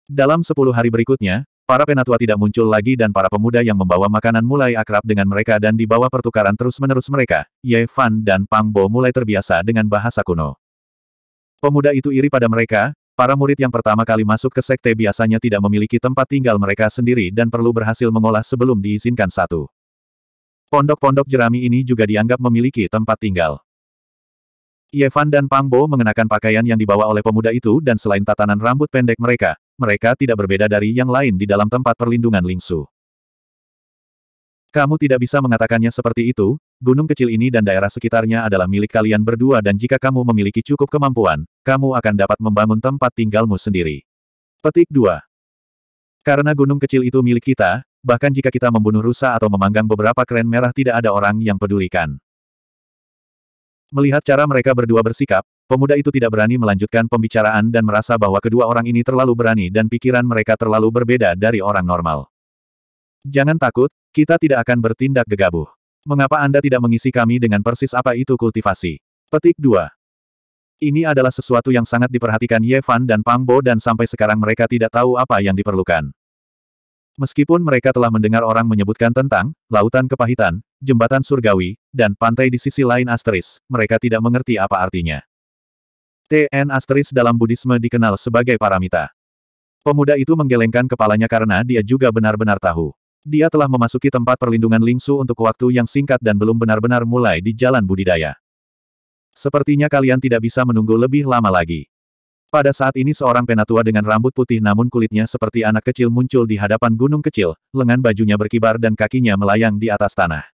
Dalam sepuluh hari berikutnya, para penatua tidak muncul lagi dan para pemuda yang membawa makanan mulai akrab dengan mereka dan di bawah pertukaran terus-menerus mereka, Ye Fan dan Pang Bo mulai terbiasa dengan bahasa kuno. Pemuda itu iri pada mereka, para murid yang pertama kali masuk ke sekte biasanya tidak memiliki tempat tinggal mereka sendiri dan perlu berhasil mengolah sebelum diizinkan satu. Pondok-pondok jerami ini juga dianggap memiliki tempat tinggal. Yevan dan Pangbo mengenakan pakaian yang dibawa oleh pemuda itu dan selain tatanan rambut pendek mereka, mereka tidak berbeda dari yang lain di dalam tempat perlindungan Lingsu. Kamu tidak bisa mengatakannya seperti itu, gunung kecil ini dan daerah sekitarnya adalah milik kalian berdua dan jika kamu memiliki cukup kemampuan, kamu akan dapat membangun tempat tinggalmu sendiri. Petik 2. Karena gunung kecil itu milik kita, bahkan jika kita membunuh rusa atau memanggang beberapa keren merah tidak ada orang yang pedulikan. Melihat cara mereka berdua bersikap, pemuda itu tidak berani melanjutkan pembicaraan dan merasa bahwa kedua orang ini terlalu berani dan pikiran mereka terlalu berbeda dari orang normal. Jangan takut, kita tidak akan bertindak gegabah. Mengapa Anda tidak mengisi kami dengan persis apa itu kultivasi? Petik 2. Ini adalah sesuatu yang sangat diperhatikan Ye Fan dan Pang Bo dan sampai sekarang mereka tidak tahu apa yang diperlukan. Meskipun mereka telah mendengar orang menyebutkan tentang lautan kepahitan, jembatan surgawi, dan pantai di sisi lain asteris, mereka tidak mengerti apa artinya. TN asteris dalam Budisme dikenal sebagai paramita. Pemuda itu menggelengkan kepalanya karena dia juga benar-benar tahu. Dia telah memasuki tempat perlindungan Lingsu untuk waktu yang singkat dan belum benar-benar mulai di jalan budidaya. Sepertinya kalian tidak bisa menunggu lebih lama lagi. Pada saat ini seorang penatua dengan rambut putih namun kulitnya seperti anak kecil muncul di hadapan gunung kecil, lengan bajunya berkibar dan kakinya melayang di atas tanah.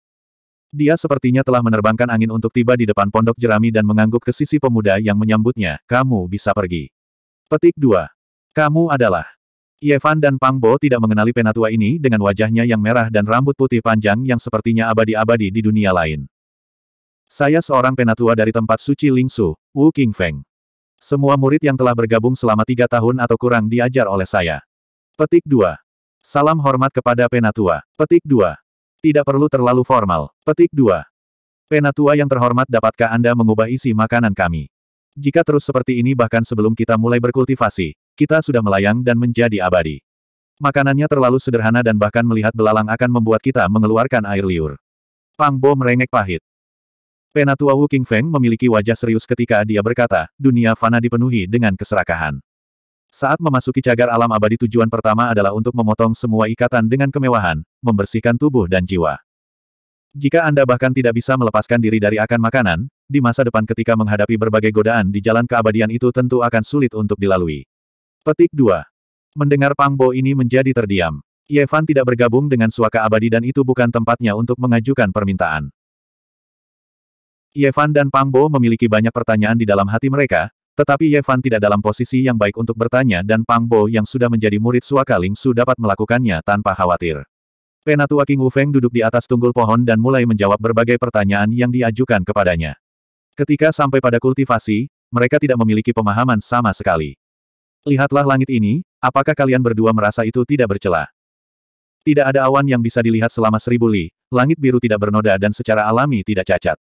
Dia sepertinya telah menerbangkan angin untuk tiba di depan pondok jerami dan mengangguk ke sisi pemuda yang menyambutnya, kamu bisa pergi. Petik 2. Kamu adalah. Yevan dan Pangbo tidak mengenali penatua ini dengan wajahnya yang merah dan rambut putih panjang yang sepertinya abadi-abadi di dunia lain. Saya seorang penatua dari tempat suci Lingsu, Wu Qingfeng. Semua murid yang telah bergabung selama tiga tahun atau kurang diajar oleh saya. Petik 2. Salam hormat kepada Penatua. Petik 2. Tidak perlu terlalu formal. Petik 2. Penatua yang terhormat dapatkah Anda mengubah isi makanan kami? Jika terus seperti ini bahkan sebelum kita mulai berkultivasi, kita sudah melayang dan menjadi abadi. Makanannya terlalu sederhana dan bahkan melihat belalang akan membuat kita mengeluarkan air liur. Pangbo merengek pahit. Penatua Wu King Feng memiliki wajah serius ketika dia berkata, dunia fana dipenuhi dengan keserakahan. Saat memasuki cagar alam abadi tujuan pertama adalah untuk memotong semua ikatan dengan kemewahan, membersihkan tubuh dan jiwa. Jika Anda bahkan tidak bisa melepaskan diri dari akan makanan, di masa depan ketika menghadapi berbagai godaan di jalan keabadian itu tentu akan sulit untuk dilalui. Petik 2. Mendengar Pangbo ini menjadi terdiam. Yevan tidak bergabung dengan suaka abadi dan itu bukan tempatnya untuk mengajukan permintaan. Yevan dan Pangbo memiliki banyak pertanyaan di dalam hati mereka, tetapi Yevan tidak dalam posisi yang baik untuk bertanya dan Pangbo yang sudah menjadi murid Suakaling Su dapat melakukannya tanpa khawatir. Penatua King Wufeng duduk di atas tunggul pohon dan mulai menjawab berbagai pertanyaan yang diajukan kepadanya. Ketika sampai pada kultivasi, mereka tidak memiliki pemahaman sama sekali. Lihatlah langit ini, apakah kalian berdua merasa itu tidak bercela? Tidak ada awan yang bisa dilihat selama seribu li, langit biru tidak bernoda dan secara alami tidak cacat.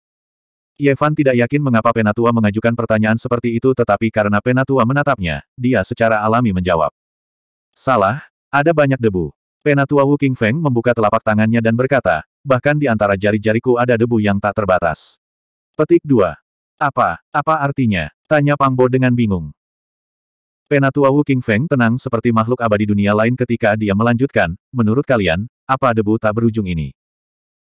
Yevan tidak yakin mengapa Penatua mengajukan pertanyaan seperti itu tetapi karena Penatua menatapnya, dia secara alami menjawab. Salah, ada banyak debu. Penatua Wu King Feng membuka telapak tangannya dan berkata, bahkan di antara jari-jariku ada debu yang tak terbatas. Petik 2. Apa, apa artinya? Tanya Pang Bo dengan bingung. Penatua Wu King Feng tenang seperti makhluk abadi dunia lain ketika dia melanjutkan, menurut kalian, apa debu tak berujung ini?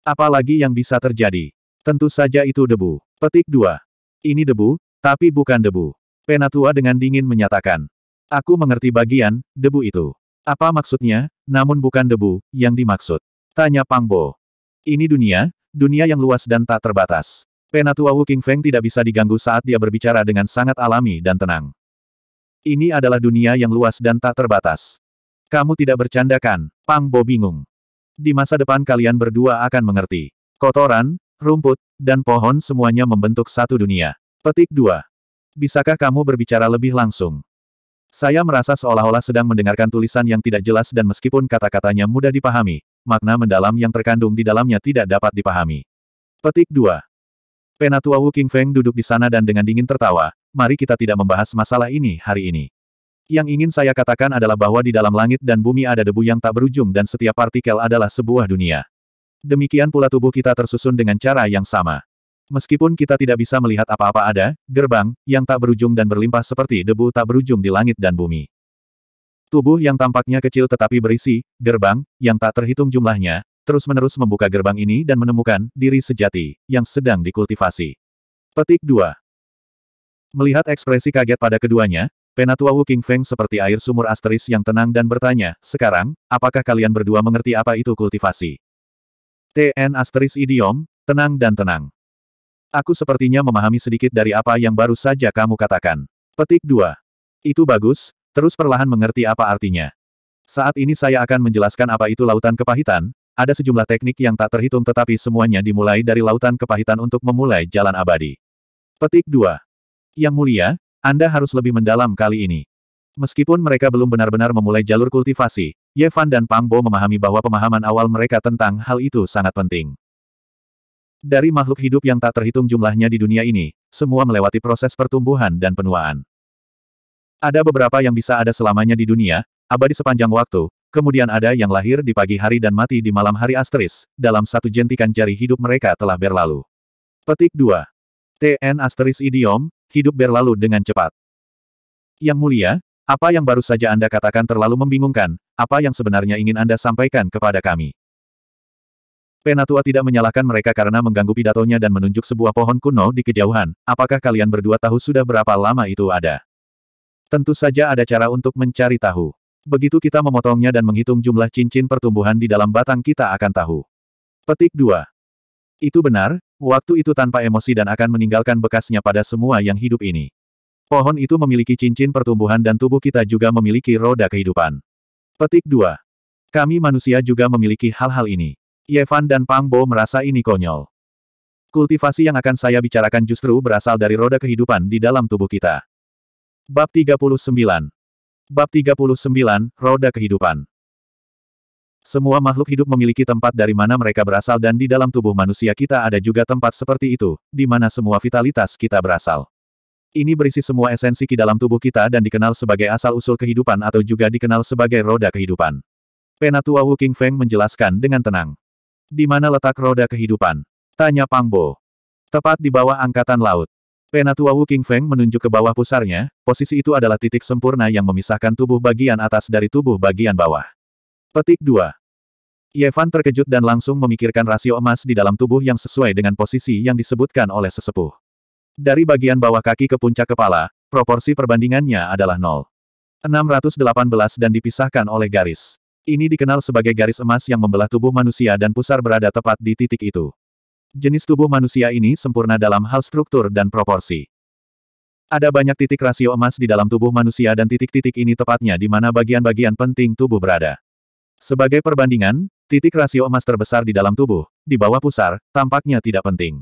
Apalagi yang bisa terjadi? Tentu saja itu debu. Petik 2. Ini debu, tapi bukan debu. Penatua dengan dingin menyatakan. Aku mengerti bagian, debu itu. Apa maksudnya, namun bukan debu, yang dimaksud. Tanya Pangbo. Ini dunia, dunia yang luas dan tak terbatas. Penatua Wu King Feng tidak bisa diganggu saat dia berbicara dengan sangat alami dan tenang. Ini adalah dunia yang luas dan tak terbatas. Kamu tidak bercandakan, Pangbo bingung. Di masa depan kalian berdua akan mengerti. Kotoran, rumput, dan pohon semuanya membentuk satu dunia. Petik 2. Bisakah kamu berbicara lebih langsung? Saya merasa seolah-olah sedang mendengarkan tulisan yang tidak jelas dan meskipun kata-katanya mudah dipahami, makna mendalam yang terkandung di dalamnya tidak dapat dipahami. Petik 2. Penatua Wu King Feng duduk di sana dan dengan dingin tertawa, mari kita tidak membahas masalah ini hari ini. Yang ingin saya katakan adalah bahwa di dalam langit dan bumi ada debu yang tak berujung dan setiap partikel adalah sebuah dunia. Demikian pula tubuh kita tersusun dengan cara yang sama. Meskipun kita tidak bisa melihat apa-apa ada, gerbang, yang tak berujung dan berlimpah seperti debu tak berujung di langit dan bumi. Tubuh yang tampaknya kecil tetapi berisi, gerbang, yang tak terhitung jumlahnya, terus-menerus membuka gerbang ini dan menemukan diri sejati, yang sedang dikultivasi. Petik 2. Melihat ekspresi kaget pada keduanya, Penatua Wu King Feng seperti air sumur asteris yang tenang dan bertanya, sekarang, apakah kalian berdua mengerti apa itu kultivasi? TN asteris idiom, tenang dan tenang. Aku sepertinya memahami sedikit dari apa yang baru saja kamu katakan. Petik 2. Itu bagus, terus perlahan mengerti apa artinya. Saat ini saya akan menjelaskan apa itu lautan kepahitan, ada sejumlah teknik yang tak terhitung tetapi semuanya dimulai dari lautan kepahitan untuk memulai jalan abadi. Petik 2. Yang mulia, Anda harus lebih mendalam kali ini. Meskipun mereka belum benar-benar memulai jalur kultivasi, Yevan dan Pang Bo memahami bahwa pemahaman awal mereka tentang hal itu sangat penting. Dari makhluk hidup yang tak terhitung jumlahnya di dunia ini, semua melewati proses pertumbuhan dan penuaan. Ada beberapa yang bisa ada selamanya di dunia, abadi sepanjang waktu, kemudian ada yang lahir di pagi hari dan mati di malam hari asteris, dalam satu jentikan jari hidup mereka telah berlalu. Petik 2. TN asteris idiom, hidup berlalu dengan cepat. Yang mulia, apa yang baru saja Anda katakan terlalu membingungkan, apa yang sebenarnya ingin Anda sampaikan kepada kami? Penatua tidak menyalahkan mereka karena mengganggu pidatonya dan menunjuk sebuah pohon kuno di kejauhan, apakah kalian berdua tahu sudah berapa lama itu ada? Tentu saja ada cara untuk mencari tahu. Begitu kita memotongnya dan menghitung jumlah cincin pertumbuhan di dalam batang kita akan tahu. Petik 2. Itu benar, waktu itu tanpa emosi dan akan meninggalkan bekasnya pada semua yang hidup ini. Pohon itu memiliki cincin pertumbuhan dan tubuh kita juga memiliki roda kehidupan. Petik 2. Kami manusia juga memiliki hal-hal ini. Yevan dan Pangbo merasa ini konyol. Kultivasi yang akan saya bicarakan justru berasal dari roda kehidupan di dalam tubuh kita. Bab 39 Bab 39, Roda Kehidupan Semua makhluk hidup memiliki tempat dari mana mereka berasal dan di dalam tubuh manusia kita ada juga tempat seperti itu, di mana semua vitalitas kita berasal. Ini berisi semua esensi ki dalam tubuh kita dan dikenal sebagai asal-usul kehidupan atau juga dikenal sebagai roda kehidupan. Penatua Wu King Feng menjelaskan dengan tenang. Di mana letak roda kehidupan? Tanya Pang Bo. Tepat di bawah angkatan laut. Penatua Wu King Feng menunjuk ke bawah pusarnya, posisi itu adalah titik sempurna yang memisahkan tubuh bagian atas dari tubuh bagian bawah. Petik 2. Yevan terkejut dan langsung memikirkan rasio emas di dalam tubuh yang sesuai dengan posisi yang disebutkan oleh sesepuh. Dari bagian bawah kaki ke puncak kepala, proporsi perbandingannya adalah 0,618 dan dipisahkan oleh garis. Ini dikenal sebagai garis emas yang membelah tubuh manusia dan pusar berada tepat di titik itu. Jenis tubuh manusia ini sempurna dalam hal struktur dan proporsi. Ada banyak titik rasio emas di dalam tubuh manusia dan titik-titik ini tepatnya di mana bagian-bagian penting tubuh berada. Sebagai perbandingan, titik rasio emas terbesar di dalam tubuh, di bawah pusar, tampaknya tidak penting.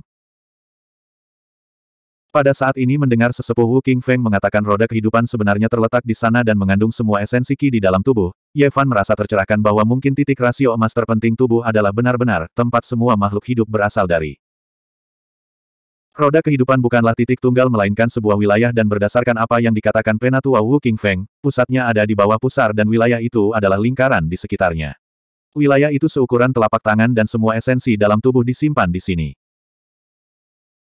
Pada saat ini mendengar sesepuh Wu King Feng mengatakan roda kehidupan sebenarnya terletak di sana dan mengandung semua esensi ki di dalam tubuh, Ye Fan merasa tercerahkan bahwa mungkin titik rasio emas terpenting tubuh adalah benar-benar tempat semua makhluk hidup berasal dari. Roda kehidupan bukanlah titik tunggal melainkan sebuah wilayah dan berdasarkan apa yang dikatakan Penatua Wu King Feng, pusatnya ada di bawah pusar dan wilayah itu adalah lingkaran di sekitarnya. Wilayah itu seukuran telapak tangan dan semua esensi dalam tubuh disimpan di sini.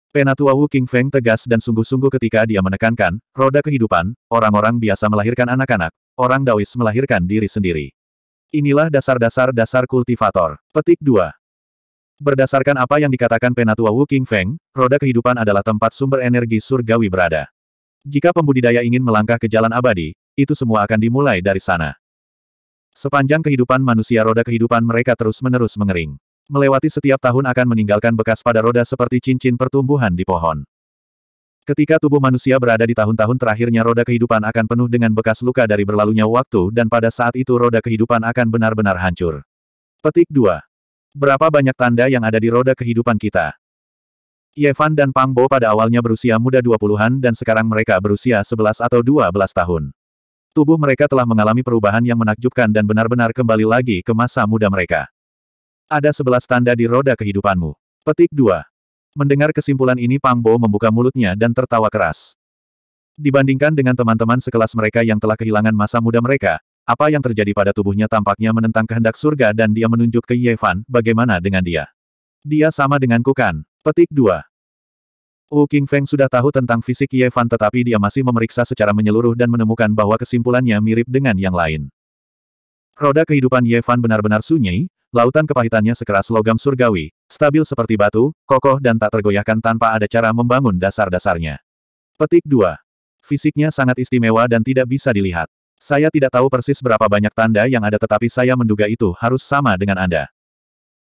Penatua Wu King Feng tegas dan sungguh-sungguh ketika dia menekankan, roda kehidupan, orang-orang biasa melahirkan anak-anak, orang Daois melahirkan diri sendiri. Inilah dasar-dasar dasar kultivator. Petik 2. Berdasarkan apa yang dikatakan Penatua Wu King Feng, roda kehidupan adalah tempat sumber energi surgawi berada. Jika pembudidaya ingin melangkah ke jalan abadi, itu semua akan dimulai dari sana. Sepanjang kehidupan manusia roda kehidupan mereka terus-menerus mengering melewati setiap tahun akan meninggalkan bekas pada roda seperti cincin pertumbuhan di pohon. Ketika tubuh manusia berada di tahun-tahun terakhirnya roda kehidupan akan penuh dengan bekas luka dari berlalunya waktu dan pada saat itu roda kehidupan akan benar-benar hancur. Petik 2. Berapa banyak tanda yang ada di roda kehidupan kita? Yevan dan Pangbo pada awalnya berusia muda 20-an dan sekarang mereka berusia 11 atau 12 tahun. Tubuh mereka telah mengalami perubahan yang menakjubkan dan benar-benar kembali lagi ke masa muda mereka. Ada sebelas tanda di roda kehidupanmu. Petik 2. Mendengar kesimpulan ini Pang Bo membuka mulutnya dan tertawa keras. Dibandingkan dengan teman-teman sekelas mereka yang telah kehilangan masa muda mereka, apa yang terjadi pada tubuhnya tampaknya menentang kehendak surga dan dia menunjuk ke Yevan, bagaimana dengan dia. Dia sama denganku kan? Petik 2. Wu King Feng sudah tahu tentang fisik Yevan tetapi dia masih memeriksa secara menyeluruh dan menemukan bahwa kesimpulannya mirip dengan yang lain. Roda kehidupan Yevan benar-benar sunyi, lautan kepahitannya sekeras logam surgawi, stabil seperti batu, kokoh dan tak tergoyahkan tanpa ada cara membangun dasar-dasarnya. Petik 2. Fisiknya sangat istimewa dan tidak bisa dilihat. Saya tidak tahu persis berapa banyak tanda yang ada tetapi saya menduga itu harus sama dengan Anda.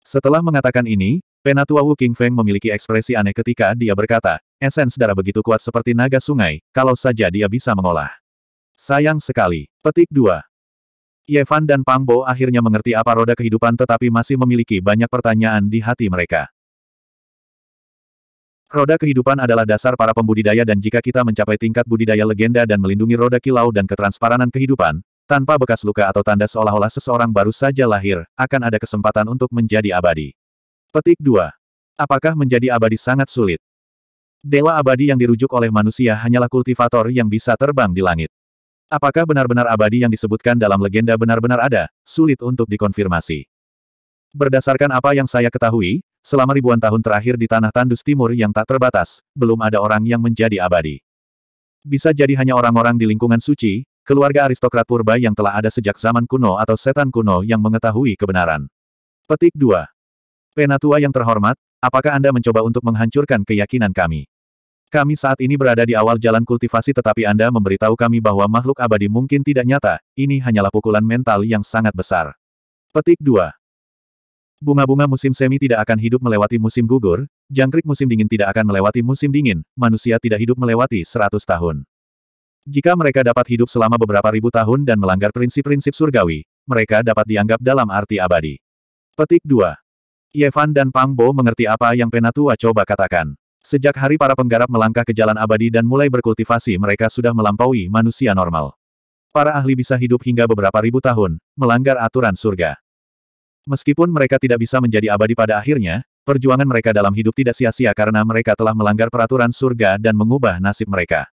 Setelah mengatakan ini, Penatua Wu King Feng memiliki ekspresi aneh ketika dia berkata, esens darah begitu kuat seperti naga sungai, kalau saja dia bisa mengolah. Sayang sekali. Petik 2. Yevan dan Pangbo akhirnya mengerti apa roda kehidupan tetapi masih memiliki banyak pertanyaan di hati mereka. Roda kehidupan adalah dasar para pembudidaya dan jika kita mencapai tingkat budidaya legenda dan melindungi roda kilau dan ketransparanan kehidupan, tanpa bekas luka atau tanda seolah-olah seseorang baru saja lahir, akan ada kesempatan untuk menjadi abadi. Petik 2. Apakah menjadi abadi sangat sulit? Dewa abadi yang dirujuk oleh manusia hanyalah kultivator yang bisa terbang di langit. Apakah benar-benar abadi yang disebutkan dalam legenda benar-benar ada, sulit untuk dikonfirmasi. Berdasarkan apa yang saya ketahui, selama ribuan tahun terakhir di tanah tandus timur yang tak terbatas, belum ada orang yang menjadi abadi. Bisa jadi hanya orang-orang di lingkungan suci, keluarga aristokrat purba yang telah ada sejak zaman kuno atau setan kuno yang mengetahui kebenaran. Petik 2. Penatua yang terhormat, apakah Anda mencoba untuk menghancurkan keyakinan kami? Kami saat ini berada di awal jalan kultivasi tetapi Anda memberitahu kami bahwa makhluk abadi mungkin tidak nyata, ini hanyalah pukulan mental yang sangat besar. Petik 2. Bunga-bunga musim semi tidak akan hidup melewati musim gugur, jangkrik musim dingin tidak akan melewati musim dingin, manusia tidak hidup melewati 100 tahun. Jika mereka dapat hidup selama beberapa ribu tahun dan melanggar prinsip-prinsip surgawi, mereka dapat dianggap dalam arti abadi. Petik 2. Yevan dan Pangbo mengerti apa yang Penatua coba katakan. Sejak hari para penggarap melangkah ke jalan abadi dan mulai berkultivasi mereka sudah melampaui manusia normal. Para ahli bisa hidup hingga beberapa ribu tahun, melanggar aturan surga. Meskipun mereka tidak bisa menjadi abadi pada akhirnya, perjuangan mereka dalam hidup tidak sia-sia karena mereka telah melanggar peraturan surga dan mengubah nasib mereka.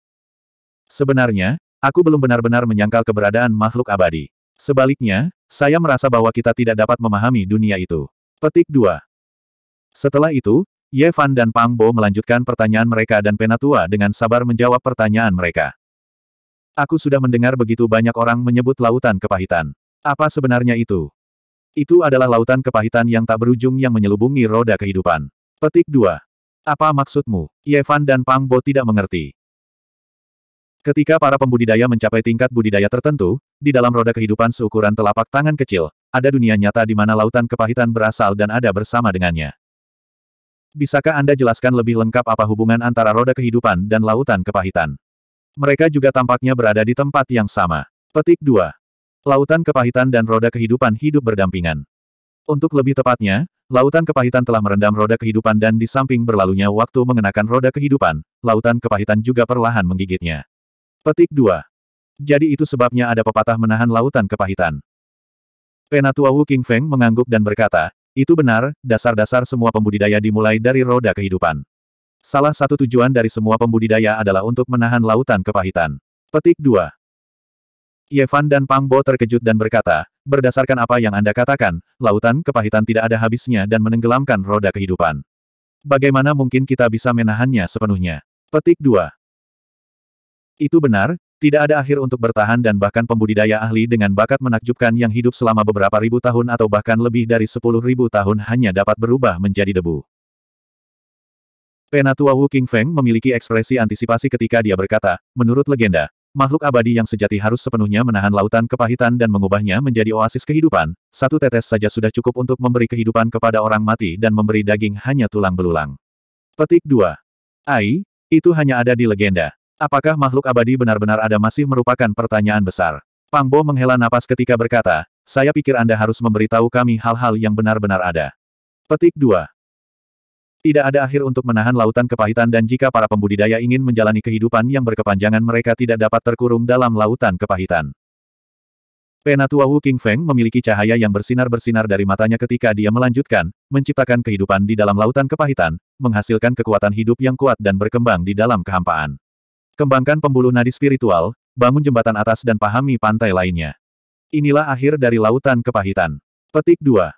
Sebenarnya, aku belum benar-benar menyangkal keberadaan makhluk abadi. Sebaliknya, saya merasa bahwa kita tidak dapat memahami dunia itu. Petik 2. Setelah itu, Ye Fan dan Pang Bo melanjutkan pertanyaan mereka dan Penatua dengan sabar menjawab pertanyaan mereka. Aku sudah mendengar begitu banyak orang menyebut lautan kepahitan. Apa sebenarnya itu? Itu adalah lautan kepahitan yang tak berujung yang menyelubungi roda kehidupan. Petik 2. Apa maksudmu? Ye Fan dan Pang Bo tidak mengerti. Ketika para pembudidaya mencapai tingkat budidaya tertentu, di dalam roda kehidupan seukuran telapak tangan kecil, ada dunia nyata di mana lautan kepahitan berasal dan ada bersama dengannya. Bisakah Anda jelaskan lebih lengkap apa hubungan antara roda kehidupan dan lautan kepahitan? Mereka juga tampaknya berada di tempat yang sama. Petik 2. Lautan kepahitan dan roda kehidupan hidup berdampingan. Untuk lebih tepatnya, lautan kepahitan telah merendam roda kehidupan dan di samping berlalunya waktu mengenakan roda kehidupan, lautan kepahitan juga perlahan menggigitnya. Petik 2. Jadi itu sebabnya ada pepatah menahan lautan kepahitan. Penatua Wu King Feng mengangguk dan berkata, itu benar, dasar-dasar semua pembudidaya dimulai dari roda kehidupan. Salah satu tujuan dari semua pembudidaya adalah untuk menahan lautan kepahitan. Petik 2. Yevan dan Pangbo terkejut dan berkata, berdasarkan apa yang Anda katakan, lautan kepahitan tidak ada habisnya dan menenggelamkan roda kehidupan. Bagaimana mungkin kita bisa menahannya sepenuhnya? Petik 2. Itu benar, tidak ada akhir untuk bertahan dan bahkan pembudidaya ahli dengan bakat menakjubkan yang hidup selama beberapa ribu tahun atau bahkan lebih dari sepuluh ribu tahun hanya dapat berubah menjadi debu. Penatua Wu King Feng memiliki ekspresi antisipasi ketika dia berkata, menurut legenda, makhluk abadi yang sejati harus sepenuhnya menahan lautan kepahitan dan mengubahnya menjadi oasis kehidupan, satu tetes saja sudah cukup untuk memberi kehidupan kepada orang mati dan memberi daging hanya tulang belulang. Petik 2. Ai, itu hanya ada di legenda. Apakah makhluk abadi benar-benar ada masih merupakan pertanyaan besar. Pang Bo menghela napas ketika berkata, saya pikir Anda harus memberitahu kami hal-hal yang benar-benar ada. Petik 2. Tidak ada akhir untuk menahan lautan kepahitan dan jika para pembudidaya ingin menjalani kehidupan yang berkepanjangan mereka tidak dapat terkurung dalam lautan kepahitan. Penatua Wu King Feng memiliki cahaya yang bersinar-bersinar dari matanya ketika dia melanjutkan, menciptakan kehidupan di dalam lautan kepahitan, menghasilkan kekuatan hidup yang kuat dan berkembang di dalam kehampaan. Kembangkan pembuluh nadi spiritual, bangun jembatan atas dan pahami pantai lainnya. Inilah akhir dari lautan kepahitan. Petik 2.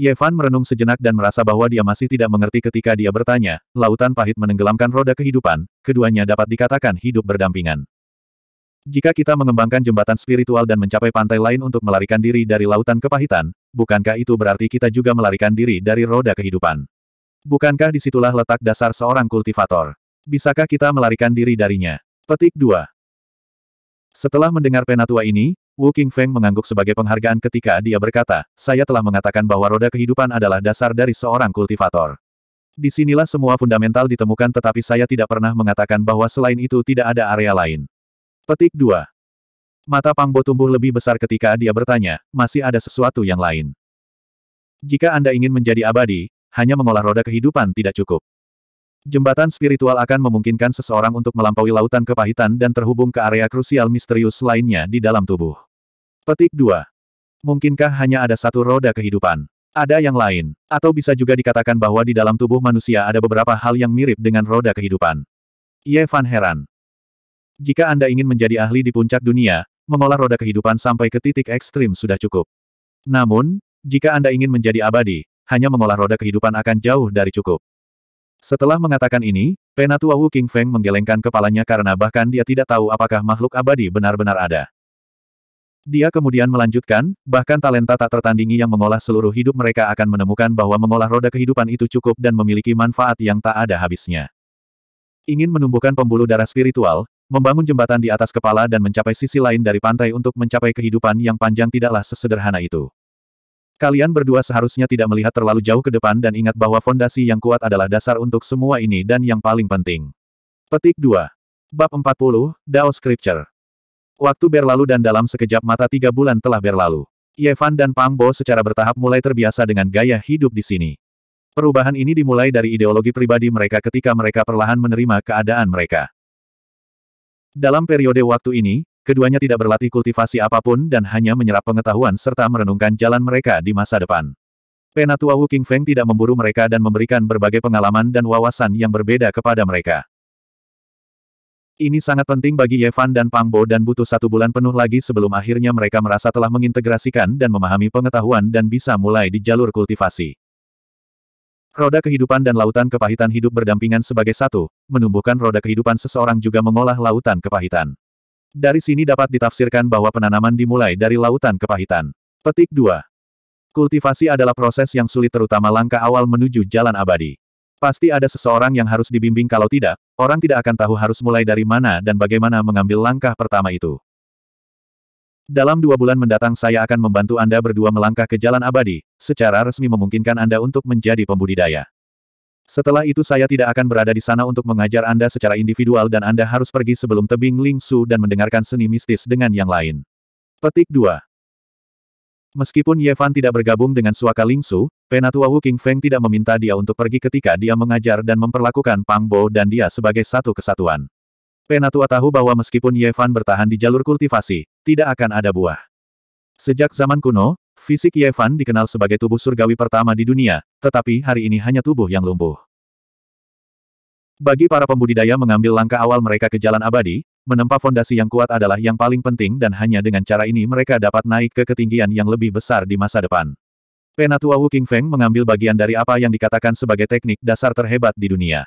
Yevan merenung sejenak dan merasa bahwa dia masih tidak mengerti ketika dia bertanya, lautan pahit menenggelamkan roda kehidupan, keduanya dapat dikatakan hidup berdampingan. Jika kita mengembangkan jembatan spiritual dan mencapai pantai lain untuk melarikan diri dari lautan kepahitan, bukankah itu berarti kita juga melarikan diri dari roda kehidupan? Bukankah disitulah letak dasar seorang kultivator? Bisakah kita melarikan diri darinya? Petik 2. Setelah mendengar penatua ini, Wu Feng mengangguk sebagai penghargaan ketika dia berkata, saya telah mengatakan bahwa roda kehidupan adalah dasar dari seorang kultivator. Disinilah semua fundamental ditemukan tetapi saya tidak pernah mengatakan bahwa selain itu tidak ada area lain. Petik 2. Mata Pangbo tumbuh lebih besar ketika dia bertanya, masih ada sesuatu yang lain. Jika Anda ingin menjadi abadi, hanya mengolah roda kehidupan tidak cukup. Jembatan spiritual akan memungkinkan seseorang untuk melampaui lautan kepahitan dan terhubung ke area krusial misterius lainnya di dalam tubuh. Petik 2. Mungkinkah hanya ada satu roda kehidupan? Ada yang lain. Atau bisa juga dikatakan bahwa di dalam tubuh manusia ada beberapa hal yang mirip dengan roda kehidupan. Ye Van heran. Jika Anda ingin menjadi ahli di puncak dunia, mengolah roda kehidupan sampai ke titik ekstrim sudah cukup. Namun, jika Anda ingin menjadi abadi, hanya mengolah roda kehidupan akan jauh dari cukup. Setelah mengatakan ini, Penatua Wu King Feng menggelengkan kepalanya karena bahkan dia tidak tahu apakah makhluk abadi benar-benar ada. Dia kemudian melanjutkan, bahkan talenta tak tertandingi yang mengolah seluruh hidup mereka akan menemukan bahwa mengolah roda kehidupan itu cukup dan memiliki manfaat yang tak ada habisnya. Ingin menumbuhkan pembuluh darah spiritual, membangun jembatan di atas kepala dan mencapai sisi lain dari pantai untuk mencapai kehidupan yang panjang tidaklah sesederhana itu. Kalian berdua seharusnya tidak melihat terlalu jauh ke depan dan ingat bahwa fondasi yang kuat adalah dasar untuk semua ini dan yang paling penting. Petik 2. Bab 40, Dao Scripture. Waktu berlalu dan dalam sekejap mata tiga bulan telah berlalu. Yevan dan Pangbo secara bertahap mulai terbiasa dengan gaya hidup di sini. Perubahan ini dimulai dari ideologi pribadi mereka ketika mereka perlahan menerima keadaan mereka. Dalam periode waktu ini, Keduanya tidak berlatih kultivasi apapun dan hanya menyerap pengetahuan serta merenungkan jalan mereka di masa depan. Penatua Wu King Feng tidak memburu mereka dan memberikan berbagai pengalaman dan wawasan yang berbeda kepada mereka. Ini sangat penting bagi Yevan dan Pangbo dan butuh satu bulan penuh lagi sebelum akhirnya mereka merasa telah mengintegrasikan dan memahami pengetahuan dan bisa mulai di jalur kultivasi. Roda kehidupan dan lautan kepahitan hidup berdampingan sebagai satu, menumbuhkan roda kehidupan seseorang juga mengolah lautan kepahitan. Dari sini dapat ditafsirkan bahwa penanaman dimulai dari lautan kepahitan. Petik 2. Kultivasi adalah proses yang sulit terutama langkah awal menuju jalan abadi. Pasti ada seseorang yang harus dibimbing kalau tidak, orang tidak akan tahu harus mulai dari mana dan bagaimana mengambil langkah pertama itu. Dalam dua bulan mendatang saya akan membantu Anda berdua melangkah ke jalan abadi, secara resmi memungkinkan Anda untuk menjadi pembudidaya. Setelah itu saya tidak akan berada di sana untuk mengajar Anda secara individual dan Anda harus pergi sebelum tebing Ling Su dan mendengarkan seni mistis dengan yang lain. Petik 2 Meskipun Yevan tidak bergabung dengan suaka Ling Su, Penatua Wu King Feng tidak meminta dia untuk pergi ketika dia mengajar dan memperlakukan Pang Bo dan dia sebagai satu kesatuan. Penatua tahu bahwa meskipun Yevan bertahan di jalur kultivasi, tidak akan ada buah. Sejak zaman kuno, Fisik Yevan dikenal sebagai tubuh surgawi pertama di dunia, tetapi hari ini hanya tubuh yang lumpuh. Bagi para pembudidaya mengambil langkah awal mereka ke jalan abadi, menempa fondasi yang kuat adalah yang paling penting dan hanya dengan cara ini mereka dapat naik ke ketinggian yang lebih besar di masa depan. Penatua Wu King Feng mengambil bagian dari apa yang dikatakan sebagai teknik dasar terhebat di dunia.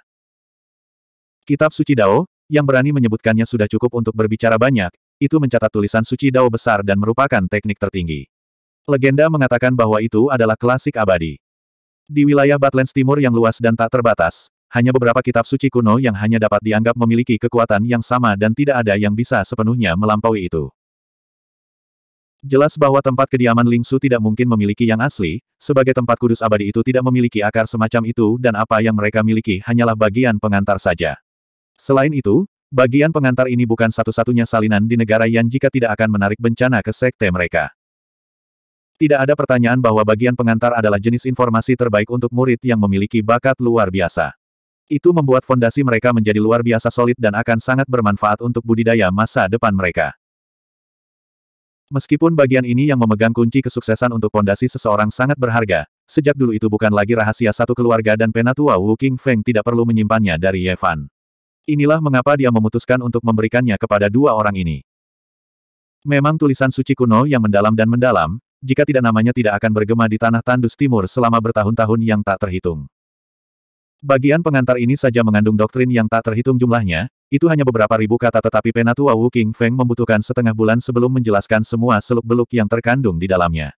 Kitab Suci Dao, yang berani menyebutkannya sudah cukup untuk berbicara banyak, itu mencatat tulisan Suci Dao besar dan merupakan teknik tertinggi. Legenda mengatakan bahwa itu adalah klasik abadi. Di wilayah Batlands Timur yang luas dan tak terbatas, hanya beberapa kitab suci kuno yang hanya dapat dianggap memiliki kekuatan yang sama dan tidak ada yang bisa sepenuhnya melampaui itu. Jelas bahwa tempat kediaman Ling Lingsu tidak mungkin memiliki yang asli, sebagai tempat kudus abadi itu tidak memiliki akar semacam itu dan apa yang mereka miliki hanyalah bagian pengantar saja. Selain itu, Bagian pengantar ini bukan satu-satunya salinan di negara yang jika tidak akan menarik bencana ke sekte mereka. Tidak ada pertanyaan bahwa bagian pengantar adalah jenis informasi terbaik untuk murid yang memiliki bakat luar biasa. Itu membuat fondasi mereka menjadi luar biasa solid dan akan sangat bermanfaat untuk budidaya masa depan mereka. Meskipun bagian ini yang memegang kunci kesuksesan untuk fondasi seseorang sangat berharga, sejak dulu itu bukan lagi rahasia satu keluarga dan penatua Wu King Feng tidak perlu menyimpannya dari Ye Inilah mengapa dia memutuskan untuk memberikannya kepada dua orang ini. Memang tulisan suci kuno yang mendalam dan mendalam, jika tidak namanya tidak akan bergema di tanah tandus timur selama bertahun-tahun yang tak terhitung. Bagian pengantar ini saja mengandung doktrin yang tak terhitung jumlahnya, itu hanya beberapa ribu kata tetapi Penatua Wu King Feng membutuhkan setengah bulan sebelum menjelaskan semua seluk-beluk yang terkandung di dalamnya.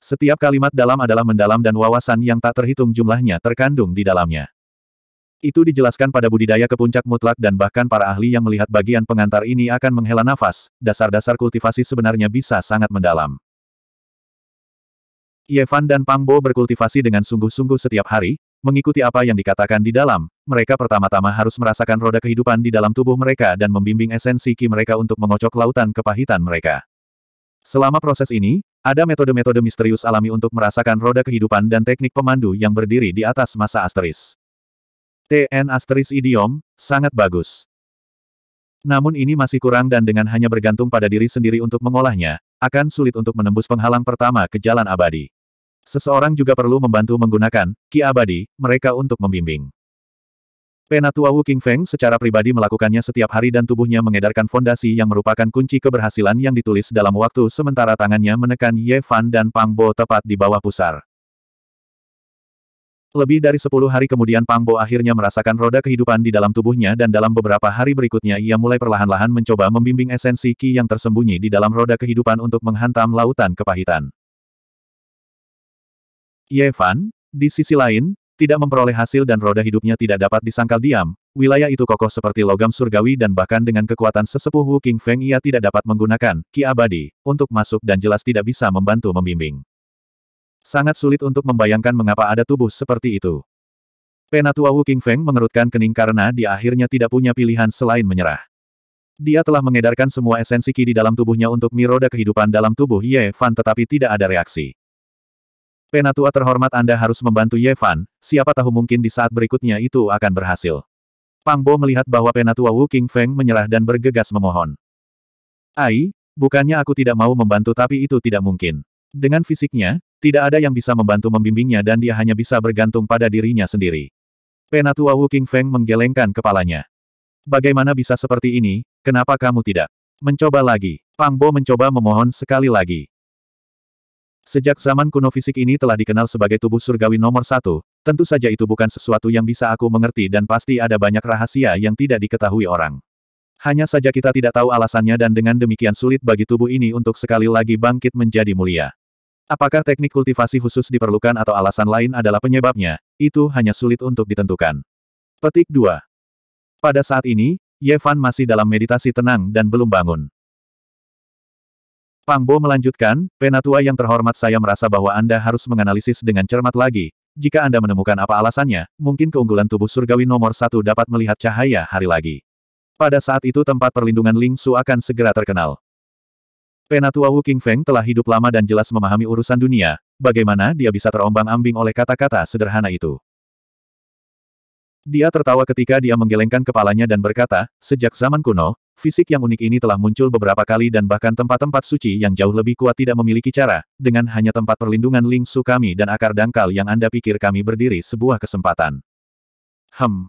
Setiap kalimat dalam adalah mendalam dan wawasan yang tak terhitung jumlahnya terkandung di dalamnya. Itu dijelaskan pada budidaya ke puncak mutlak dan bahkan para ahli yang melihat bagian pengantar ini akan menghela nafas, dasar-dasar kultivasi sebenarnya bisa sangat mendalam. Yevan dan Pangbo berkultivasi dengan sungguh-sungguh setiap hari, mengikuti apa yang dikatakan di dalam, mereka pertama-tama harus merasakan roda kehidupan di dalam tubuh mereka dan membimbing esensi ki mereka untuk mengocok lautan kepahitan mereka. Selama proses ini, ada metode-metode misterius alami untuk merasakan roda kehidupan dan teknik pemandu yang berdiri di atas masa asteris. TN asteris idiom, sangat bagus. Namun ini masih kurang dan dengan hanya bergantung pada diri sendiri untuk mengolahnya, akan sulit untuk menembus penghalang pertama ke jalan abadi. Seseorang juga perlu membantu menggunakan ki abadi mereka untuk membimbing. Penatua Wu Feng secara pribadi melakukannya setiap hari dan tubuhnya mengedarkan fondasi yang merupakan kunci keberhasilan yang ditulis dalam waktu sementara tangannya menekan Ye Fan dan Pang Bo tepat di bawah pusar. Lebih dari sepuluh hari kemudian Pang Bo akhirnya merasakan roda kehidupan di dalam tubuhnya dan dalam beberapa hari berikutnya ia mulai perlahan-lahan mencoba membimbing esensi Ki yang tersembunyi di dalam roda kehidupan untuk menghantam lautan kepahitan. Ye Fan, di sisi lain, tidak memperoleh hasil dan roda hidupnya tidak dapat disangkal diam, wilayah itu kokoh seperti logam surgawi dan bahkan dengan kekuatan sesepuh Wu King Feng ia tidak dapat menggunakan ki abadi untuk masuk dan jelas tidak bisa membantu membimbing. Sangat sulit untuk membayangkan mengapa ada tubuh seperti itu. Penatua Wu King Feng mengerutkan kening karena dia akhirnya tidak punya pilihan selain menyerah. Dia telah mengedarkan semua esensi ki di dalam tubuhnya untuk miroda kehidupan dalam tubuh Ye Fan tetapi tidak ada reaksi. Penatua terhormat Anda harus membantu Yevan. siapa tahu mungkin di saat berikutnya itu akan berhasil. Pang Bo melihat bahwa Penatua Wu King Feng menyerah dan bergegas memohon. Ai, bukannya aku tidak mau membantu tapi itu tidak mungkin. Dengan fisiknya, tidak ada yang bisa membantu membimbingnya dan dia hanya bisa bergantung pada dirinya sendiri. Penatua Wu King Feng menggelengkan kepalanya. Bagaimana bisa seperti ini, kenapa kamu tidak? Mencoba lagi. Pang Bo mencoba memohon sekali lagi. Sejak zaman kuno fisik ini telah dikenal sebagai tubuh surgawi nomor satu, tentu saja itu bukan sesuatu yang bisa aku mengerti dan pasti ada banyak rahasia yang tidak diketahui orang. Hanya saja kita tidak tahu alasannya dan dengan demikian sulit bagi tubuh ini untuk sekali lagi bangkit menjadi mulia. Apakah teknik kultivasi khusus diperlukan atau alasan lain adalah penyebabnya, itu hanya sulit untuk ditentukan. Petik 2. Pada saat ini, Yevan masih dalam meditasi tenang dan belum bangun. Bo melanjutkan, Penatua yang terhormat saya merasa bahwa Anda harus menganalisis dengan cermat lagi. Jika Anda menemukan apa alasannya, mungkin keunggulan tubuh surgawi nomor satu dapat melihat cahaya hari lagi. Pada saat itu tempat perlindungan Ling Su akan segera terkenal. Penatua Wu King Feng telah hidup lama dan jelas memahami urusan dunia, bagaimana dia bisa terombang-ambing oleh kata-kata sederhana itu. Dia tertawa ketika dia menggelengkan kepalanya dan berkata, sejak zaman kuno, fisik yang unik ini telah muncul beberapa kali dan bahkan tempat-tempat suci yang jauh lebih kuat tidak memiliki cara, dengan hanya tempat perlindungan Ling Su kami dan akar dangkal yang Anda pikir kami berdiri sebuah kesempatan. Hem.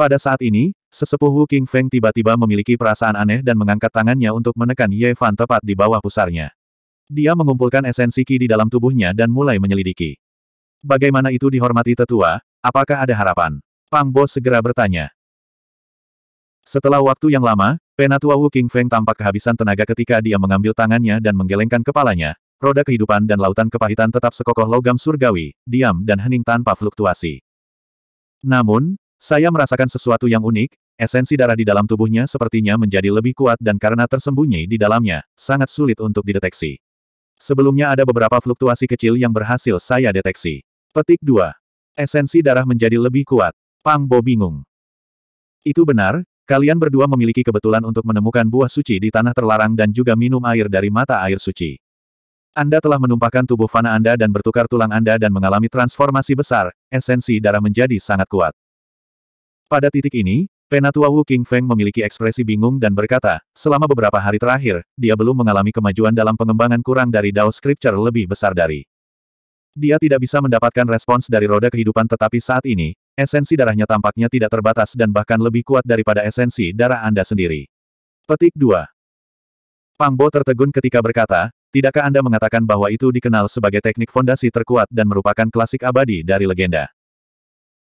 Pada saat ini, sesepuh Wu King Feng tiba-tiba memiliki perasaan aneh dan mengangkat tangannya untuk menekan Ye Fan tepat di bawah pusarnya. Dia mengumpulkan esensi ki di dalam tubuhnya dan mulai menyelidiki. Bagaimana itu dihormati tetua, Apakah ada harapan? Pang Bo segera bertanya. Setelah waktu yang lama, penatua Wu King Feng tampak kehabisan tenaga ketika dia mengambil tangannya dan menggelengkan kepalanya. Roda kehidupan dan lautan kepahitan tetap sekokoh logam surgawi, diam dan hening tanpa fluktuasi. Namun, saya merasakan sesuatu yang unik, esensi darah di dalam tubuhnya sepertinya menjadi lebih kuat dan karena tersembunyi di dalamnya, sangat sulit untuk dideteksi. Sebelumnya ada beberapa fluktuasi kecil yang berhasil saya deteksi. Petik 2. Esensi darah menjadi lebih kuat. Pang Bo bingung. Itu benar, kalian berdua memiliki kebetulan untuk menemukan buah suci di tanah terlarang dan juga minum air dari mata air suci. Anda telah menumpahkan tubuh fana Anda dan bertukar tulang Anda dan mengalami transformasi besar, esensi darah menjadi sangat kuat. Pada titik ini, Penatua Wu King Feng memiliki ekspresi bingung dan berkata, selama beberapa hari terakhir, dia belum mengalami kemajuan dalam pengembangan kurang dari Dao Scripture lebih besar dari dia tidak bisa mendapatkan respons dari roda kehidupan tetapi saat ini, esensi darahnya tampaknya tidak terbatas dan bahkan lebih kuat daripada esensi darah Anda sendiri. Petik 2. Pangbo tertegun ketika berkata, tidakkah Anda mengatakan bahwa itu dikenal sebagai teknik fondasi terkuat dan merupakan klasik abadi dari legenda?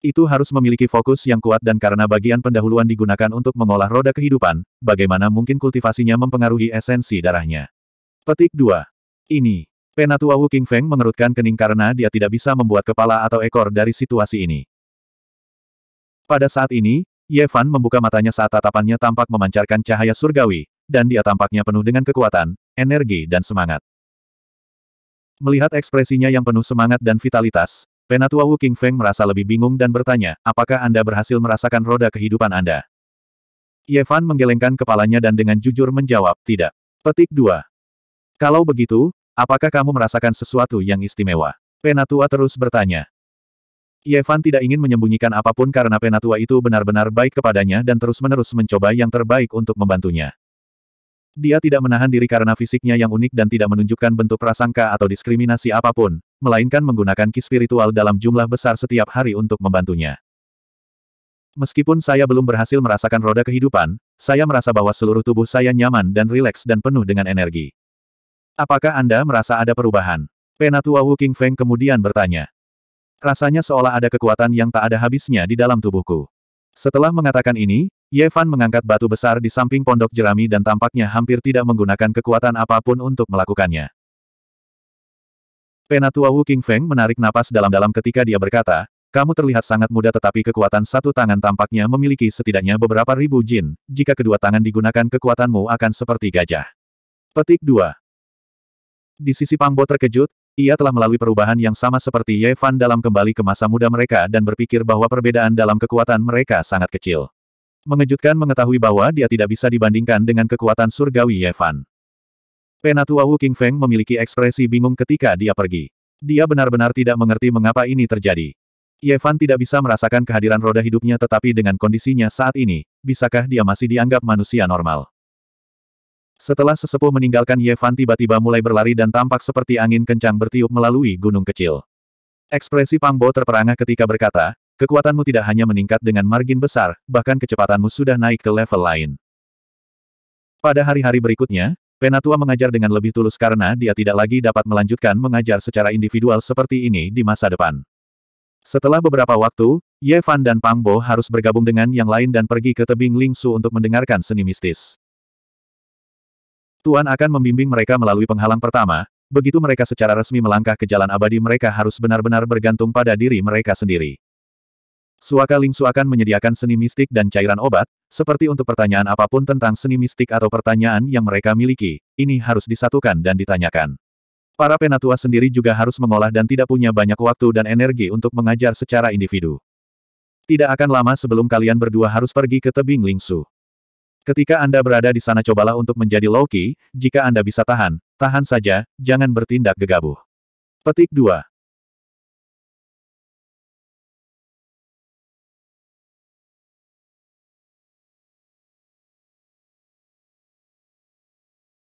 Itu harus memiliki fokus yang kuat dan karena bagian pendahuluan digunakan untuk mengolah roda kehidupan, bagaimana mungkin kultivasinya mempengaruhi esensi darahnya. Petik 2. Ini. Penatua Wu King Feng mengerutkan kening karena dia tidak bisa membuat kepala atau ekor dari situasi ini. Pada saat ini, Ye Fan membuka matanya saat tatapannya tampak memancarkan cahaya surgawi, dan dia tampaknya penuh dengan kekuatan, energi dan semangat. Melihat ekspresinya yang penuh semangat dan vitalitas, Penatua Wu King Feng merasa lebih bingung dan bertanya, apakah Anda berhasil merasakan roda kehidupan Anda? Ye Fan menggelengkan kepalanya dan dengan jujur menjawab, tidak. Petik 2. Kalau begitu, Apakah kamu merasakan sesuatu yang istimewa? Penatua terus bertanya. Yevan tidak ingin menyembunyikan apapun karena Penatua itu benar-benar baik kepadanya dan terus-menerus mencoba yang terbaik untuk membantunya. Dia tidak menahan diri karena fisiknya yang unik dan tidak menunjukkan bentuk prasangka atau diskriminasi apapun, melainkan menggunakan ki spiritual dalam jumlah besar setiap hari untuk membantunya. Meskipun saya belum berhasil merasakan roda kehidupan, saya merasa bahwa seluruh tubuh saya nyaman dan rileks dan penuh dengan energi. Apakah Anda merasa ada perubahan? Penatua Wu King Feng kemudian bertanya. Rasanya seolah ada kekuatan yang tak ada habisnya di dalam tubuhku. Setelah mengatakan ini, Ye Fan mengangkat batu besar di samping pondok jerami dan tampaknya hampir tidak menggunakan kekuatan apapun untuk melakukannya. Penatua Wu King Feng menarik napas dalam-dalam ketika dia berkata, kamu terlihat sangat muda tetapi kekuatan satu tangan tampaknya memiliki setidaknya beberapa ribu jin, jika kedua tangan digunakan kekuatanmu akan seperti gajah. Petik 2. Di sisi Pangbo terkejut, ia telah melalui perubahan yang sama seperti Ye Fan dalam kembali ke masa muda mereka dan berpikir bahwa perbedaan dalam kekuatan mereka sangat kecil. Mengejutkan mengetahui bahwa dia tidak bisa dibandingkan dengan kekuatan surgawi Ye Fan. Penatua Wu King Feng memiliki ekspresi bingung ketika dia pergi. Dia benar-benar tidak mengerti mengapa ini terjadi. Ye Fan tidak bisa merasakan kehadiran roda hidupnya tetapi dengan kondisinya saat ini, bisakah dia masih dianggap manusia normal? Setelah sesepuh meninggalkan Yevan tiba-tiba mulai berlari dan tampak seperti angin kencang bertiup melalui gunung kecil. Ekspresi Pangbo terperangah ketika berkata, kekuatanmu tidak hanya meningkat dengan margin besar, bahkan kecepatanmu sudah naik ke level lain. Pada hari-hari berikutnya, Penatua mengajar dengan lebih tulus karena dia tidak lagi dapat melanjutkan mengajar secara individual seperti ini di masa depan. Setelah beberapa waktu, Yevan dan Pangbo harus bergabung dengan yang lain dan pergi ke tebing Lingsu untuk mendengarkan seni mistis. Tuan akan membimbing mereka melalui penghalang pertama, begitu mereka secara resmi melangkah ke jalan abadi mereka harus benar-benar bergantung pada diri mereka sendiri. Suaka Lingsu akan menyediakan seni mistik dan cairan obat, seperti untuk pertanyaan apapun tentang seni mistik atau pertanyaan yang mereka miliki, ini harus disatukan dan ditanyakan. Para penatua sendiri juga harus mengolah dan tidak punya banyak waktu dan energi untuk mengajar secara individu. Tidak akan lama sebelum kalian berdua harus pergi ke tebing Lingsu. Ketika Anda berada di sana cobalah untuk menjadi Loki, jika Anda bisa tahan, tahan saja, jangan bertindak gegabah. Petik 2.